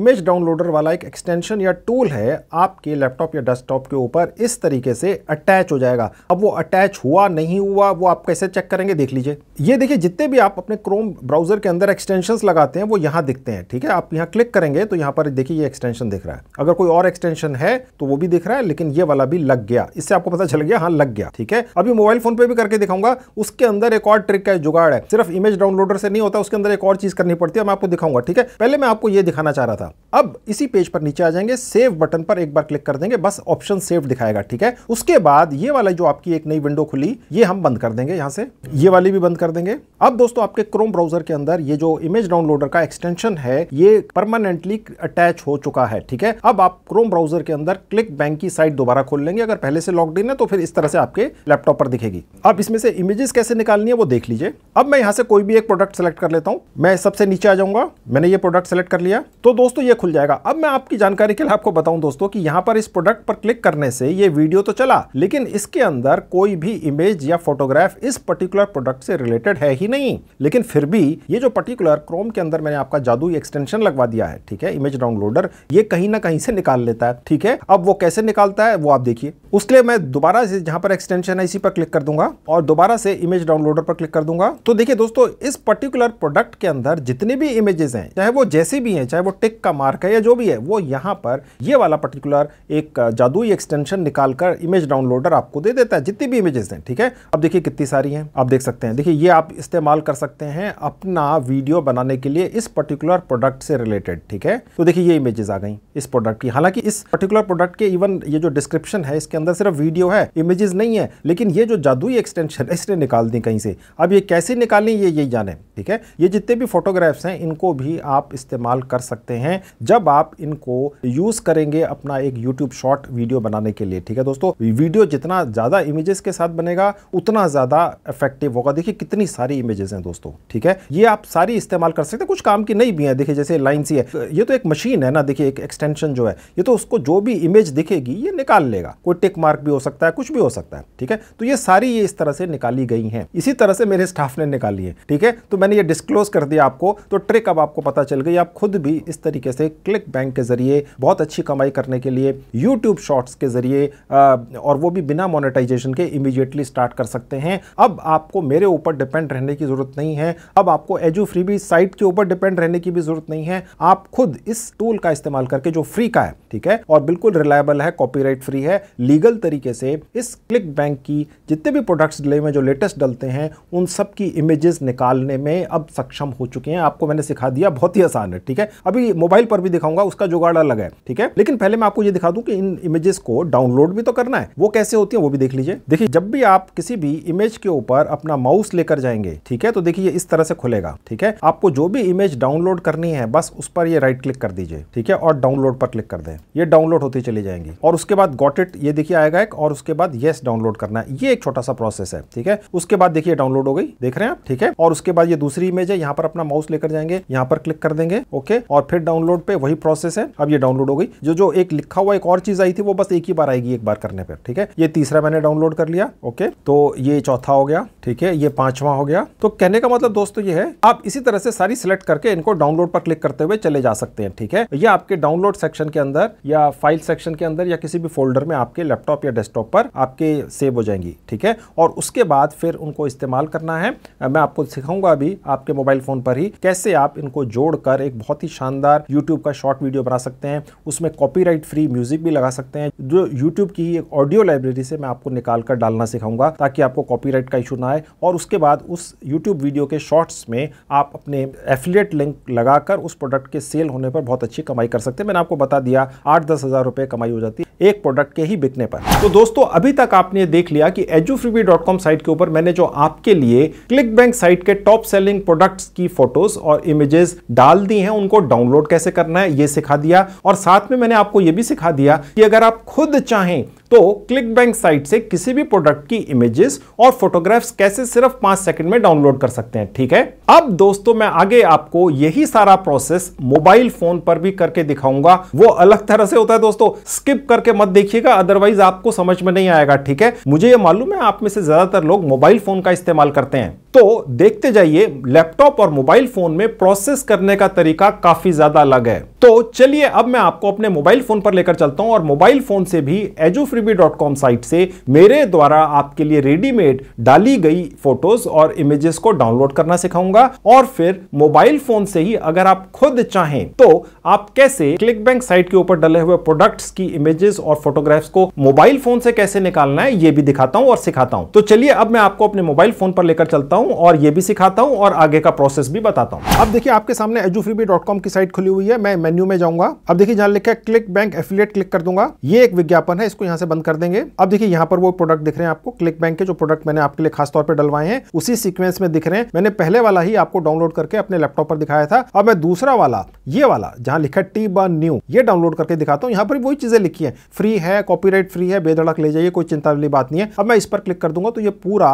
इमेज डाउनलोडर वाला एक एक्सटेंशन या टूल है आपके लैपटॉप या डेस्कटॉप के ऊपर इस तरीके से अटैच हो जाएगा अब वो अटैच हुआ नहीं हुआ वो आप कैसे चेक करेंगे देख लीजिए ये देखिए जितने भी आप अपने क्रोम ब्राउजर के अंदर एक्सटेंशन लगाते हैं वो यहां दिखते हैं ठीक है आप यहाँ क्लिक करेंगे तो यहाँ पर देखिए ये एक्सटेंशन दिख रहा है अगर कोई और एक्सटेंशन है तो वो भी दिख रहा है लेकिन ये वाला भी लग गया इससे आपको पता चल लग गया हाँ लग गया ठीक है अभी मोबाइल फोन पे भी करके दिखाऊंगा उसके अंदर एक और ट्रिक का जुगाड़ है सिर्फ इमेज डाउनलोडर से नहीं होता उसके अंदर एक और चीज करनी पड़ती है मैं आपको दिखाऊंगा ठीक है पहले मैं आपको ये दिखाना चाह रहा था अब इसी पेज पर नीचे आ जाएंगे सेव बटन पर एक बार क्लिक कर देंगे बस ऑप्शन सेव दिखाएगा ठीक है उसके बाद ये वाला जो आपकी एक नई विंडो खुली ये हम बंद कर देंगे यहाँ से ये वाली भी बंद कर देंगे अब दोस्तों आपके क्रोम ब्राउजर के अंदर ये जो इमेज डाउनलोडर का एक्सटेंशन है ये परमानेंटली अटैच हो चुका है ठीक है अब आप क्रोम ब्राउजर के अंदर क्लिक बैंक की साइट दोबारा खोल लेंगे अगर पहले से लॉग इन है तो तो फिर इस तरह से आपके लैपटॉप पर दिखेगी अब इसमें से इमेजेस कैसे निकालनी है वो देख लीजिए अब मैं यहाँ से कोई भी एक प्रोडक्ट सेलेक्ट कर लेता हूँ मैं सबसे नीचे आ जाऊंगा मैंने ये प्रोडक्ट सेलेक्ट कर लिया तो दोस्तों ये खुल जाएगा अब मैं आपकी जानकारी के लिए आपको बताऊं दोस्तों कि यहाँ पर इस प्रोडक्ट पर क्लिक करने से ये वीडियो तो चला लेकिन इसके अंदर कोई भी इमेज या फोटोग्राफ इस पर्टिकुलर प्रोडक्ट से रिलेटेड है ही नहीं लेकिन फिर भी ये जो पर्टिकुलर क्रोम के अंदर मैंने आपका जादू एक्सटेंशन लगवा दिया है ठीक है इमेज डाउनलोडर ये कहीं ना कहीं से निकाल लेता है ठीक है अब वो कैसे निकालता है वो आप देखिए उसके लिए मैं दोबारा दोबारा से जहां पर एक्सटेंशन है इसी पर क्लिक कर दूंगा और दोबारा से इमेज डाउनलोडर पर क्लिक कर दूंगा तो देखिए दोस्तों इस पर्टिकुलर प्रोडक्ट के अंदर जितने भी इमेजेस हैं चाहे वो जैसे भी हैं चाहे वो टिक का मार्क है या जो भी है वो यहां पर ये वाला पर्टिकुलर एक जादुई एक्सटेंशन निकालकर इमेज डाउनलोडर आपको दे देता है जितनी भी इमेजेस हैं ठीक है अब देखिए कितनी सारी हैं आप देख सकते हैं देखिए ये आप इस्तेमाल कर सकते हैं अपना वीडियो बनाने के लिए इस पर्टिकुलर प्रोडक्ट से रिलेटेड ठीक है तो देखिए ये इमेजेस आ गई इस प्रोडक्ट की हालांकि इस पर्टिकुलर प्रोडक्ट के इवन ये जो डिस्क्रिप्शन है इसके अंदर सिर्फ वीडियो है है इमेजेस नहीं है लेकिन ये जो जादुई एक्सटेंशन है इसने निकाल दी कहीं से अब ये कैसे निकालें ये यही जाने ठीक है ये जितने भी फोटोग्राफ्स हैं इनको भी आप इस्तेमाल कर सकते हैं जब आप इनको यूज़ करेंगे अपना एक यूट्यूब शॉर्ट वीडियो बनाने के लिए ठीक है दोस्तों वीडियो जितना ज़्यादा इमेजेस के साथ बनेगा उतना ज़्यादा इफेक्टिव होगा देखिए कितनी सारी इमेजेस हैं दोस्तों ठीक है ये आप सारी इस्तेमाल कर सकते हैं कुछ काम की नहीं भी है देखिए जैसे लाइन सी है ये तो एक मशीन है ना देखिए एक एक्सटेंशन जो है ये तो उसको जो भी इमेज दिखेगी ये निकाल लेगा कोई टिक मार्क भी हो सकता है है कुछ भी हो सकता है ठीक है तो ये सारी ये इस तरह से निकाली गई हैं इसी तरह से मेरे स्टाफ ने निकाली है ठीक है तो मैंने ये डिस्क्लोज कर दिया आपको तो ट्रिक अब आपको पता चल गई आप खुद भी इस तरीके से क्लिक बैंक के जरिए बहुत अच्छी कमाई करने के लिए यूट्यूब शॉर्ट्स के जरिए और वो भी बिना मोनिटाइजेशन के इमीजिएटली स्टार्ट कर सकते हैं अब आपको मेरे ऊपर डिपेंड रहने की जरूरत नहीं है अब आपको एजू फ्री भी साइट के ऊपर डिपेंड रहने की भी जरूरत नहीं है आप खुद इस टूल का इस्तेमाल करके जो फ्री का है ठीक है और बिल्कुल रिलायबल है कॉपीराइट फ्री है लीगल तरीके से इस क्लिक बैंक की जितने भी प्रोडक्ट्स डिले में जो लेटेस्ट डलते हैं उन सब की इमेजेस निकालने में अब सक्षम हो चुके हैं आपको मैंने सिखा दिया बहुत ही आसान है ठीक है अभी मोबाइल पर भी दिखाऊंगा उसका जुगाड़ अलग है ठीक है लेकिन पहले मैं आपको ये दिखा दूं कि इन इमेजेस को डाउनलोड भी तो करना है वो कैसे होती है वो भी देख लीजिए देखिए जब भी आप किसी भी इमेज के ऊपर अपना माउस लेकर जाएंगे ठीक है तो देखिए इस तरह से खुलेगा ठीक है आपको जो भी इमेज डाउनलोड करनी है बस उस पर ये राइट क्लिक कर दीजिए ठीक है और डाउनलोड पर क्लिक कर दें ये डाउनलोड होती चली जाएंगी और उसके बाद गॉट इट ये देखिए आएगा एक और उसके उसके बाद येस डाउनलोड करना है ये एक छोटा सा प्रोसेस है ठीक है उसके बाद देखिए डाउनलोड हो गई देख रहे हैं आप ठीक है और उसके बाद ये दूसरी इमेज है यहाँ पर अपना माउस लेकर जाएंगे यहाँ पर क्लिक कर देंगे ओके और फिर डाउनलोड पे वही प्रोसेस है अब ये डाउनलोड हो गई जो जो एक लिखा हुआ एक और चीज आई थी वो बस एक ही बार आएगी एक बार करने पर ठीक है ये तीसरा मैंने डाउनलोड कर लिया ओके तो ये चौथा हो गया ठीक है ये पांचवा हो गया तो कहने का मतलब दोस्तों ये है आप इसी तरह से सारी सिलेक्ट करके इनको डाउनलोड पर क्लिक करते हुए चले जा सकते हैं ठीक है ये आपके डाउनलोड सेक्शन के अंदर या फाइल सेक्शन के अंदर या किसी भी फोल्डर में आपके लैपटॉप या डेस्कटॉप पर पर आपके सेव हो जाएंगी ठीक है और उसके बाद फिर उनको इस्तेमाल करना है मैं आपको सिखाऊंगा अभी आपके मोबाइल फ़ोन पर ही कैसे आप इनको जोड़कर एक बहुत ही शानदार यूट्यूब का शॉर्ट वीडियो बना सकते हैं उसमें कॉपी फ्री म्यूजिक भी लगा सकते हैं जो यूट्यूब की एक ऑडियो लाइब्रेरी से मैं आपको निकाल कर डालना सिखाऊंगा ताकि आपको कॉपी का इशू ना आए और उसके बाद उस यूट्यूब वीडियो के शॉर्ट्स में आप अपने एफिलिएट लिंक लगाकर उस प्रोडक्ट के सेल होने पर बहुत अच्छी कमाई कर सकते हैं मैंने आपको बता दिया आठ दस हज़ार रुपए कमाई हो जाती है एक प्रोडक्ट के ही बिकने पर तो दोस्तों अभी तक आपने देख लिया कि एजुफ्रीबी साइट के ऊपर मैंने जो आपके लिए क्लिक बैंक साइट के टॉप सेलिंग प्रोडक्ट्स की फोटोज और इमेजेस डाल दी हैं उनको डाउनलोड कैसे करना है ये सिखा दिया और साथ में मैंने आपको ये भी सिखा दिया कि अगर आप खुद चाहें तो क्लिक बैंक साइट से किसी भी प्रोडक्ट की इमेजेस और फोटोग्राफ्स कैसे सिर्फ पांच सेकंड में डाउनलोड कर सकते हैं ठीक है अब दोस्तों मैं आगे आपको यही सारा प्रोसेस मोबाइल फोन पर भी करके दिखाऊंगा वो अलग तरह से होता है दोस्तों स्किप करके मत देखिएगा अदरवाइज आपको समझ में नहीं आएगा ठीक है मुझे ये मालूम है आप में से ज्यादातर लोग मोबाइल फोन का इस्तेमाल करते हैं तो देखते जाइए लैपटॉप और मोबाइल फोन में प्रोसेस करने का तरीका काफी ज्यादा अलग है तो चलिए अब मैं आपको अपने मोबाइल फोन पर लेकर चलता हूं और मोबाइल फोन से भी एजो फ्री कॉम साइट से मेरे द्वारा आपके लिए रेडीमेड डाली गई फोटोज और इमेजेस को डाउनलोड करना सिखाऊंगा और फिर मोबाइल फोन से ही अगर आप खुद चाहें तो आप कैसे क्लिक बैंक साइट के ऊपर डले हुए प्रोडक्ट्स की इमेजेस और फोटोग्राफ्स को मोबाइल फोन से कैसे निकालना है ये भी दिखाता हूं और सिखाता हूं तो चलिए अब मैं आपको अपने मोबाइल फोन पर लेकर चलता हूं और ये भी सिखाता हूं और आगे का प्रोसेस भी बताता हूं अब देखिए आपके सामने एजूफ्रीबी की साइट खुली हुई है मैं मेन्यू में जाऊंगा अब देखिए जहां लिखा है क्लिक बैंक एफिलियट क्लिक कर दूंगा ये एक विज्ञापन है इसको यहां से बंद कर देंगे अब देखिए यहाँ पर वो प्रोडक्ट दिख रहे हैं आपको क्लिक बैंक के जो प्रोडक्ट मैंने आपके लिए खासतौर पर डलवाए हैं उसी सीक्वेंस में दिख रहे हैं मैंने पहले वाला ही आपको डाउनलोड करके अपने लैपटॉप पर दिखाया था अब मैं दूसरा वाला ये वाला जहां लिखा टी बा न्यू ये डाउनलोड करके दिखाता हूँ यहाँ पर वही चीजें लिखी है फ्री है कॉपीराइट फ्री है बेधड़क ले जाइए कोई चिंता वाली बात नहीं है अब मैं इस पर क्लिक कर दूंगा तो ये पूरा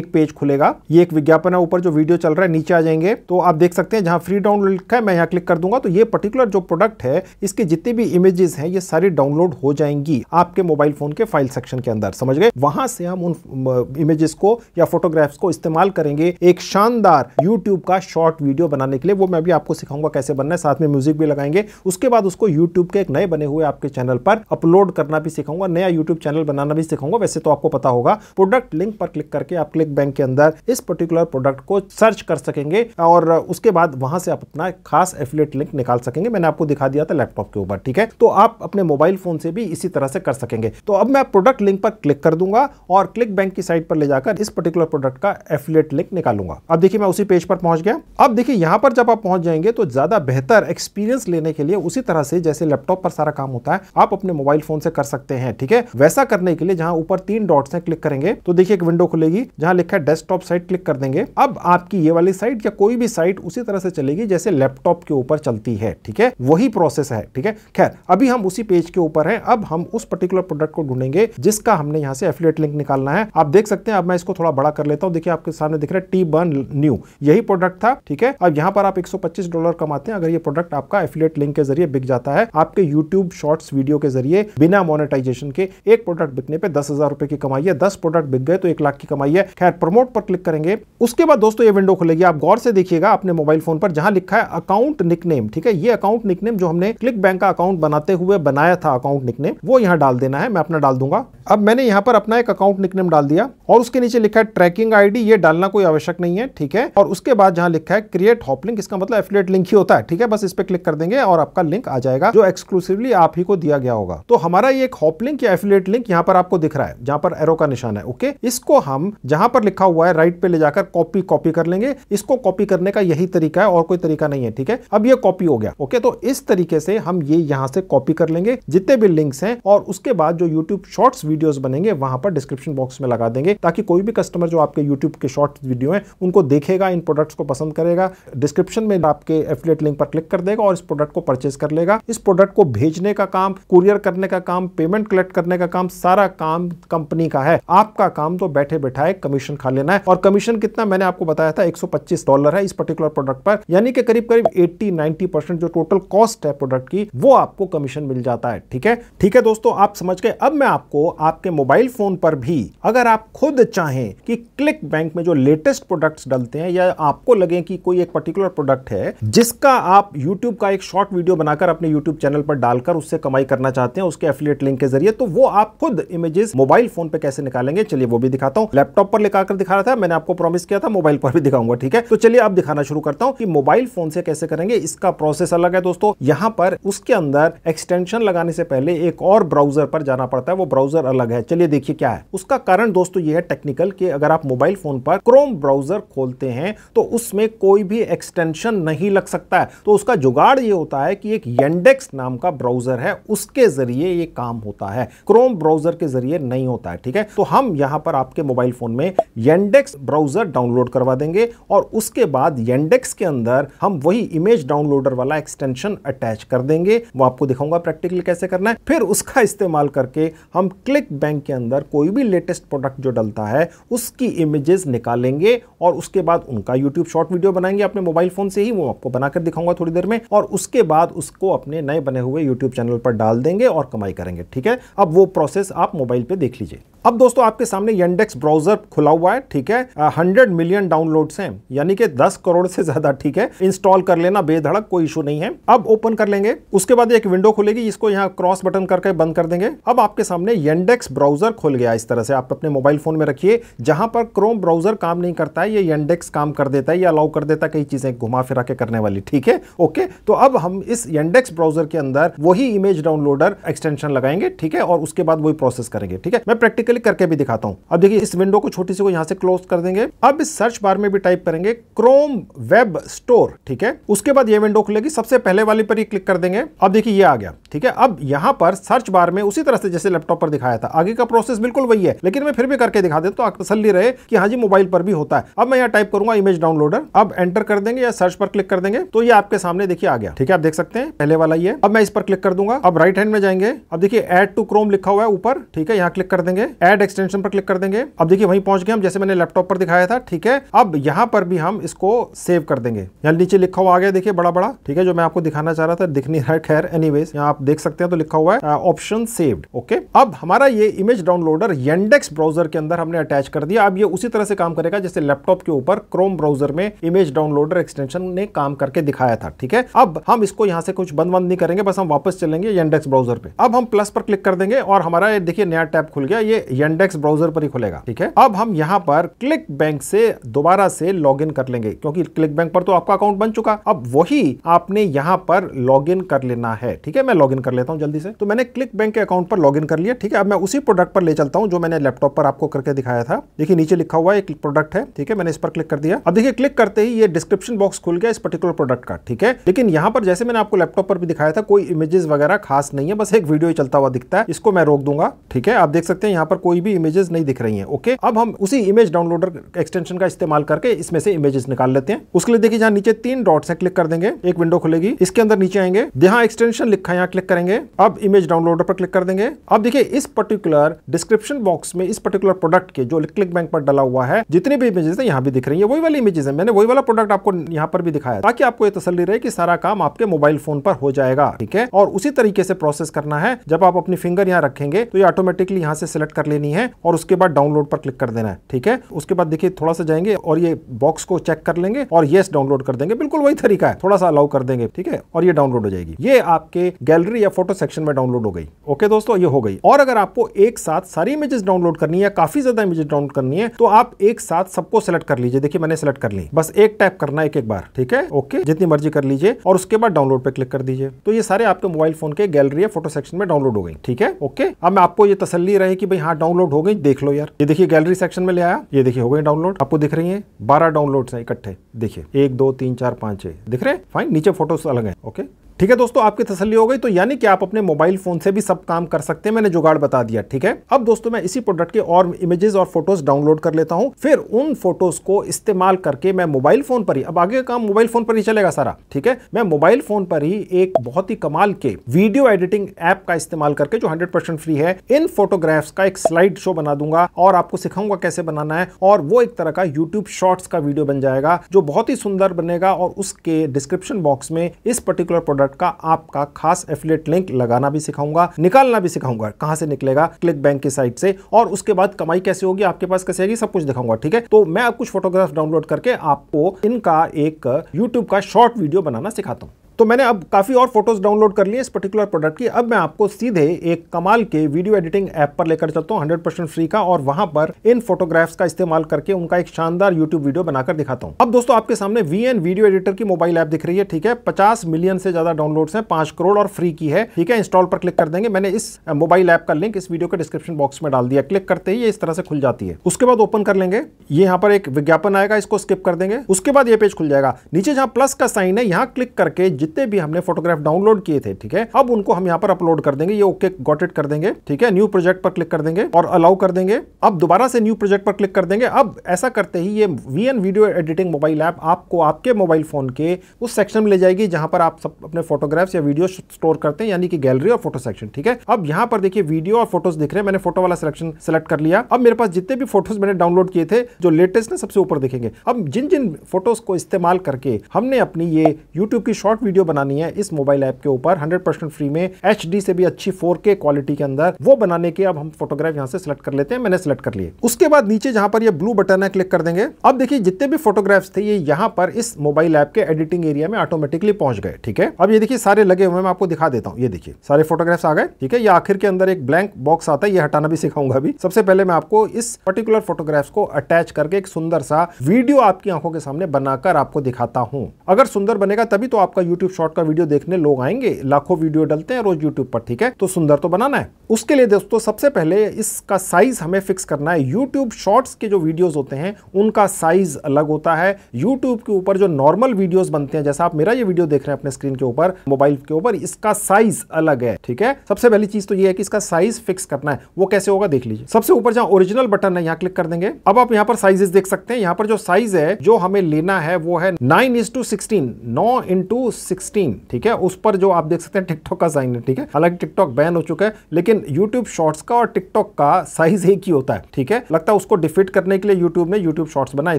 एक पेज खुलेगा ये एक विज्ञापन है ऊपर जो वीडियो चल रहा है नीचे आ जाएंगे तो आप देख सकते हैं जहां फ्री डाउनलोड लिखा है मैं यहाँ क्लिक कर दूंगा तो ये पर्टिकुलर जो प्रोडक्ट है इसके जितनी भी इमेजेस हैं ये सारी डाउनलोड हो जाएंगी आपके मोबाइल मोबाइल फ़ोन के फाइल सेक्शन के अंदर समझ गए वहां से हम उन इमेजेस को या फोटोग्राफ्स को इस्तेमाल करेंगे एक शानदार यूट्यूब का शॉर्ट वीडियो बनाने के लिए वो मैं भी आपको सिखाऊंगा कैसे बनना है साथ में म्यूजिक भी लगाएंगे उसके बाद उसको यूट्यूब के एक नए बने हुए आपके चैनल पर अपलोड करना भी सिखाऊंगा नया यूट्यूब चैनल बनाना भी सिखाऊंगा वैसे तो आपको पता होगा प्रोडक्ट लिंक पर क्लिक करके आप क्लिक बैंक के अंदर इस पर्टिकुलर प्रोडक्ट को सर्च कर सकेंगे और उसके बाद वहां से आप अपना खास एफिलेट लिंक निकाल सकेंगे मैंने आपको दिखा दिया था लैपटॉप के ऊपर ठीक है तो आप अपने मोबाइल फोन से भी इसी तरह से कर सकेंगे तो अब मैं प्रोडक्ट लिंक पर क्लिक कर दूंगा और क्लिक बैंक की साइट पर ले जाकर इस पर्टिकुलर प्रोडक्ट का एफिलेट लिंक निकालूंगा अब देखिए मैं उसी पेज पर पहुंच गया अब देखिए यहां पर जब आप पहुंच जाएंगे तो ज्यादा बेहतर एक्सपीरियंस लेने के लिए उसी तरह से जैसे लैपटॉप पर सारा काम होता है आप अपने मोबाइल फोन से कर सकते हैं ठीक है वैसा करने के लिए जहां ऊपर तीन डॉट्स हैं क्लिक करेंगे तो देखिए एक विंडो खुलेगी जहां लिखा है डेस्कटॉप साइट क्लिक कर देंगे अब आपकी ये वाली साइट या कोई भी साइट उसी तरह से चलेगी जैसे लैपटॉप के ऊपर चलती है ठीक है वही प्रोसेस है ठीक है खैर अभी हम उसी पेज के ऊपर है अब हम उस पर्टिकुलर प्रोडक्ट प्रोडक्ट को ढूंढेंगे जिसका हमने यहाँ से एफिलेट लिंक निकालना है आप देख सकते हैं अब मैं इसको थोड़ा बड़ा कर लेता हूँ देखिए आपके सामने दिख रहा है टी बर्न न्यू यही प्रोडक्ट था ठीक है अब यहाँ पर आप एक डॉलर कमाते हैं अगर ये प्रोडक्ट आपका एफिलेट लिंक के जरिए बिक जाता है आपके यूट्यूब शॉर्ट्स वीडियो के जरिए बिना मोनिटाइजेशन के एक प्रोडक्ट बिकने पर दस रुपए की कमाई है दस प्रोडक्ट बिक गए तो एक लाख की कमाई है खैर प्रमोट पर क्लिक करेंगे उसके बाद दोस्तों ये विंडो खुलेगी आप गौर से देखिएगा अपने मोबाइल फोन पर जहां लिखा है अकाउंट निकनेम ठीक है ये अकाउंट निकनेम जो हमने क्लिक बैंक का अकाउंट बनाते हुए बनाया था अकाउंट निकनेम वो यहाँ डाल देना है मैं अपना डाल दूंगा अब मैंने यहाँ पर अपना एक अकाउंट निकनेम डाल दिया और उसके नीचे लिखा है ट्रैकिंग आईडी ये डालना कोई आवश्यक नहीं है ठीक है और उसके बाद जहाँ लिखा है क्रिएट हॉपलिंक इसका मतलब एफिलेट लिंक ही होता है ठीक है बस इस पर क्लिक कर देंगे और आपका लिंक आ जाएगा जो एक्सक्लूसिवली आप ही को दिया गया होगा तो हमारा ये एक हॉपलिंक या एफिलेट लिंक यहाँ पर आपको दिख रहा है जहाँ पर एरो का निशान है ओके इसको हम जहाँ पर लिखा हुआ है राइट पे ले जाकर कॉपी कॉपी कर लेंगे इसको कॉपी करने का यही तरीका है और कोई तरीका नहीं है ठीक है अब ये कॉपी हो गया ओके तो इस तरीके से हम ये यहाँ से कॉपी कर लेंगे जितने भी लिंक्स हैं और उसके बाद जो यूट्यूब शॉर्ट्स वीडियोस बनेंगे वहां पर डिस्क्रिप्शन बॉक्स में लगा देंगे ताकि कोई भी कस्टमर जो आपके यूट्यूब के शॉर्ट वीडियो हैं उनको देखेगा इन प्रोडक्ट्स को पसंद करेगा डिस्क्रिप्शन में आपके एफिलेट लिंक पर क्लिक कर देगा और इस प्रोडक्ट को परचेज कर लेगा इस प्रोडक्ट को भेजने का काम कुरियर करने का काम पेमेंट कलेक्ट करने का काम सारा काम कंपनी का है आपका काम तो बैठे बैठाए कमीशन खा लेना है और कमीशन कितना मैंने आपको बताया था 125 डॉलर है इस पर्टिकुलर प्रोडक्ट पर यानी कि करीब करीब 80-90 परसेंट जो टोटल कॉस्ट है प्रोडक्ट की वो आपको कमीशन मिल जाता है ठीक है ठीक है दोस्तों आप समझ के अब मैं आपको आपके मोबाइल फोन पर भी अगर आप खुद चाहें कि क्लिक बैंक में जो लेटेस्ट प्रोडक्ट्स डलते हैं या आपको लगे कि कोई एक पर्टिकुलर प्रोडक्ट है जिसका आप यूट्यूब का एक शॉर्ट वीडियो बनाकर अपने यूट्यूब चैनल पर डालकर उससे कमाई करना चाहते हैं उसके एफिलेट लिंक के जरिए तो वो आप खुद इमेजेस मोबाइल फोन पर कैसे निकालेंगे चलिए वो भी दिखाता हूँ लैपटॉप पर लेकर दिखा रहा था मैंने आपको प्रॉमिस किया था मोबाइल पर भी दिखाऊंगा ठीक है तो चलिए अब दिखाना शुरू करता हूँ कि मोबाइल फोन से कैसे करेंगे इसका प्रोसेस अलग है दोस्तों यहां पर उसके अंदर एक्सटेंशन लगाने से पहले एक और ब्राउजर पर जाना पड़ता है वो ब्राउजर अलग है चलिए देखिए क्या है उसका कारण दोस्तों ये है टेक्निकल कि अगर आप मोबाइल फोन पर क्रोम ब्राउजर खोलते हैं तो उसमें कोई भी एक्सटेंशन नहीं लग सकता है तो उसका जुगाड़ ये होता है कि एक येंडेक्स नाम का ब्राउजर है उसके जरिए ये काम होता है क्रोम ब्राउजर के जरिए नहीं होता है ठीक है तो हम यहां पर आपके मोबाइल फोन में येंडेक्स ब्राउजर डाउनलोड करवा देंगे और उसके बाद येंडेक्स के अंदर हम वही इमेज डाउनलोडर वाला एक्सटेंशन अटैच कर देंगे वो आपको दिखाऊंगा प्रैक्टिकली कैसे करना है फिर उसका इस्तेमाल करके करके हम क्लिक बैंक के अंदर कोई भी लेटेस्ट प्रोडक्ट जो डलता है उसकी इमेजेस निकालेंगे और उसके बाद उनका यूट्यूब शॉर्ट वीडियो बनाएंगे अपने मोबाइल फ़ोन से ही वो आपको बनाकर दिखाऊंगा थोड़ी देर में और उसके बाद उसको अपने नए बने हुए यूट्यूब चैनल पर डाल देंगे और कमाई करेंगे ठीक है अब वो प्रोसेस आप मोबाइल पर देख लीजिए अब दोस्तों आपके सामने यंडेक्स ब्राउजर खुला हुआ है ठीक है हंड्रेड मिलियन डाउनलोड्स हैं यानी कि दस करोड़ से ज्यादा ठीक है इंस्टॉल कर लेना बेधड़क कोई इशू नहीं है अब ओपन कर लेंगे उसके बाद एक विंडो खुलेगी इसको यहाँ क्रॉस बटन करके बंद कर देंगे अब आपके सामने येंडेक्स ब्राउजर खुल गया इस तरह से आप अपने मोबाइल फोन में रखिए जहां पर क्रोम ब्राउजर काम नहीं करता है ये येंडेक्स काम कर देता है या अलाउ कर देता है कई चीजें घुमा फिरा के करने वाली ठीक है ओके तो अब हम इस येंडेक्स ब्राउजर के अंदर वही इमेज डाउनलोडर एक्सटेंशन लगाएंगे ठीक है और उसके बाद वही प्रोसेस करेंगे ठीक है मैं प्रैक्टिकली करके भी दिखाता हूं अब देखिए इस विंडो को छोटी सी को यहां से क्लोज कर देंगे अब इस सर्च बार में भी टाइप करेंगे क्रोम वेब स्टोर ठीक है उसके बाद ये विंडो खुलेगी सबसे पहले वाली पर ही क्लिक कर देंगे अब देखिए ये आ गया ठीक है अब यहां पर सर्च बार में उसी तरह से जैसे लैपटॉप पर दिखाया था आगे का प्रोसेस बिल्कुल वही है लेकिन मैं फिर भी करके दिखा देता तो आप तसली रहे कि हाँ जी मोबाइल पर भी होता है अब मैं यहाँ टाइप करूंगा इमेज डाउनलोडर अब एंटर कर देंगे या सर्च पर क्लिक कर देंगे तो ये आपके सामने देखिए आ गया ठीक है आप देख सकते हैं पहले वाला ये अब मैं इस पर क्लिक कर दूंगा अब राइट हैंड में जाएंगे अब देखिए एड टू क्रोम लिखा हुआ है ऊपर ठीक है यहाँ क्लिक कर देंगे एड एक्सटेंशन पर क्लिक कर देंगे अब देखिए वहीं पहुंच गए हम जैसे मैंने लैपटॉप पर दिखाया था ठीक है अब यहाँ पर भी हम इसको सेव कर देंगे यहाँ नीचे लिखा हुआ आ गया देखिए बड़ा बड़ा ठीक है जो मैं आपको दिखाना चाह रहा था दिख नहीं रहा है खैर एनीवेज यहाँ आप देख सकते हैं तो लिखा हुआ है ऑप्शन uh, सेव्ड ओके अब हमारा ये इमेज डाउनलोडर येंडेक्स ब्राउजर के अंदर हमने अटैच कर दिया अब ये उसी तरह से काम करेगा जैसे लैपटॉप के ऊपर क्रोम ब्राउजर में इमेज डाउनलोडर एक्सटेंशन ने काम करके दिखाया था ठीक है अब हम इसको यहां से कुछ बंद बंद नहीं करेंगे बस हम वापस चलेंगे येंडेक्स ब्राउजर पे अब हम प्लस पर क्लिक कर देंगे और हमारा ये देखिए नया टैप खुल गया ये येंडेक्स ब्राउजर पर ही खुलेगा ठीक है अब हम यहाँ पर क्लिक बैंक से दोबारा से लॉग कर लेंगे क्योंकि क्लिक बैंक पर तो आपका अकाउंट बन चुका अब वही आपने यहाँ पर लॉग कर लेना है ठीक है मैं लॉग कर लेता हूँ जल्दी से तो मैंने क्लिक बैंक के अकाउंट पर लॉग लॉगिन कर लिया ठीक है अब मैं उसी प्रोडक्ट पर ले चलता हूँ जो मैंने लैपटॉप पर आपको करके दिखाया था देखिए नीचे लिखा हुआ एक प्रोडक्ट है ठीक है मैंने इस पर क्लिक कर दिया अब देखिए क्लिक करते ही ये डिस्क्रिप्शन बॉक्स खुल गया इस पर्टिकुलर प्रोडक्ट का ठीक है लेकिन यहाँ पर जैसे मैंने आपको लैपटॉप पर भी दिखाया था कोई इमेजेस वगैरह खास नहीं है बस एक वीडियो ही चलता हुआ दिखता है इसको मैं रोक दूंगा ठीक है आप देख सकते हैं यहाँ पर कोई भी इमेजेस नहीं दिख रही है ओके अब हम उसी इमेज डाउनलोडर एक्सटेंशन का इस्तेमाल करके इसमें से इमेजेस निकाल लेते हैं उसके लिए देखिए जहाँ नीचे तीन डॉट्स है क्लिक कर देंगे एक विंडो खुलेगी इसके अंदर नीचे आएंगे जहाँ एक्सटेंशन लिखा है यहाँ क्लिक करेंगे अब इमेज डाउनलोडर पर क्लिक कर देंगे अब देखिए इस पर्टिकुलर डिस्क्रिप्शन बॉक्स में इस पर्टिकुलर प्रोडक्ट के जो क्लिक बैंक पर डाला हुआ है जितनी भी इमेजेस है यहाँ भी दिख रही है वही वाली इमेजेस है मैंने वही वाला प्रोडक्ट आपको यहाँ पर भी दिखाया ताकि आपको ये तसली रहे कि सारा काम आपके मोबाइल फोन पर हो जाएगा ठीक है और उसी तरीके से प्रोसेस करना है जब आप अपनी फिंगर यहाँ रखेंगे तो ये ऑटोमेटिकली यहाँ से सिलेक्ट कर लेनी है और उसके बाद डाउनलोड पर क्लिक कर देना है ठीक है उसके बाद देखिए थोड़ा सा जाएंगे और ये बॉक्स को चेक कर लेंगे और येस डाउनलोड कर देंगे बिल्कुल वही तरीका है थोड़ा सा अलाउ कर देंगे ठीक है और ये डाउनलोड हो जाएगी ये आपके गैलरी या फोटो सेक्शन में डाउनलोड हो गई ओके दोस्तों ये हो गई और अगर आपको एक साथ सारी इमेजेस डाउनलोड करनी है काफी ज्यादा इमेजेस डाउनलोड करनी है तो आप एक साथ सबको सेलेक्ट कर लीजिए देखिए मैंने सेलेक्ट कर ली बस एक टाइप करना एक एक बार ठीक है ओके जितनी मर्जी कर लीजिए और उसके बाद डाउनलोड पर क्लिक कर दीजिए तो ये सारे आपके मोबाइल फोन के गैलरी या फोटो सेक्शन में डाउनलोड हो गई ठीक है ओके अब आपको ये तसली रहे कि भाई हाँ डाउनलोड हो गई देख लो यार ये देखिए गैलरी सेक्शन में ले आया ये देखिए हो गई डाउनलोड आपको दिख रही है बारह डाउनलोड है इकट्ठे देखिए एक दो तीन चार पांच छह दिख रहे फाइन नीचे फोटोज अलग है ओके ठीक है दोस्तों आपकी तसली हो गई तो यानी कि आप अपने मोबाइल फोन से भी सब काम कर सकते हैं मैंने जुगाड़ बता दिया ठीक है अब दोस्तों मैं इसी प्रोडक्ट के और इमेजेस और फोटोज डाउनलोड कर लेता हूं फिर उन फोटोज को इस्तेमाल करके मैं मोबाइल फोन पर ही अब आगे का काम मोबाइल फोन पर ही चलेगा सारा ठीक है मैं मोबाइल फोन पर ही एक बहुत ही कमाल के वीडियो एडिटिंग ऐप का इस्तेमाल करके जो हंड्रेड फ्री है इन फोटोग्राफ्स का एक स्लाइड शो बना दूंगा और आपको सिखाऊंगा कैसे बनाना है और वो एक तरह का यूट्यूब शॉर्ट्स का वीडियो बन जाएगा जो बहुत ही सुंदर बनेगा और उसके डिस्क्रिप्शन बॉक्स में इस पर्टिकुलर प्रोडक्ट का आपका खास एफिलेट लिंक लगाना भी सिखाऊंगा निकालना भी सिखाऊंगा कहां से निकलेगा क्लिक बैंक की साइट से और उसके बाद कमाई कैसे होगी आपके पास कैसे आएगी सब कुछ दिखाऊंगा ठीक है तो मैं आप कुछ फोटोग्राफ डाउनलोड करके आपको इनका एक यूट्यूब का शॉर्ट वीडियो बनाना सिखाता हूँ तो मैंने अब काफ़ी और फोटोज़ डाउनलोड कर लिए इस पर्टिकुलर प्रोडक्ट की अब मैं आपको सीधे एक कमाल के वीडियो एडिटिंग ऐप पर लेकर चलता हूँ 100% फ्री का और वहाँ पर इन फोटोग्राफ्स का इस्तेमाल करके उनका एक शानदार यूट्यूब वीडियो बनाकर दिखाता हूँ अब दोस्तों आपके सामने वी वीडियो एडिटर की मोबाइल ऐप दिख रही है ठीक है पचास मिलियन से ज़्यादा डाउनलोड्स है पाँच करोड़ और फ्री की है ठीक है इंस्टॉल पर क्लिक कर देंगे मैंने इस मोबाइल ऐप का लिंक इस वीडियो के डिस्क्रिप्शन बॉक्स में डाल दिया क्लिक करते ही ये इस तरह से खुल जाती है उसके बाद ओपन कर लेंगे ये यहाँ पर एक विज्ञापन आएगा इसको स्किप कर देंगे उसके बाद ये पेज खुल जाएगा नीचे जहाँ प्लस का साइन है यहाँ क्लिक करके जितने भी हमने फोटोग्राफ डाउनलोड किए थे ठीक है अब उनको हम यहाँ पर अपलोड कर देंगे ये ओके गॉटेड कर देंगे ठीक है न्यू प्रोजेक्ट पर क्लिक कर देंगे और अलाउ कर देंगे अब दोबारा से न्यू प्रोजेक्ट पर क्लिक कर देंगे अब ऐसा करते ही ये V video editing mobile app आपको आपके मोबाइल फोन के उस सेक्शन में ले जाएगी जहां पर आप सब अपने फोटोग्राफ्स या वीडियो स्टोर करते हैं यानी कि गैलरी और फोटो सेक्शन ठीक है अब यहां पर देखिए वीडियो और फोटोज दिख रहे हैं मैंने फोटो वाला सिलेक्शन सेलेक्ट कर लिया अब मेरे पास जितने भी फोटोज मैंने डाउनलोड किए थे जो लेटेस्ट ना सबसे ऊपर दिखेंगे अब जिन जिन फोटोज को इस्तेमाल करके हमने अपनी ये यूट्यूब की शॉर्ट वीडियो बनानी है इस मोबाइल ऐप के ऊपर 100% फ्री में एच से भी अच्छी 4K क्वालिटी के अंदर वो बनाने के अब हम फोटोग्राफ यहाँ से सिलेक्ट कर लेते हैं मैंने सिलेक्ट कर लिए उसके बाद नीचे जहां पर ये ब्लू बटन है क्लिक कर देंगे अब देखिए जितने भी फोटोग्राफ्स थे ये यहाँ पर इस मोबाइल ऐप के एडिटिंग एरिया में ऑटोमेटिकली पहुंच गए ठीक है अब ये देखिए सारे लगे हुए मैं आपको दिखा देता हूँ ये देखिए सारे फोटोग्राफ्स आ गए ठीक है ये आखिर के अंदर एक ब्लैंक बॉक्स आता है ये हटाना भी सिखाऊंगा अभी सबसे पहले मैं आपको इस पर्टिकुलर फोटोग्राफ्स को अटैच करके एक सुंदर सा वीडियो आपकी आंखों के सामने बनाकर आपको दिखाता हूँ अगर सुंदर बनेगा तभी तो आपका यूट्यूब यूट्यूब शॉर्ट का वीडियो देखने लोग आएंगे लाखों वीडियो डलते हैं रोज यूट्यूब पर ठीक है तो सुंदर तो बनाना है उसके लिए दोस्तों सबसे पहले इसका साइज हमें फिक्स करना है यूट्यूब शॉर्ट्स के जो वीडियोज होते हैं उनका साइज अलग होता है यूट्यूब के ऊपर जो नॉर्मल वीडियोज बनते हैं जैसा आप मेरा ये वीडियो देख रहे हैं अपने स्क्रीन के ऊपर मोबाइल के ऊपर इसका साइज अलग है ठीक है सबसे पहली चीज तो ये है कि इसका साइज फिक्स करना है वो कैसे होगा देख लीजिए सबसे ऊपर जहां ओरिजिनल बटन है यहाँ क्लिक कर देंगे अब आप यहाँ पर साइजेस देख सकते हैं यहाँ पर जो साइज है जो हमें लेना है वो है नाइन इंस टू सिक्सटीन नौ इंटू सिक्सटीन ठीक है उस पर जो आप देख सकते हैं टिकटॉक का साइन है ठीक है हालांकि टिकटॉक बैन हो चुका है लेकिन यूट्यूब शॉर्ट्स का और टिकटॉक का साइज एक ही होता है ठीक है लगता है उसको डिफीट करने के लिए यूट्यूब ने यूट्यूब शॉर्ट्स बनाए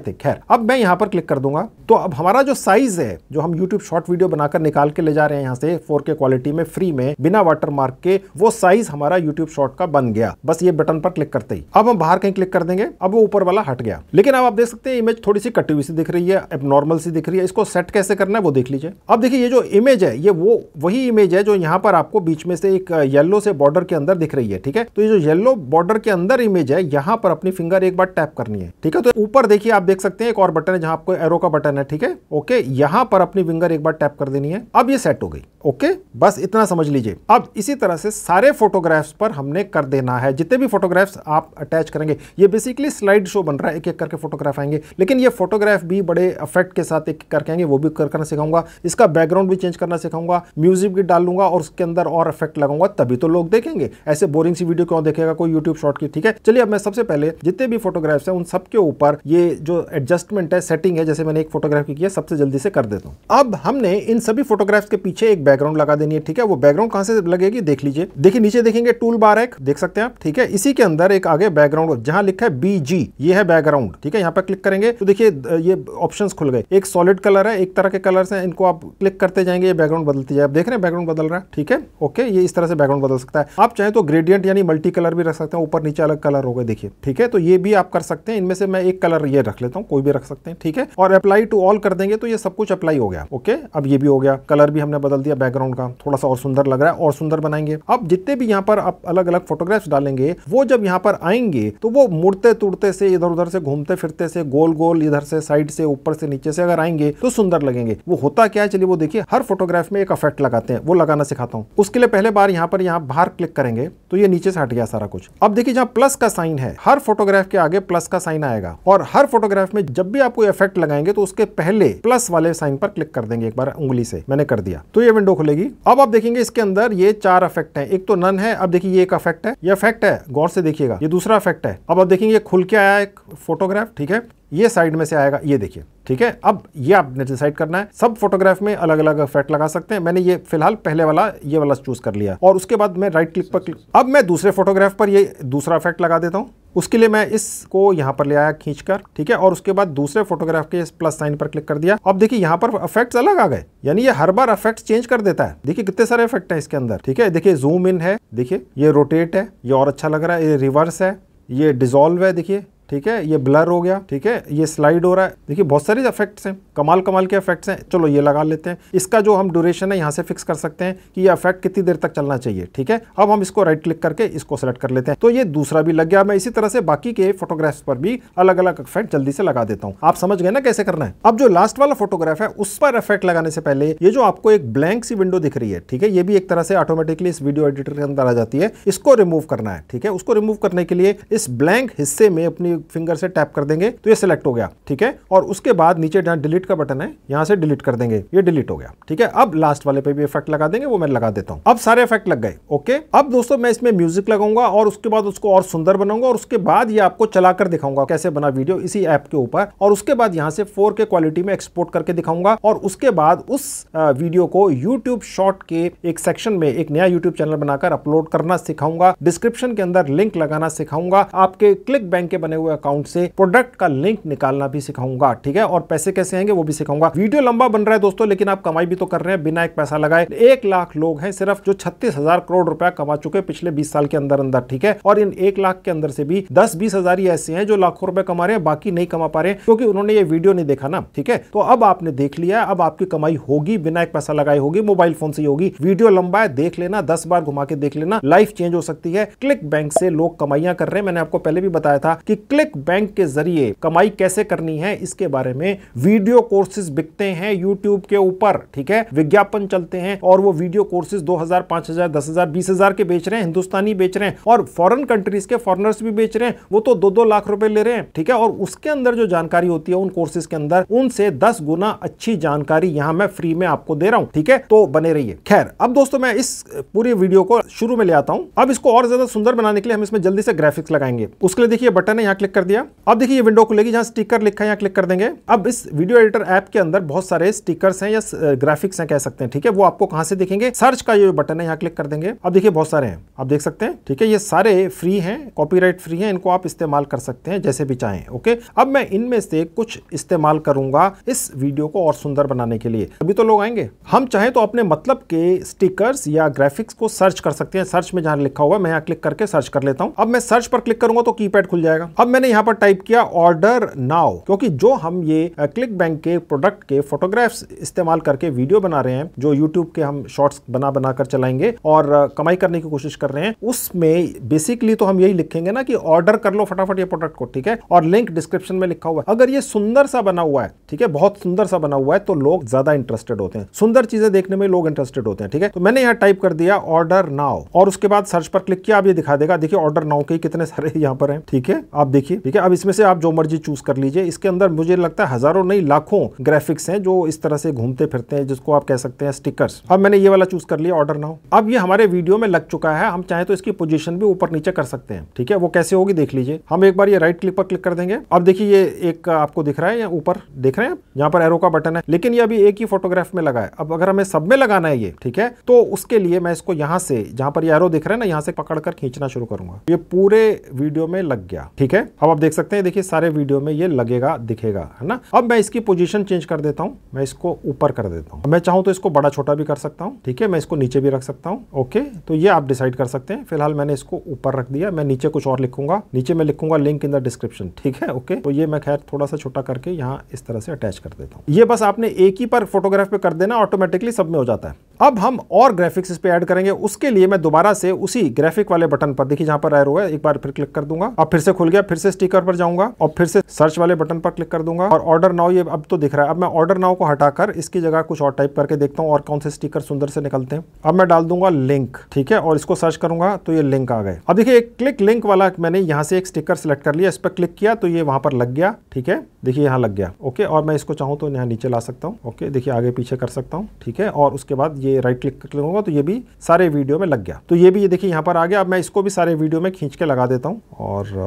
थे खैर अब मैं यहां पर क्लिक कर दूंगा तो अब हमारा जो साइज है जो हम यूट्यूब शॉर्ट वीडियो बनाकर निकाल के ले जा रहे हैं यहाँ से फोर क्वालिटी में फ्री में बिना वाटरमार्क के वो साइज हमारा यूट्यूब शॉर्ट का बन गया बस ये बटन पर क्लिक करते ही अब हम बाहर कहीं क्लिक कर देंगे अब वो ऊपर वाला हट गया लेकिन अब आप देख सकते हैं इमेज थोड़ी सी कटी हुई सी दिख रही है अब नॉर्मल सी दिख रही है इसको सेट कैसे करना है वो देख लीजिए अब देखिए ये जो इमेज है ये वो वही इमेज है जो यहाँ पर आपको बीच में से एक येलो से बॉर्डर के अंदर दिख रही है ठीक है तो ये जो येलो बॉर्डर के अंदर इमेज है यहाँ पर अपनी फिंगर एक बार टैप करनी है ठीक है तो ऊपर देखिए आप देख सकते हैं एक और बटन है जहाँ आपको एरो का बटन है ठीक है ओके यहाँ पर अपनी फिंगर एक बार टैप कर देनी है अब ये सेट हो गई ओके बस इतना समझ लीजिए अब इसी तरह से सारे फोटोग्राफ्स पर हमने कर देना है जितने भी फोटोग्राफ्स आप अटैच करेंगे ये बेसिकली स्लाइड शो बन रहा है एक एक करके फोटोग्राफ आएंगे लेकिन ये फोटोग्राफ भी बड़े अफेक्ट के साथ एक करके आएंगे वो भी करना सिखाऊंगा इसका बैकग्राउंड बैकग्राउंड भी चेंज करना सिखाऊंगा म्यूजिक भी डालूंगा और उसके अंदर और इफेक्ट लगाऊंगा तभी तो लोग देखेंगे ऐसे बोरिंग सी वीडियो क्यों देखेगा कोई यूट्यूब शॉर्ट की ठीक है चलिए अब मैं सबसे पहले जितने भी फोटोग्राफ्स हैं उन सबके ऊपर ये जो एडजस्टमेंट है सेटिंग है जैसे मैंने एक फोटोग्राफ की है सबसे जल्दी से कर देता हूँ अब हमने इन सभी फोटोग्राफ्स के पीछे एक बैकग्राउंड लगा देनी है ठीक है वो बैकग्राउंड कहां से लगेगी देख लीजिए देखिए नीचे देखेंगे टूल बार एक देख सकते हैं आप ठीक है इसी के अंदर एक आगे बैकग्राउंड जहां लिखा है बीजी ये है बैकग्राउंड ठीक है यहाँ पर क्लिक करेंगे तो देखिए ये ऑप्शन खुल गए एक सॉलिड कलर है एक तरह के कलर है इनको आप क्लिक करते जाएंगे ये बैकग्राउंड बदलती जाए आप देख रहे हैं बैकग्राउंड बदल रहा है ठीक है ओके ये इस तरह से बैकग्राउंड बदल सकता है आप चाहे तो ग्रेडियंट यानी मल्टी कलर भी रख सकते हैं ऊपर नीचे अलग कलर हो गए देखिए ठीक है तो ये भी आप कर सकते हैं इनमें से मैं एक कलर ये रख लेता हूँ कोई भी रख सकते हैं ठीक है और अप्लाई टू ऑल कर देंगे तो ये सब कुछ अप्लाई हो गया ओके अब ये भी हो गया कलर भी हमने बदल दिया बैकग्राउंड का थोड़ा सा और सुंदर लग रहा है और सुंदर बनाएंगे अब जितने भी यहाँ पर आप अलग अलग फोटोग्राफ्स डालेंगे वो जब यहाँ पर आएंगे तो वो मुड़ते तुड़ते से इधर उधर से घूमते फिरते से गोल गोल इधर से साइड से ऊपर से नीचे से अगर आएंगे तो सुंदर लगेंगे वो होता क्या है चलिए वो देखिए हर फोटोग्राफ में एक अफेक्ट लगाते हैं वो लगाना सिखाता हूँ उसके लिए पहले बार यहाँ पर यहाँ बाहर क्लिक करेंगे तो ये नीचे से हट गया सारा कुछ अब देखिए जहाँ प्लस का साइन है हर फोटोग्राफ के आगे प्लस का साइन आएगा और हर फोटोग्राफ में जब भी आप कोई इफेक्ट लगाएंगे तो उसके पहले प्लस वाले साइन पर क्लिक कर देंगे एक बार उंगली से मैंने कर दिया तो ये विंडो खुलेगी अब आप देखेंगे इसके अंदर ये चार अफेक्ट है एक तो नन है अब देखिए ये एक अफेक्ट है ये अफेक्ट है गौर से देखिएगा ये दूसरा अफेक्ट है अब आप देखेंगे खुल के आया एक फोटोग्राफ ठीक है ये साइड में से आएगा ये देखिए ठीक है अब ये आपने डिसाइड करना है सब फोटोग्राफ में अलग अलग इफेक्ट लगा सकते हैं मैंने ये फिलहाल पहले वाला ये वाला चूज कर लिया और उसके बाद मैं राइट क्लिक पर क्लिक अब मैं दूसरे फोटोग्राफ पर ये दूसरा इफेक्ट लगा देता हूँ उसके लिए मैं इसको यहाँ पर ले आया खींचकर ठीक है और उसके बाद दूसरे फोटोग्राफ के इस प्लस साइन पर क्लिक कर दिया अब देखिए यहाँ पर अफेक्ट्स अलग आ गए यानी ये हर बार अफेक्ट चेंज कर देता है देखिए कितने सारे इफेक्ट हैं इसके अंदर ठीक है देखिए जूम इन है देखिए ये रोटेट है ये और अच्छा लग रहा है ये रिवर्स है ये डिजोल्व है देखिए ठीक है ये ब्लर हो गया ठीक है ये स्लाइड हो रहा है देखिए बहुत सारे इफेक्ट्स हैं कमाल कमाल के इफेक्ट्स हैं चलो ये लगा लेते हैं इसका जो हम ड्यूरेशन है यहाँ से फिक्स कर सकते हैं कि ये इफेक्ट कितनी देर तक चलना चाहिए ठीक है अब हम इसको राइट क्लिक करके इसको सेलेक्ट कर लेते हैं तो ये दूसरा भी लग गया मैं इसी तरह से बाकी के फोटोग्राफ्स पर भी अलग अलग इफेक्ट जल्दी से लगा देता हूँ आप समझ गए ना कैसे करना है अब जो लास्ट वाला फोटोग्राफ है उस पर इफेक्ट लगाने से पहले ये जो आपको एक ब्लैंक सी विंडो दिख रही है ठीक है ये भी एक तरह से ऑटोमेटिकली इस वीडियो एडिटर के अंदर आ जाती है इसको रिमूव करना है ठीक है उसको रिमूव करने के लिए इस ब्लैंक हिस्से में अपनी फिंगर से टैप कर देंगे तो ये सिलेक्ट हो गया ठीक है और उसके बाद नीचे डिलीट का बटन है यहाँ से डिलीट कर देंगे ये डिलीट हो गया ठीक है अब लास्ट वाले पे भी इफेक्ट लगा देंगे वो मैं लगा देता हूँ अब सारे इफेक्ट लग गए ओके अब दोस्तों मैं इसमें म्यूजिक लगाऊंगा और उसके बाद उसको और सुंदर बनाऊंगा और उसके बाद ये आपको चलाकर दिखाऊंगा कैसे बना वीडियो इसी ऐप के ऊपर और उसके बाद यहाँ से फोर के क्वालिटी में एक्सपोर्ट करके दिखाऊंगा और उसके बाद उस वीडियो को यूट्यूब शॉर्ट के एक सेक्शन में एक नया यूट्यूब चैनल बनाकर अपलोड करना सिखाऊंगा डिस्क्रिप्शन के अंदर लिंक लगाना सिखाऊंगा आपके क्लिक बैंक के बने हुए अकाउंट से प्रोडक्ट का लिंक निकालना भी सिखाऊंगा ठीक है और पैसे कैसे आएंगे वो भी सिखाऊंगा वीडियो लंबा बन रहा है दोस्तों लेकिन आप कमाई भी तो कर रहे हैं बिना एक पैसा लगाए एक लाख लोग हैं सिर्फ जो छत्तीस करोड़ रुपया कमा चुके पिछले बीस साल के अंदर अंदर ठीक है और इन एक लाख के अंदर से भी दस बीस हजार ही ऐसे हैं जो लाखों रुपए कमा रहे हैं बाकी नहीं कमा पा रहे क्योंकि उन्होंने ये वीडियो नहीं देखा ना ठीक है तो अब आपने देख लिया अब आपकी कमाई होगी बिना एक पैसा लगाए होगी मोबाइल फोन से होगी वीडियो लंबा है देख लेना दस बार घुमा के देख लेना लाइफ चेंज हो सकती है क्लिक बैंक से लोग कमाइया कर रहे हैं मैंने आपको पहले भी बताया था कि क्लिक क्लिक बैंक के जरिए कमाई कैसे करनी है इसके बारे में वीडियो कोर्सेज बिकते हैं यूट्यूब के ऊपर ठीक है विज्ञापन चलते हैं और वो वीडियो कोर्सेज 2000, 5000, 10000, 20000 के बेच रहे हैं हिंदुस्तानी बेच रहे हैं और फॉरेन कंट्रीज के फॉरनर्स भी बेच रहे हैं वो तो दो दो लाख रुपए ले रहे हैं ठीक है और उसके अंदर जो जानकारी होती है उन कोर्सेज के अंदर उनसे दस गुना अच्छी जानकारी यहाँ मैं फ्री में आपको दे रहा हूँ ठीक है तो बने रही खैर अब दोस्तों मैं इस पूरी वीडियो को शुरू में ले आता हूँ अब इसको और ज्यादा सुंदर बनाने के लिए हम इसमें जल्दी से ग्राफिक्स लगाएंगे उसके लिए देखिए बटन है यहाँ क्लिक कर दिया अब देखिए ये विंडो खुलेगी जहाँ स्टिकर लिखा है यहाँ क्लिक कर देंगे अब इस वीडियो एडिटर ऐप के अंदर बहुत सारे स्टिकर्स हैं या ग्राफिक्स हैं कह सकते हैं ठीक है वो आपको कहाँ से देखेंगे सर्च का ये बटन है यहाँ क्लिक कर देंगे अब देखिए बहुत सारे हैं आप देख सकते हैं ठीक है ये सारे फ्री हैं कॉपीराइट फ्री हैं इनको आप इस्तेमाल कर सकते हैं जैसे भी चाहें ओके अब मैं इनमें से कुछ इस्तेमाल करूंगा इस वीडियो को और सुंदर बनाने के लिए अभी तो लोग आएंगे हम चाहें तो अपने मतलब के स्टिकर्स या ग्राफिक्स को सर्च कर सकते हैं सर्च में जहां लिखा हुआ है मैं यहाँ क्लिक करके सर्च कर लेता हूँ अब मैं सर्च पर क्लिक करूंगा तो की खुल जाएगा अब मैंने यहाँ पर टाइप किया ऑर्डर नाउ क्योंकि जो हम ये क्लिक बैंक के प्रोडक्ट के फोटोग्राफ्स इस्तेमाल करके वीडियो बना रहे हैं जो यूट्यूब के हम शॉर्ट्स बना बना कर चलाएंगे और कमाई करने की कोशिश कर रहे हैं उसमें बेसिकली तो हम यही लिखेंगे ना कि ऑर्डर कर लो फटाफट ये प्रोडक्ट को ठीक है और लिंक डिस्क्रिप्शन में लिखा हुआ है अगर ये सुंदर सा बना हुआ है ठीक है बहुत सुंदर सा बना हुआ है तो लोग ज्यादा इंटरेस्टेड होते हैं सुंदर चीजें देखने में लोग इंटरेस्टेड होते हैं ठीक है तो मैंने यहाँ टाइप कर दिया ऑर्डर नाउ और उसके बाद सर्च पर क्लिक किया आप ये दिखा देगा देखिए ऑर्डर नाउ के कितने सारे यहाँ पर है ठीक है आप देखिए देखिए ठीक है अब इसमें से आप जो मर्जी चूज कर लीजिए इसके अंदर मुझे लगता है हजारों नहीं लाखों ग्राफिक्स हैं जो इस तरह से घूमते फिरते हैं जिसको आप कह सकते हैं स्टिकर्स अब मैंने ये वाला चूज कर लिया ऑर्डर नाउ अब ये हमारे वीडियो में लग चुका है हम चाहे तो इसकी पोजिशन भी ऊपर नीचे कर सकते हैं ठीक है वो कैसे होगी देख लीजिए हम एक बार ये राइट क्लिक पर क्लिक कर देंगे अब देखिए ये एक आपको दिख रहा है या ऊपर देख रहे हैं यहाँ पर एरो का बटन है लेकिन ये अभी एक ही फोटोग्राफ में लगा है अब अगर हमें सब में लगाना है ये ठीक है तो उसके लिए मैं इसको यहाँ से जहाँ पर ये एरो दिख रहा है ना यहाँ से पकड़ कर खींचना शुरू करूंगा ये पूरे वीडियो में लग गया ठीक है अब आप देख सकते हैं देखिए सारे वीडियो में ये लगेगा दिखेगा है ना अब मैं इसकी पोजीशन चेंज कर देता हूँ मैं इसको ऊपर कर देता हूँ मैं चाहूँ तो इसको बड़ा छोटा भी कर सकता हूँ ठीक है मैं इसको नीचे भी रख सकता हूँ ओके तो ये आप डिसाइड कर सकते हैं फिलहाल मैंने इसको ऊपर रख दिया मैं नीचे कुछ और लिखूंगा नीचे मैं लिखूंगा लिंक इन द डिस्क्रिप्शन ठीक है ओके तो ये मैं खैर थोड़ा सा छोटा करके यहाँ इस तरह से अटैच कर देता हूँ ये बस आपने एक ही पर फोटोग्राफ पे कर देना ऑटोमेटिकली सब में हो जाता है अब हम और ग्राफिक्स इस पे ऐड करेंगे उसके लिए मैं दोबारा से उसी ग्राफिक वाले बटन पर देखिए जहां पर एरो है एक बार फिर क्लिक कर दूंगा अब फिर से खुल गया फिर से स्टिकर पर जाऊंगा और फिर से सर्च वाले बटन पर क्लिक कर दूंगा और ऑर्डर नाउ ये अब तो दिख रहा है अब मैं ऑर्डर नाउ को हटाकर इसकी जगह कुछ और टाइप करके देखता हूँ और कौन से स्टिकर सुंदर से निकलते हैं अब मैं डाल दूंगा लिंक ठीक है और इसको सर्च करूंगा तो ये लिंक आ गए अब देखिए एक क्लिक लिंक वाला मैंने यहाँ से एक स्टिकर सेलेक्ट कर लिया इस पर क्लिक किया तो ये वहां पर लग गया ठीक है देखिए यहाँ लग गया ओके और मैं इसको चाहूँ तो यहाँ नीचे ला सकता हूँ ओके देखिए आगे पीछे कर सकता हूँ ठीक है और उसके बाद ये राइट क्लिक करूँगा तो ये भी सारे वीडियो में लग गया तो ये भी ये देखिए यहाँ पर आ गया अब मैं इसको भी सारे वीडियो में खींच के लगा देता हूँ और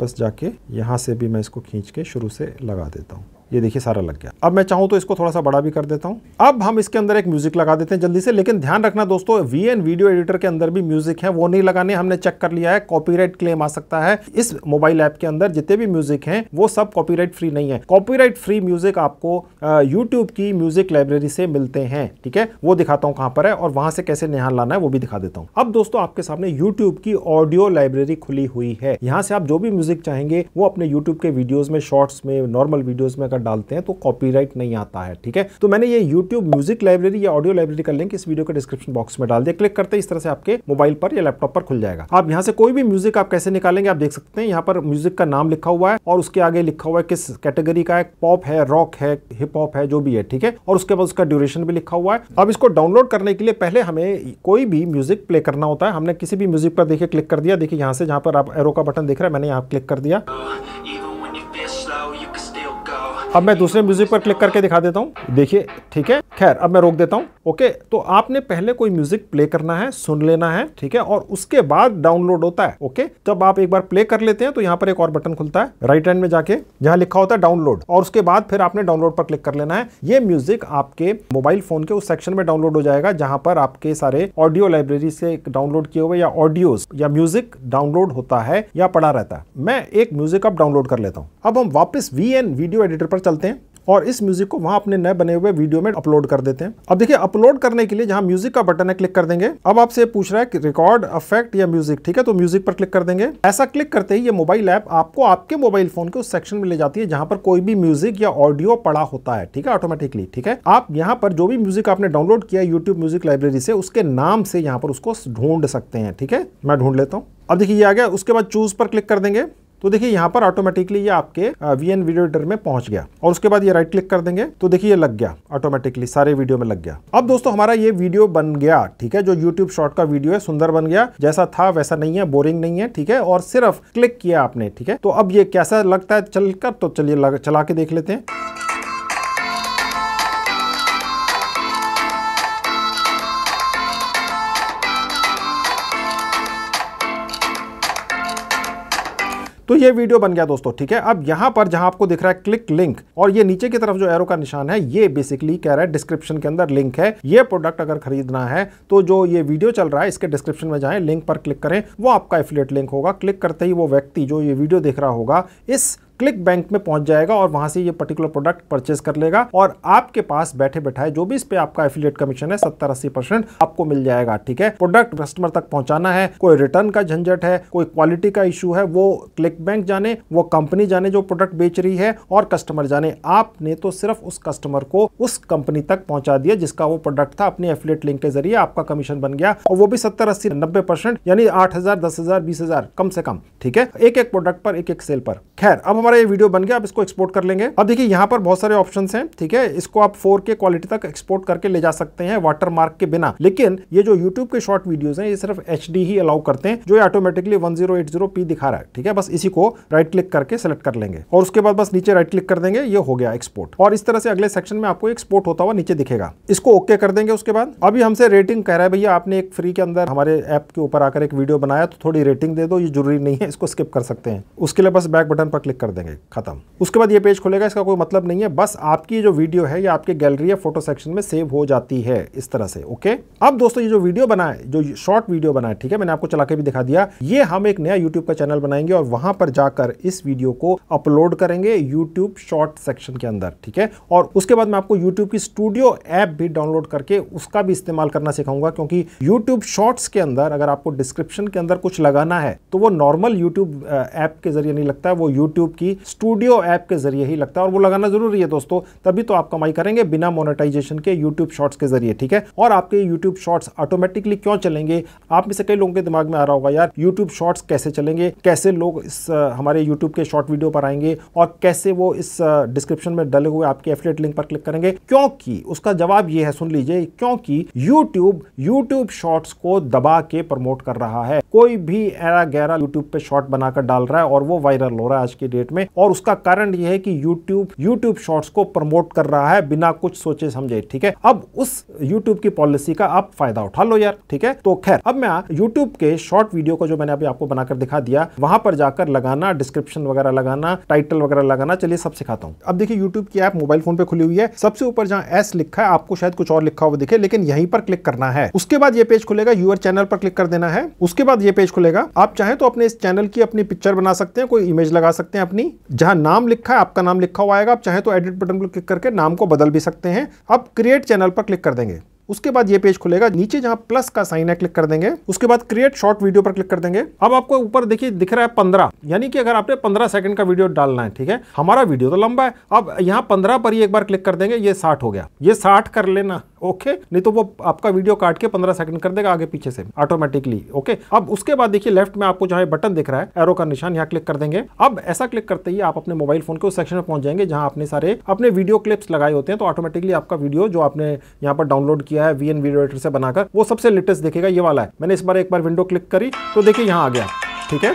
वापस जाके यहाँ से भी मैं इसको खींच के शुरू से लगा देता हूँ ये देखिए सारा लग गया अब मैं चाहूँ तो इसको थोड़ा सा बड़ा भी कर देता हूँ अब हम इसके अंदर एक म्यूजिक लगा देते हैं जल्दी से लेकिन ध्यान रखना दोस्तों वी एन वीडियो एडिटर के अंदर भी म्यूजिक है वो नहीं लगाने हमने चेक कर लिया है कॉपीराइट क्लेम आ सकता है इस मोबाइल ऐप के अंदर जितने भी म्यूजिक हैं वो सब कॉपीराइट फ्री नहीं है कॉपीराइट फ्री म्यूजिक आपको यूट्यूब की म्यूजिक लाइब्रेरी से मिलते हैं ठीक है वो दिखाता हूँ कहाँ पर है और वहां से कैसे निहाल लाना है वो भी दिखा देता हूँ अब दोस्तों आपके सामने यूट्यूब की ऑडियो लाइब्रेरी खुली हुई है यहाँ से आप जो भी म्यूजिक चाहेंगे वो अपने यूट्यूब के वीडियोज में शॉर्ट्स में नॉर्मल वीडियोज में अगर डालते हैं तो कॉपीराइट नहीं आता है ठीक है तो मैंने ये यूट्यूब म्यूजिक लाइब्रेरी या ऑडियो लाइब्रेरी का लिंक इस वीडियो के डिस्क्रिप्शन बॉक्स में डाल दिया क्लिक करते इस तरह से आपके मोबाइल पर या लैपटॉप पर खुल जाएगा आप यहाँ से कोई भी म्यूजिक आप कैसे निकालेंगे आप देख सकते हैं यहाँ पर म्यूजिक का नाम लिखा हुआ है और उसके आगे लिखा हुआ है किस कैटेगरी का है पॉप है रॉक है हिप हॉप है जो भी है ठीक है और उसके बाद उसका ड्यूरेशन भी लिखा हुआ है अब इसको डाउनलोड करने के लिए पहले हमें कोई भी म्यूजिक प्ले करना होता है हमने किसी भी म्यूजिक पर देखिए क्लिक कर दिया देखिए यहाँ से जहाँ पर आप एरो का बटन देख रहे हैं मैंने यहाँ क्लिक कर दिया अब मैं दूसरे म्यूजिक पर क्लिक करके दिखा देता हूँ देखिए ठीक है खैर अब मैं रोक देता हूँ ओके तो आपने पहले कोई म्यूजिक प्ले करना है सुन लेना है ठीक है और उसके बाद डाउनलोड होता है ओके जब आप एक बार प्ले कर लेते हैं तो यहाँ पर एक और बटन खुलता है राइट हैंड में जाके जहाँ लिखा होता है डाउनलोड और उसके बाद फिर आपने डाउनलोड पर क्लिक कर लेना है ये म्यूजिक आपके मोबाइल फोन के उस सेक्शन में डाउनलोड हो जाएगा जहाँ पर आपके सारे ऑडियो लाइब्रेरी से डाउनलोड किए हुए या ऑडियो या म्यूजिक डाउनलोड होता है या पड़ा रहता है मैं एक म्यूजिक अब डाउनलोड कर लेता हूँ अब हम वापस वी एन वीडियो एडिटर पर चलते हैं और इस म्यूज़िक को वहां अपने नए बने हुए वीडियो में अपलोड कर देते हैं अब देखिए अपलोड करने के लिए जहां म्यूज़िक का बटन है क्लिक कर देंगे अब आपसे पूछ रहा है कि रिकॉर्ड अफेक्ट या म्यूज़िक ठीक है तो म्यूज़िक पर क्लिक कर देंगे ऐसा क्लिक करते ही ये मोबाइल ऐप आपको आपके मोबाइल फोन के उस सेक्शन में ले जाती है जहां पर कोई भी म्यूज़िक या ऑडियो पड़ा होता है ठीक है ऑटोमेटिकली ठीक है आप यहाँ पर जो भी म्यूज़िक आपने डाउनलोड किया यूट्यूब म्यूज़िक लाइब्रेरी से उसके नाम से यहाँ पर उसको ढूंढ सकते हैं ठीक है मैं ढूंढ लेता हूँ अब देखिए ये आ गया उसके बाद चूज पर क्लिक कर देंगे तो देखिए यहाँ पर ऑटोमेटिकली ये आपके वी एन वीडियो एडिटर में पहुंच गया और उसके बाद ये राइट क्लिक कर देंगे तो देखिए ये लग गया ऑटोमेटिकली सारे वीडियो में लग गया अब दोस्तों हमारा ये वीडियो बन गया ठीक है जो यूट्यूब शॉर्ट का वीडियो है सुंदर बन गया जैसा था वैसा नहीं है बोरिंग नहीं है ठीक है और सिर्फ क्लिक किया आपने ठीक है तो अब ये कैसा लगता है चलकर तो चलिए चला के देख लेते हैं तो ये वीडियो बन गया दोस्तों ठीक है अब यहां पर जहां आपको दिख रहा है क्लिक लिंक और ये नीचे की तरफ जो एरो का निशान है ये बेसिकली कह रहा है डिस्क्रिप्शन के अंदर लिंक है ये प्रोडक्ट अगर खरीदना है तो जो ये वीडियो चल रहा है इसके डिस्क्रिप्शन में जाए लिंक पर क्लिक करें वो आपका एफिलेट लिंक होगा क्लिक करते ही वो व्यक्ति जो ये वीडियो देख रहा होगा इस क्लिक बैंक में पहुंच जाएगा और वहां से ये पर्टिकुलर प्रोडक्ट परचेस कर लेगा और आपके पास बैठे बैठाए जो भी इस पे आपका एफिलियट कमीशन है सत्तर अस्सी परसेंट आपको मिल जाएगा ठीक है प्रोडक्ट कस्टमर तक पहुंचाना है कोई रिटर्न का झंझट है कोई क्वालिटी का इशू है वो क्लिक बैंक जाने वो कंपनी जाने जो प्रोडक्ट बेच रही है और कस्टमर जाने आपने तो सिर्फ उस कस्टमर को उस कंपनी तक पहुंचा दिया जिसका वो प्रोडक्ट था अपने एफिलियट लिंक के जरिए आपका कमीशन बन गया और वो भी सत्तर अस्सी नब्बे परसेंट यानी आठ हजार दस हजार बीस हजार कम से कम ठीक है एक एक प्रोडक्ट पर एक एक सेल पर खैर अब हम हमारा ये वीडियो बन गया आप इसको एक्सपोर्ट कर लेंगे अब देखिए यहाँ पर बहुत सारे ऑप्शन हैं ठीक है इसको आप फोर क्वालिटी तक एक्सपोर्ट करके ले जा सकते हैं वाटर मार्क के बिना लेकिन ये जो यूट्यूब के शॉर्ट वीडियोज है ये सिर्फ एच ही अलाउ करते हैं जो ऑटोमेटिकली वन जीरो दिखा रहा है ठीक है बस इसी को राइट क्लिक करके सेलेक्ट कर लेंगे और उसके बाद बस नीचे राइट क्लिक कर देंगे ये हो गया एक्सपोर्ट और इस तरह से अगले सेक्शन में आपको एक्सपोर्ट होता हुआ नीचे दिखेगा इसको ओके कर देंगे उसके बाद अभी हमसे रेटिंग कह रहा है भैया आपने एक फ्री के अंदर हमारे ऐप के ऊपर आकर एक वीडियो बनाया तो थोड़ी रेटिंग दे दो ये जरूरी नहीं है इसको स्किप कर सकते हैं उसके लिए बस बैक बटन पर क्लिक कर देंगे खत्म उसके बाद ये पेज खुलेगा इसका कोई मतलब नहीं है बस आपकी जो वीडियो है या आपके गैलरी या फोटो सेक्शन में सेव हो जाती है इस तरह से ओके अब दोस्तों ये जो वीडियो बना है जो शॉर्ट वीडियो बना है ठीक है मैंने आपको चला के भी दिखा दिया ये हम एक नया यूट्यूब का चैनल बनाएंगे और वहां पर जाकर इस वीडियो को अपलोड करेंगे यूट्यूब शॉर्ट सेक्शन के अंदर ठीक है और उसके बाद मैं आपको यूट्यूब की स्टूडियो ऐप भी डाउनलोड करके उसका भी इस्तेमाल करना सिखाऊंगा क्योंकि यूट्यूब शॉर्ट्स के अंदर अगर आपको डिस्क्रिप्शन के अंदर कुछ लगाना है तो वो नॉर्मल यूट्यूब ऐप के जरिए नहीं लगता है वो यूट्यूब की कि स्टूडियो ऐप के जरिए ही लगता है और वो लगाना जरूरी है दोस्तों तभी तो आप कमाई करेंगे बिना मोनेटाइजेशन के यूट्यूब शॉर्ट्स के जरिए ठीक है और आपके यूट्यूब शॉर्ट्स ऑटोमेटिकली क्यों चलेंगे आप में से कई लोगों के दिमाग में आ रहा होगा यार यूट्यूब शॉर्ट्स कैसे चलेंगे कैसे लोग इस हमारे यूट्यूब के शॉर्ट वीडियो पर आएंगे और कैसे वो इस डिस्क्रिप्शन में डले हुए आपके एफिलेट लिंक पर क्लिक करेंगे क्योंकि उसका जवाब ये है सुन लीजिए क्योंकि यूट्यूब यूट्यूब शॉर्ट्स को दबा के प्रमोट कर रहा है कोई भी ऐरा गहरा यूट्यूब पे शॉर्ट बनाकर डाल रहा है और वो वायरल हो रहा है आज की डेट में और उसका कारण यह है कि यूट्यूब यूट्यूब शॉर्ट्स को प्रमोट कर रहा है बिना कुछ सोचे समझे ठीक है अब उस यूट्यूब की पॉलिसी का आप फायदा उठा लो यार ठीक है तो खैर अब मैं यूट्यूब के शॉर्ट वीडियो को जो मैंने अभी आपको बनाकर दिखा दिया वहां पर जाकर लगाना डिस्क्रिप्शन वगैरह लगाना टाइटल वगैरह लगाना चलिए सब सिखाता हूँ अब देखिए यूट्यूब की ऐप मोबाइल फोन पर खुली हुई है सबसे ऊपर जहाँ एस लिखा है आपको शायद कुछ और लिखा हुआ दिखे लेकिन यहीं पर क्लिक करना है उसके बाद ये पेज खुलेगा यूर चैनल पर क्लिक कर देना है उसके बाद ये पेज खुलेगा आप चाहें तो अपने इस चैनल की अपनी पिक्चर बना सकते हैं कोई इमेज लगा सकते हैं अपनी नहीं जहां नाम लिखा है आपका नाम लिखा हुआ आएगा आप चाहे तो एडिट बटन पर क्लिक करके नाम को बदल भी सकते हैं आप क्रिएट चैनल पर क्लिक कर देंगे उसके बाद ये पेज खुलेगा नीचे जहां प्लस का साइन है क्लिक कर देंगे उसके बाद क्रिएट शॉर्ट वीडियो पर क्लिक कर देंगे अब आपको ऊपर देखिए दिख रहा है पंद्रह यानी कि अगर आपने पंद्रह सेकंड का वीडियो डालना है ठीक है हमारा वीडियो तो लंबा है अब यहां पंद्रह पर ही एक बार क्लिक कर देंगे ये साठ हो गया ये साठ कर लेना ओके नहीं तो वो आपका वीडियो काट के पंद्रह सेकंड कर देगा आगे पीछे से ऑटोमेटिकली ओके अब उसके बाद देखिए लेफ्ट में आपको जो है बटन दिख रहा है एरो का निशान यहाँ क्लिक कर देंगे अब ऐसा क्लिक करते ही आप अपने मोबाइल फोन के उस सेक्शन में पहुंच जाएंगे जहां आपने सारे अपने वीडियो क्लिप्स लगाए होते हैं तो ऑटोमेटिकली आपका वीडियो जो आपने यहाँ पर डाउनलोड किया है वी वीडियो एडिटर से बनाकर वो सबसे लेटेस्ट देखेगा ये वाला है मैंने इस बार एक बार विंडो क्लिक करी तो देखिए यहाँ आ गया ठीक है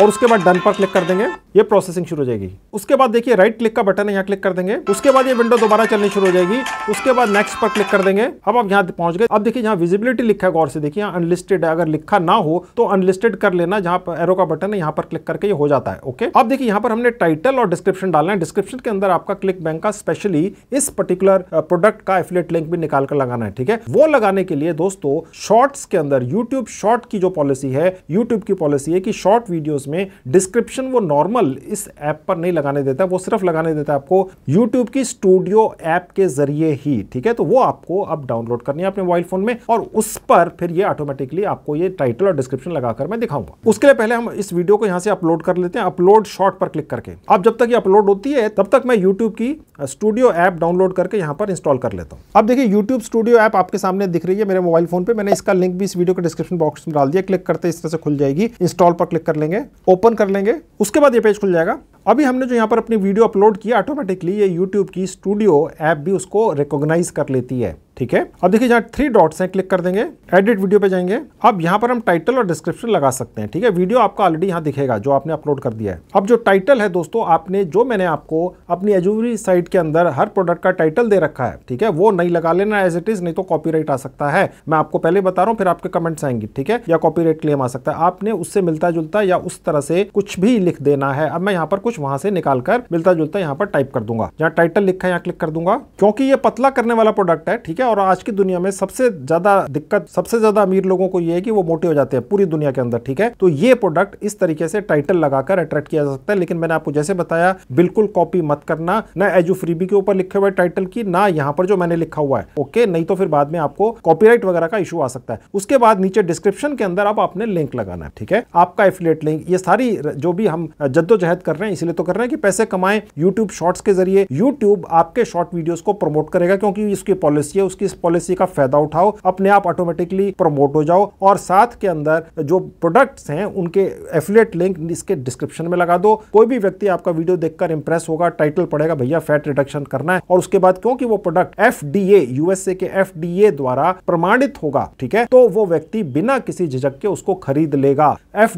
और उसके बाद डन पर क्लिक कर देंगे ये प्रोसेसिंग शुरू हो जाएगी उसके बाद देखिए राइट क्लिक का बटन है यहाँ क्लिक कर देंगे उसके बाद ये विंडो दोबारा चलनी शुरू हो जाएगी उसके बाद नेक्स्ट पर क्लिक कर देंगे अब आप यहाँ पहुंच गए अब देखिए यहाँ विजिबिलिटी लिखा है गौर से देखिए यहाँ अनलिस्टेड है अगर लिखा ना हो तो अनलिस्टेड कर लेना जहाँ पर एरो का बटन है यहाँ पर क्लिक करके ये हो जाता है ओके अब देखिए यहाँ पर हमने टाइटल और डिस्क्रिप्शन डालना है डिस्क्रिप्शन के अंदर आपका क्लिक बैंक का स्पेशली इस पर्टिकुलर प्रोडक्ट का एफिलेट लिंक भी निकाल कर लगाना है ठीक है वो लगाने के लिए दोस्तों शॉर्ट्स के अंदर यूट्यूब शॉर्ट की जो पॉलिसी है यूट्यूब की पॉलिसी है कि शॉर्ट वीडियो उसमें डिस्क्रिप्शन वो नॉर्मल इस ऐप पर नहीं लगाने देता वो सिर्फ लगाने देता है आपको यूट्यूब की स्टूडियो ऐप के जरिए ही ठीक है तो वो आपको अब डाउनलोड करनी है अपने मोबाइल फोन में और उस पर फिर ये ऑटोमेटिकली आपको ये टाइटल और डिस्क्रिप्शन लगाकर मैं दिखाऊंगा उसके लिए पहले हम इस वीडियो को यहाँ से अपलोड कर लेते हैं अपलोड शॉर्ट पर क्लिक करके अब जब तक ये अपलोड होती है तब तक मैं यूट्यूब की स्टूडियो ऐप डाउनलोड करके यहाँ पर इंस्टॉल कर लेता हूँ अब देखिए यूट्यूब स्टूडियो ऐप आपके सामने दिख रही है मेरे मोबाइल फोन पर मैंने इसका लिंक भी इस वीडियो के डिस्क्रिप्शन बॉक्स में डाल दिया क्लिक करते इस तरह से खुल जाएगी इंस्टॉल पर क्लिक कर लेंगे ओपन कर लेंगे उसके बाद ये पेज खुल जाएगा अभी हमने जो यहाँ पर अपनी वीडियो अपलोड किया ऑटोमेटिकली ये यूट्यूब की स्टूडियो ऐप भी उसको रिकॉग्नाइज कर लेती है ठीक है अब देखिए यहाँ थ्री डॉट्स हैं क्लिक कर देंगे एडिट वीडियो पे जाएंगे अब यहाँ पर हम टाइटल और डिस्क्रिप्शन लगा सकते हैं ठीक है वीडियो आपका ऑलरेडी यहाँ दिखेगा जो आपने अपलोड कर दिया है अब जो टाइटल है दोस्तों आपने जो मैंने आपको अपनी एजूरी साइट के अंदर हर प्रोडक्ट का टाइटल दे रखा है ठीक है वो नहीं लगा लेना एज इट इज नहीं तो कॉपी आ सकता है मैं आपको पहले बता रहा हूँ फिर आपके कमेंट्स आएंगे ठीक है या कॉपी क्लेम आ सकता है आपने उससे मिलता जुलता या उस तरह से कुछ भी लिख देना है अब मैं यहाँ पर कुछ कुछ वहां से निकाल कर मिलता जुलता यहाँ पर टाइप कर दूंगा जहाँ टाइटल लिखा है यहाँ क्लिक कर दूंगा क्योंकि ये पतला करने वाला प्रोडक्ट है ठीक है और आज की दुनिया में सबसे ज्यादा दिक्कत सबसे ज्यादा अमीर लोगों को ये है कि वो मोटे हो जाते हैं पूरी दुनिया के अंदर ठीक है तो ये प्रोडक्ट इस तरीके से टाइटल लगाकर अट्रैक्ट किया जा सकता है लेकिन मैंने आपको जैसे बताया बिल्कुल कॉपी मत करना ना एजू फ्रीबी के ऊपर लिखे हुए टाइटल की ना यहाँ पर जो मैंने लिखा हुआ है ओके नहीं तो फिर बाद में आपको कॉपीराइट वगैरह का इशू आ सकता है उसके बाद नीचे डिस्क्रिप्शन के अंदर आप अपने लिंक लगाना है ठीक है आपका एफिलेट लिंक ये सारी जो भी हम जद्दोजहद कर रहे हैं इसलिए तो कर रहे हैं कि पैसे कमाएं यूट्यूब शॉर्ट्स के जरिए यूट्यूब आपके शॉर्ट वीडियोस को प्रमोट करेगा क्योंकि इसकी पॉलिसी है उसकी इस पॉलिसी का फायदा उठाओ अपने आप ऑटोमेटिकली प्रमोट हो जाओ और साथ के अंदर जो प्रोडक्ट्स हैं उनके एफिलेट लिंक इसके डिस्क्रिप्शन में लगा दो कोई भी व्यक्ति आपका वीडियो देखकर इंप्रेस होगा टाइटल पड़ेगा भैया फैट रिडक्शन करना है और उसके बाद क्योंकि वो प्रोडक्ट एफ यूएसए के एफ द्वारा प्रमाणित होगा ठीक है तो वो व्यक्ति बिना किसी झिझक के उसको खरीद लेगा एफ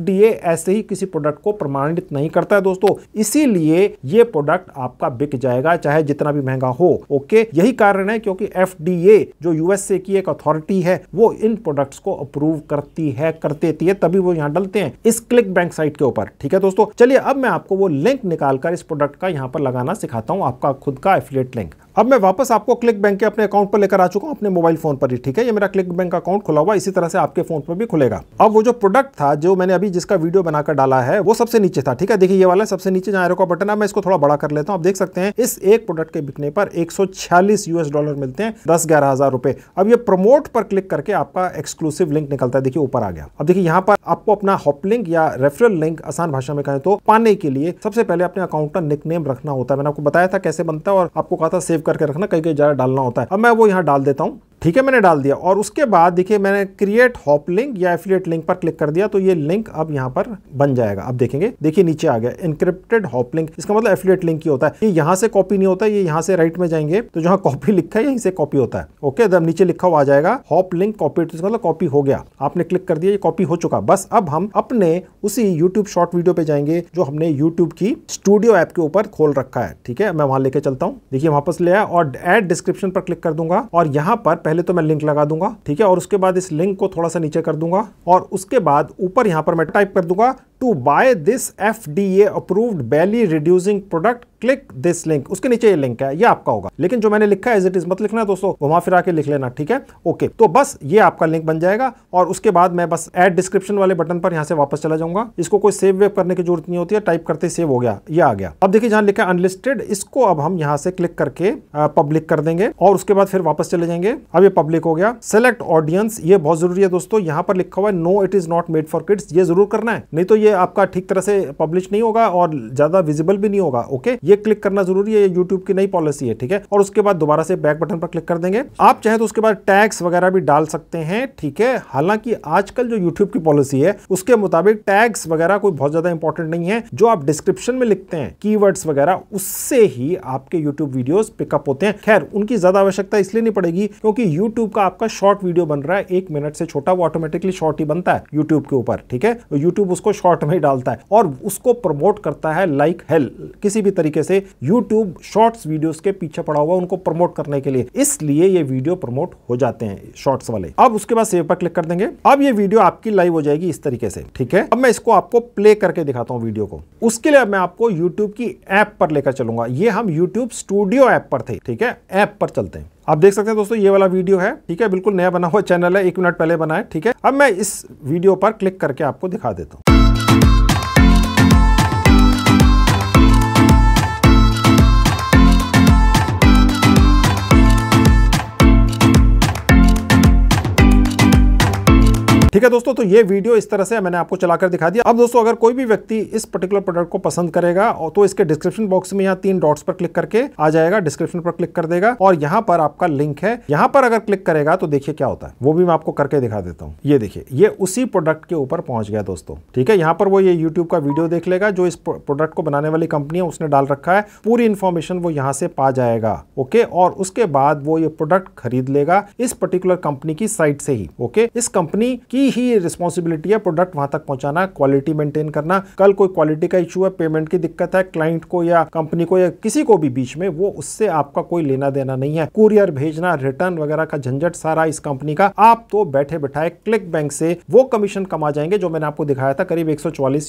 ऐसे ही किसी प्रोडक्ट को प्रमाणित नहीं करता है दोस्तों इसीलिए ये प्रोडक्ट आपका बिक जाएगा चाहे जितना भी महंगा हो ओके यही कारण है क्योंकि एफ जो यूएसए की एक अथॉरिटी है वो इन प्रोडक्ट्स को अप्रूव करती है कर देती है तभी वो यहाँ डलते हैं इस क्लिक बैंक साइट के ऊपर ठीक है दोस्तों चलिए अब मैं आपको वो लिंक निकालकर इस प्रोडक्ट का यहाँ पर लगाना सिखाता हूँ आपका खुद का एफिलेट लिंक अब मैं वापस आपको क्लिक बैंक के अपने अकाउंट पर लेकर आ चुका हूँ अपने मोबाइल फोन पर ही ठीक है ये मेरा क्लिक बैंक अकाउंट खुला हुआ इसी तरह से आपके फोन पर भी खुलेगा अब वो जो प्रोडक्ट था जो मैंने अभी जिसका वीडियो बनाकर डाला है वो सबसे नीचे था ठीक है देखिए ये वाला सबसे नीचे जहाँ का बटन है मैं इसको थोड़ा बड़ा कर लेता हूँ आप देख सकते हैं इस एक प्रोडक्ट के बिकने पर एक यूएस डॉलर मिलते हैं दस ग्यारह हजार रुपए अब ये प्रमोट पर क्लिक करके आपका एक्सक्लूसिव लिंक निकलता है देखिए ऊपर आ गया अब देखिए यहाँ पर आपको अपना हॉप लिंक या रेफरल लिंक आसान भाषा में कहें तो पाने के लिए सबसे पहले अपने अकाउंट का निक रखना होता है मैंने आपको बताया था कैसे बनता है और आपको कहा था सेव करके रखना कहीं कहीं ज़्यादा डालना होता है अब मैं वो यहाँ डाल देता हूँ ठीक है मैंने डाल दिया और उसके बाद देखिए मैंने क्रिएट हॉप लिंक या एफिलेट लिंक पर क्लिक कर दिया तो ये लिंक अब यहाँ पर बन जाएगा अब देखेंगे देखिए नीचे आ गया इनक्रिप्टेड हॉप लिंक इसका मतलब एफिलेट लिंक ही होता है ये यहाँ से कॉपी नहीं होता ये यहाँ से राइट में जाएंगे तो जहाँ कॉपी लिखा है यहीं से कॉपी होता है ओके एकदम नीचे लिखा हुआ आ जाएगा हॉप लिंक कॉपी तो मतलब कॉपी हो गया आपने क्लिक कर दिया ये कॉपी हो चुका बस अब हम अपने उसी यूट्यूब शॉर्ट वीडियो पे जाएंगे जो हमने यूट्यूब की स्टूडियो ऐप के ऊपर खोल रखा है ठीक है मैं वहां लेके चलता हूँ देखिए वापस ले है और एड डिस्क्रिप्शन पर क्लिक कर दूंगा और यहाँ पर पहले तो मैं लिंक लगा दूंगा ठीक है और उसके बाद इस लिंक को थोड़ा सा नीचे कर दूंगा और उसके बाद ऊपर यहाँ पर मैं टाइप कर दूंगा to buy this FDA approved belly reducing product reducing product click this link उसके नीचे ये लिंक है ये आपका होगा लेकिन जो मैंने लिखा है एज इट इज मत लिखना है दोस्तों घुमा फिरा के लिख लेना ठीक है ओके तो बस ये आपका लिंक बन जाएगा और उसके बाद मैं बस एड डिस्क्रिप्शन वाले बटन पर यहां से वापस चला जाऊंगा इसको कोई सेव वेव करने की जरूरत नहीं होती है टाइप करते सेव हो गया ये आ गया अब देखिए जहां लिखा है अनलिस्टेड इसको अब हम यहां से क्लिक करके पब्लिक कर देंगे और उसके बाद फिर वापस चले जाएंगे अब ये पब्लिक हो गया सेलेक्ट ऑडियंस ये बहुत जरूरी है दोस्तों यहां पर लिखा हुआ है no it is not made for kids ये जरूर करना है नहीं तो ये आपका ठीक तरह से पब्लिश नहीं होगा और ज़्यादा विजिबल भी नहीं होगा ओके ये क्लिक करना जरूरी है यूट्यूब की नई पॉलिसी है ठीक है और उसके बाद दोबारा से बैक बटन पर क्लिक कर देंगे आप चाहे तो उसके बाद टैक्स वगैरह भी डाल सकते हैं ठीक है हालांकि आजकल जो यूट्यूब की पॉलिसी है उसके मुताबिक टैक्स वगैरह कोई बहुत ज़्यादा इंपॉर्टेंट नहीं है जो आप डिस्क्रिप्शन में लिखते हैं की वगैरह उससे ही आपके यूट्यूब वीडियो पिकअप होते हैं खैर उनकी ज़्यादा आवश्यकता इसलिए नहीं पड़ेगी क्योंकि यूट्यूब का आपका शॉर्ट वीडियो बन रहा है एक मिनट से छोटा वो ऑटोमेटिकली शॉर्ट ही बनता है यूट्यूब के ऊपर ठीक है यूट्यूब तो उसको शॉर्ट साथ में डालता है और उसको प्रमोट करता है लाइक like हेल किसी भी तरीके से यूट्यूब शॉर्ट्स वीडियोस के पीछे पड़ा हुआ उनको प्रमोट करने के लिए इसलिए ये वीडियो प्रमोट हो जाते हैं शॉर्ट्स वाले अब उसके बाद सेव पर क्लिक कर देंगे अब ये वीडियो आपकी लाइव हो जाएगी इस तरीके से ठीक है अब मैं इसको आपको प्ले करके दिखाता हूँ वीडियो को उसके लिए मैं आपको यूट्यूब की ऐप पर लेकर चलूंगा ये हम यूट्यूब स्टूडियो ऐप पर थे ठीक है ऐप पर चलते हैं आप देख सकते हैं दोस्तों ये वाला वीडियो है ठीक है बिल्कुल नया बना हुआ चैनल है एक मिनट पहले बना है ठीक है अब मैं इस वीडियो पर क्लिक करके आपको दिखा देता हूँ ठीक है दोस्तों तो ये वीडियो इस तरह से मैंने आपको चलाकर दिखा दिया अब दोस्तों अगर कोई भी व्यक्ति इस पर्टिकुलर प्रोडक्ट को पसंद करेगा तो इसके डिस्क्रिप्शन बॉक्स में यहाँ तीन डॉट्स पर क्लिक करके आ जाएगा डिस्क्रिप्शन पर क्लिक कर देगा और यहाँ पर आपका लिंक है यहाँ पर अगर क्लिक करेगा तो देखिए क्या होता है वो भी मैं आपको करके दिखा देता हूँ ये देखिए ये उसी प्रोडक्ट के ऊपर पहुंच गया दोस्तों ठीक है यहाँ पर वो ये यूट्यूब का वीडियो देख लेगा जो इस प्रोडक्ट को बनाने वाली कंपनी है उसने डाल रखा है पूरी इन्फॉर्मेशन वो यहाँ से पा जाएगा ओके और उसके बाद वो ये प्रोडक्ट खरीद लेगा इस पर्टिकुलर कंपनी की साइट से ही ओके इस कंपनी की की ही रिस्पॉन्सिबिलिटी है प्रोडक्ट वहां तक पहुंचाना क्वालिटी मेंटेन करना कल कोई क्वालिटी का इशू है पेमेंट की दिक्कत है क्लाइंट को या कंपनी को या किसी को भी बीच में वो उससे आपका कोई लेना देना नहीं है कुरियर भेजना रिटर्न वगैरह का झंझट सारा इस कंपनी का आप तो बैठे बैठाए क्लिक बैंक से वो कमीशन कमा जाएंगे जो मैंने आपको दिखाया था करीब एक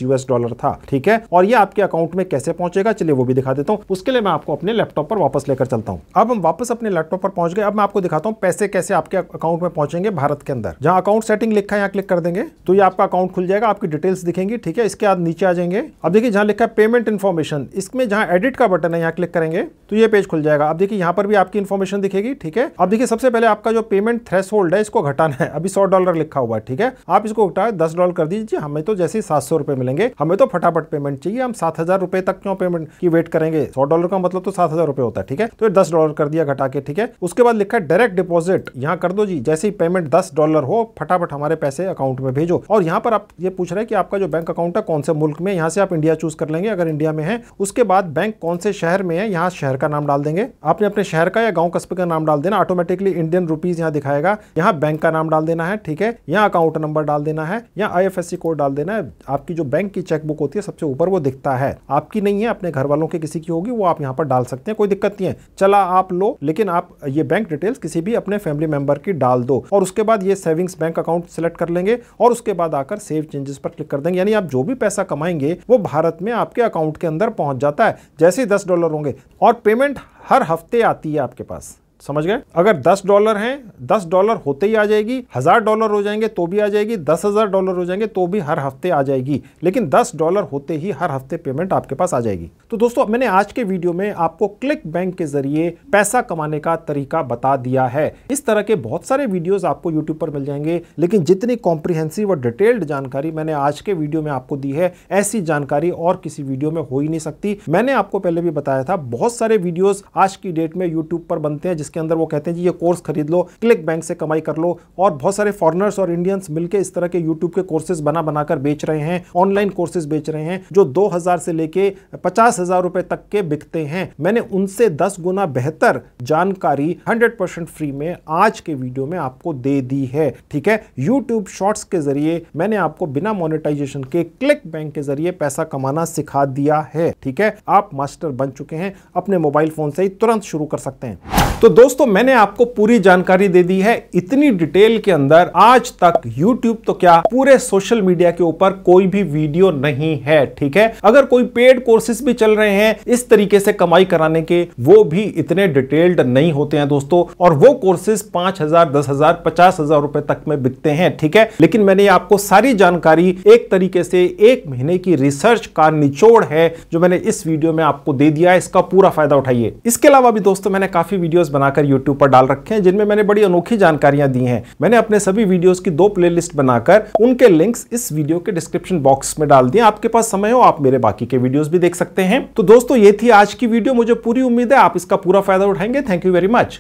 यूएस डॉलर था ठीक है और ये आपके अकाउंट में कैसे पहुंचेगा चलिए वो भी दिखा देता हूँ उसके लिए मैं आपको अपने लैपटॉप पर वापस लेकर चलता हूँ अब हम वापस अपने लैपटॉप पर पहुंच गए अब मैं आपको दिखाता हूँ पैसे कैसे आपके अकाउंट में पहुंचेंगे भारत के अंदर जहां अकाउंट सेटिंग लिखा है यहाँ क्लिक कर देंगे तो ये आपका अकाउंट खुल जाएगा आपकी डिटेल्स दिखेंगी ठीक है इसके बाद नीचे आ जाएंगे अब देखिए जहाँ लिखा है पेमेंट इन्फॉर्मेशन इसमें जहाँ एडिट का बटन है यहाँ क्लिक करेंगे तो ये पेज खुल जाएगा अब देखिए यहाँ पर भी आपकी इन्फॉर्मेशन दिखेगी ठीक है अब देखिए सबसे पहले आपका जो पेमेंट थ्रेस है इसको घटाना है अभी सौ डॉलर लिखा हुआ है ठीक है आप इसको घटा दस डॉलर कर दीजिए हमें तो जैसे ही सात सौ रुपए मिलेंगे हमें तो फटाफट पेमेंट चाहिए हम सात हजार तक क्यों पेमेंट की वेट करेंगे सौ डॉलर का मतलब तो सात हजार रुपये होता है ठीक है तो दस डॉलर कर दिया घटा के ठीक है उसके बाद लिखा है डायरेक्ट डिपॉजिट यहाँ कर दो जी जैसे ही पेमेंट दस डॉलर हो फटाफट हमारे पैसे पैसे अकाउंट में भेजो और यहाँ पर आप ये पूछ रहे हैं कि आपका जो बैंक अकाउंट है कौन से मुल्क में यहाँ से आप इंडिया चूज कर लेंगे अगर इंडिया में है उसके बाद बैंक कौन से शहर में है यहाँ शहर का नाम डाल देंगे आपने अपने शहर का या गाँव कस्बे का नाम डाल देना ऑटोमेटिकली इंडियन रुपीज यहाँ दिखाएगा यहाँ बैंक का नाम डाल देना है ठीक है यहाँ अकाउंट नंबर डाल देना है या आई कोड डाल देना है आपकी जो बैंक की चेकबुक होती है सबसे ऊपर वो दिखता है आपकी नहीं है अपने घर वालों के किसी की होगी वो आप यहाँ पर डाल सकते हैं कोई दिक्कत नहीं है चला आप लो लेकिन आप ये बैंक डिटेल्स किसी भी अपने फैमिली मेंबर की डाल दो और उसके बाद ये savings bank account select select कर लेंगे और उसके बाद आकर सेव चेंजेस पर क्लिक कर देंगे यानी आप जो भी पैसा कमाएंगे वो भारत में आपके अकाउंट के अंदर पहुंच जाता है जैसे ही दस डॉलर होंगे और पेमेंट हर हफ्ते आती है आपके पास समझ गए अगर 10 डॉलर हैं 10 डॉलर होते ही आ जाएगी हज़ार डॉलर हो जाएंगे तो भी आ जाएगी दस हज़ार डॉलर हो जाएंगे तो भी हर हफ्ते आ जाएगी लेकिन 10 डॉलर होते ही हर हफ्ते पेमेंट आपके पास आ जाएगी तो दोस्तों मैंने आज के वीडियो में आपको क्लिक बैंक के जरिए पैसा कमाने का तरीका बता दिया है इस तरह के बहुत सारे वीडियोज आपको यूट्यूब पर मिल जाएंगे लेकिन जितनी कॉम्प्रिहेंसिव और डिटेल्ड जानकारी मैंने आज के वीडियो में आपको दी है ऐसी जानकारी और किसी वीडियो में हो ही नहीं सकती मैंने आपको पहले भी बताया था बहुत सारे वीडियोज आज की डेट में यूट्यूब पर बनते हैं जिसके अंदर वो कहते हैं जी ये कोर्स खरीद लो क्लिक बैंक से कमाई कर लो और बहुत सारे फॉरनर्स और इंडियंस मिलकर इस तरह के यूट्यूब के कोर्सेज बना बनाकर बेच रहे हैं ऑनलाइन कोर्सेज बेच रहे हैं जो दो से लेके पचास हजार रुपए तक के बिकते हैं मैंने उनसे दस गुना बेहतर जानकारी हंड्रेड फ्री में आज के वीडियो में आपको दे दी है ठीक है यूट्यूब शॉर्ट्स के जरिए मैंने आपको बिना मोनिटाइजेशन के क्लिक बैंक के जरिए पैसा कमाना सिखा दिया है ठीक है आप मास्टर बन चुके हैं अपने मोबाइल फोन से ही तुरंत शुरू कर सकते हैं तो दोस्तों मैंने आपको पूरी जानकारी दे दी है इतनी डिटेल के अंदर आज तक YouTube तो क्या पूरे सोशल मीडिया के ऊपर कोई भी वीडियो नहीं है ठीक है अगर कोई पेड कोर्सेज भी चल रहे हैं इस तरीके से कमाई कराने के वो भी इतने डिटेल्ड नहीं होते हैं दोस्तों और वो कोर्सेज पांच हजार दस हजार पचास हजार रुपए तक में बिकते हैं ठीक है लेकिन मैंने आपको सारी जानकारी एक तरीके से एक महीने की रिसर्च का निचोड़ है जो मैंने इस वीडियो में आपको दे दिया इसका पूरा फायदा उठाइए इसके अलावा भी दोस्तों मैंने काफी वीडियो बना बनाकर यूट्यूब पर डाल रखे हैं जिनमें मैंने बड़ी अनोखी जानकारियां दी हैं मैंने अपने सभी वीडियोस की दो प्लेलिस्ट बनाकर उनके लिंक्स इस वीडियो के डिस्क्रिप्शन बॉक्स में डाल दिए आपके पास समय हो आप मेरे बाकी के वीडियोज भी देख सकते हैं तो दोस्तों ये थी आज की वीडियो मुझे पूरी उम्मीद है आप इसका पूरा फायदा उठाएंगे थैंक यू वेरी मच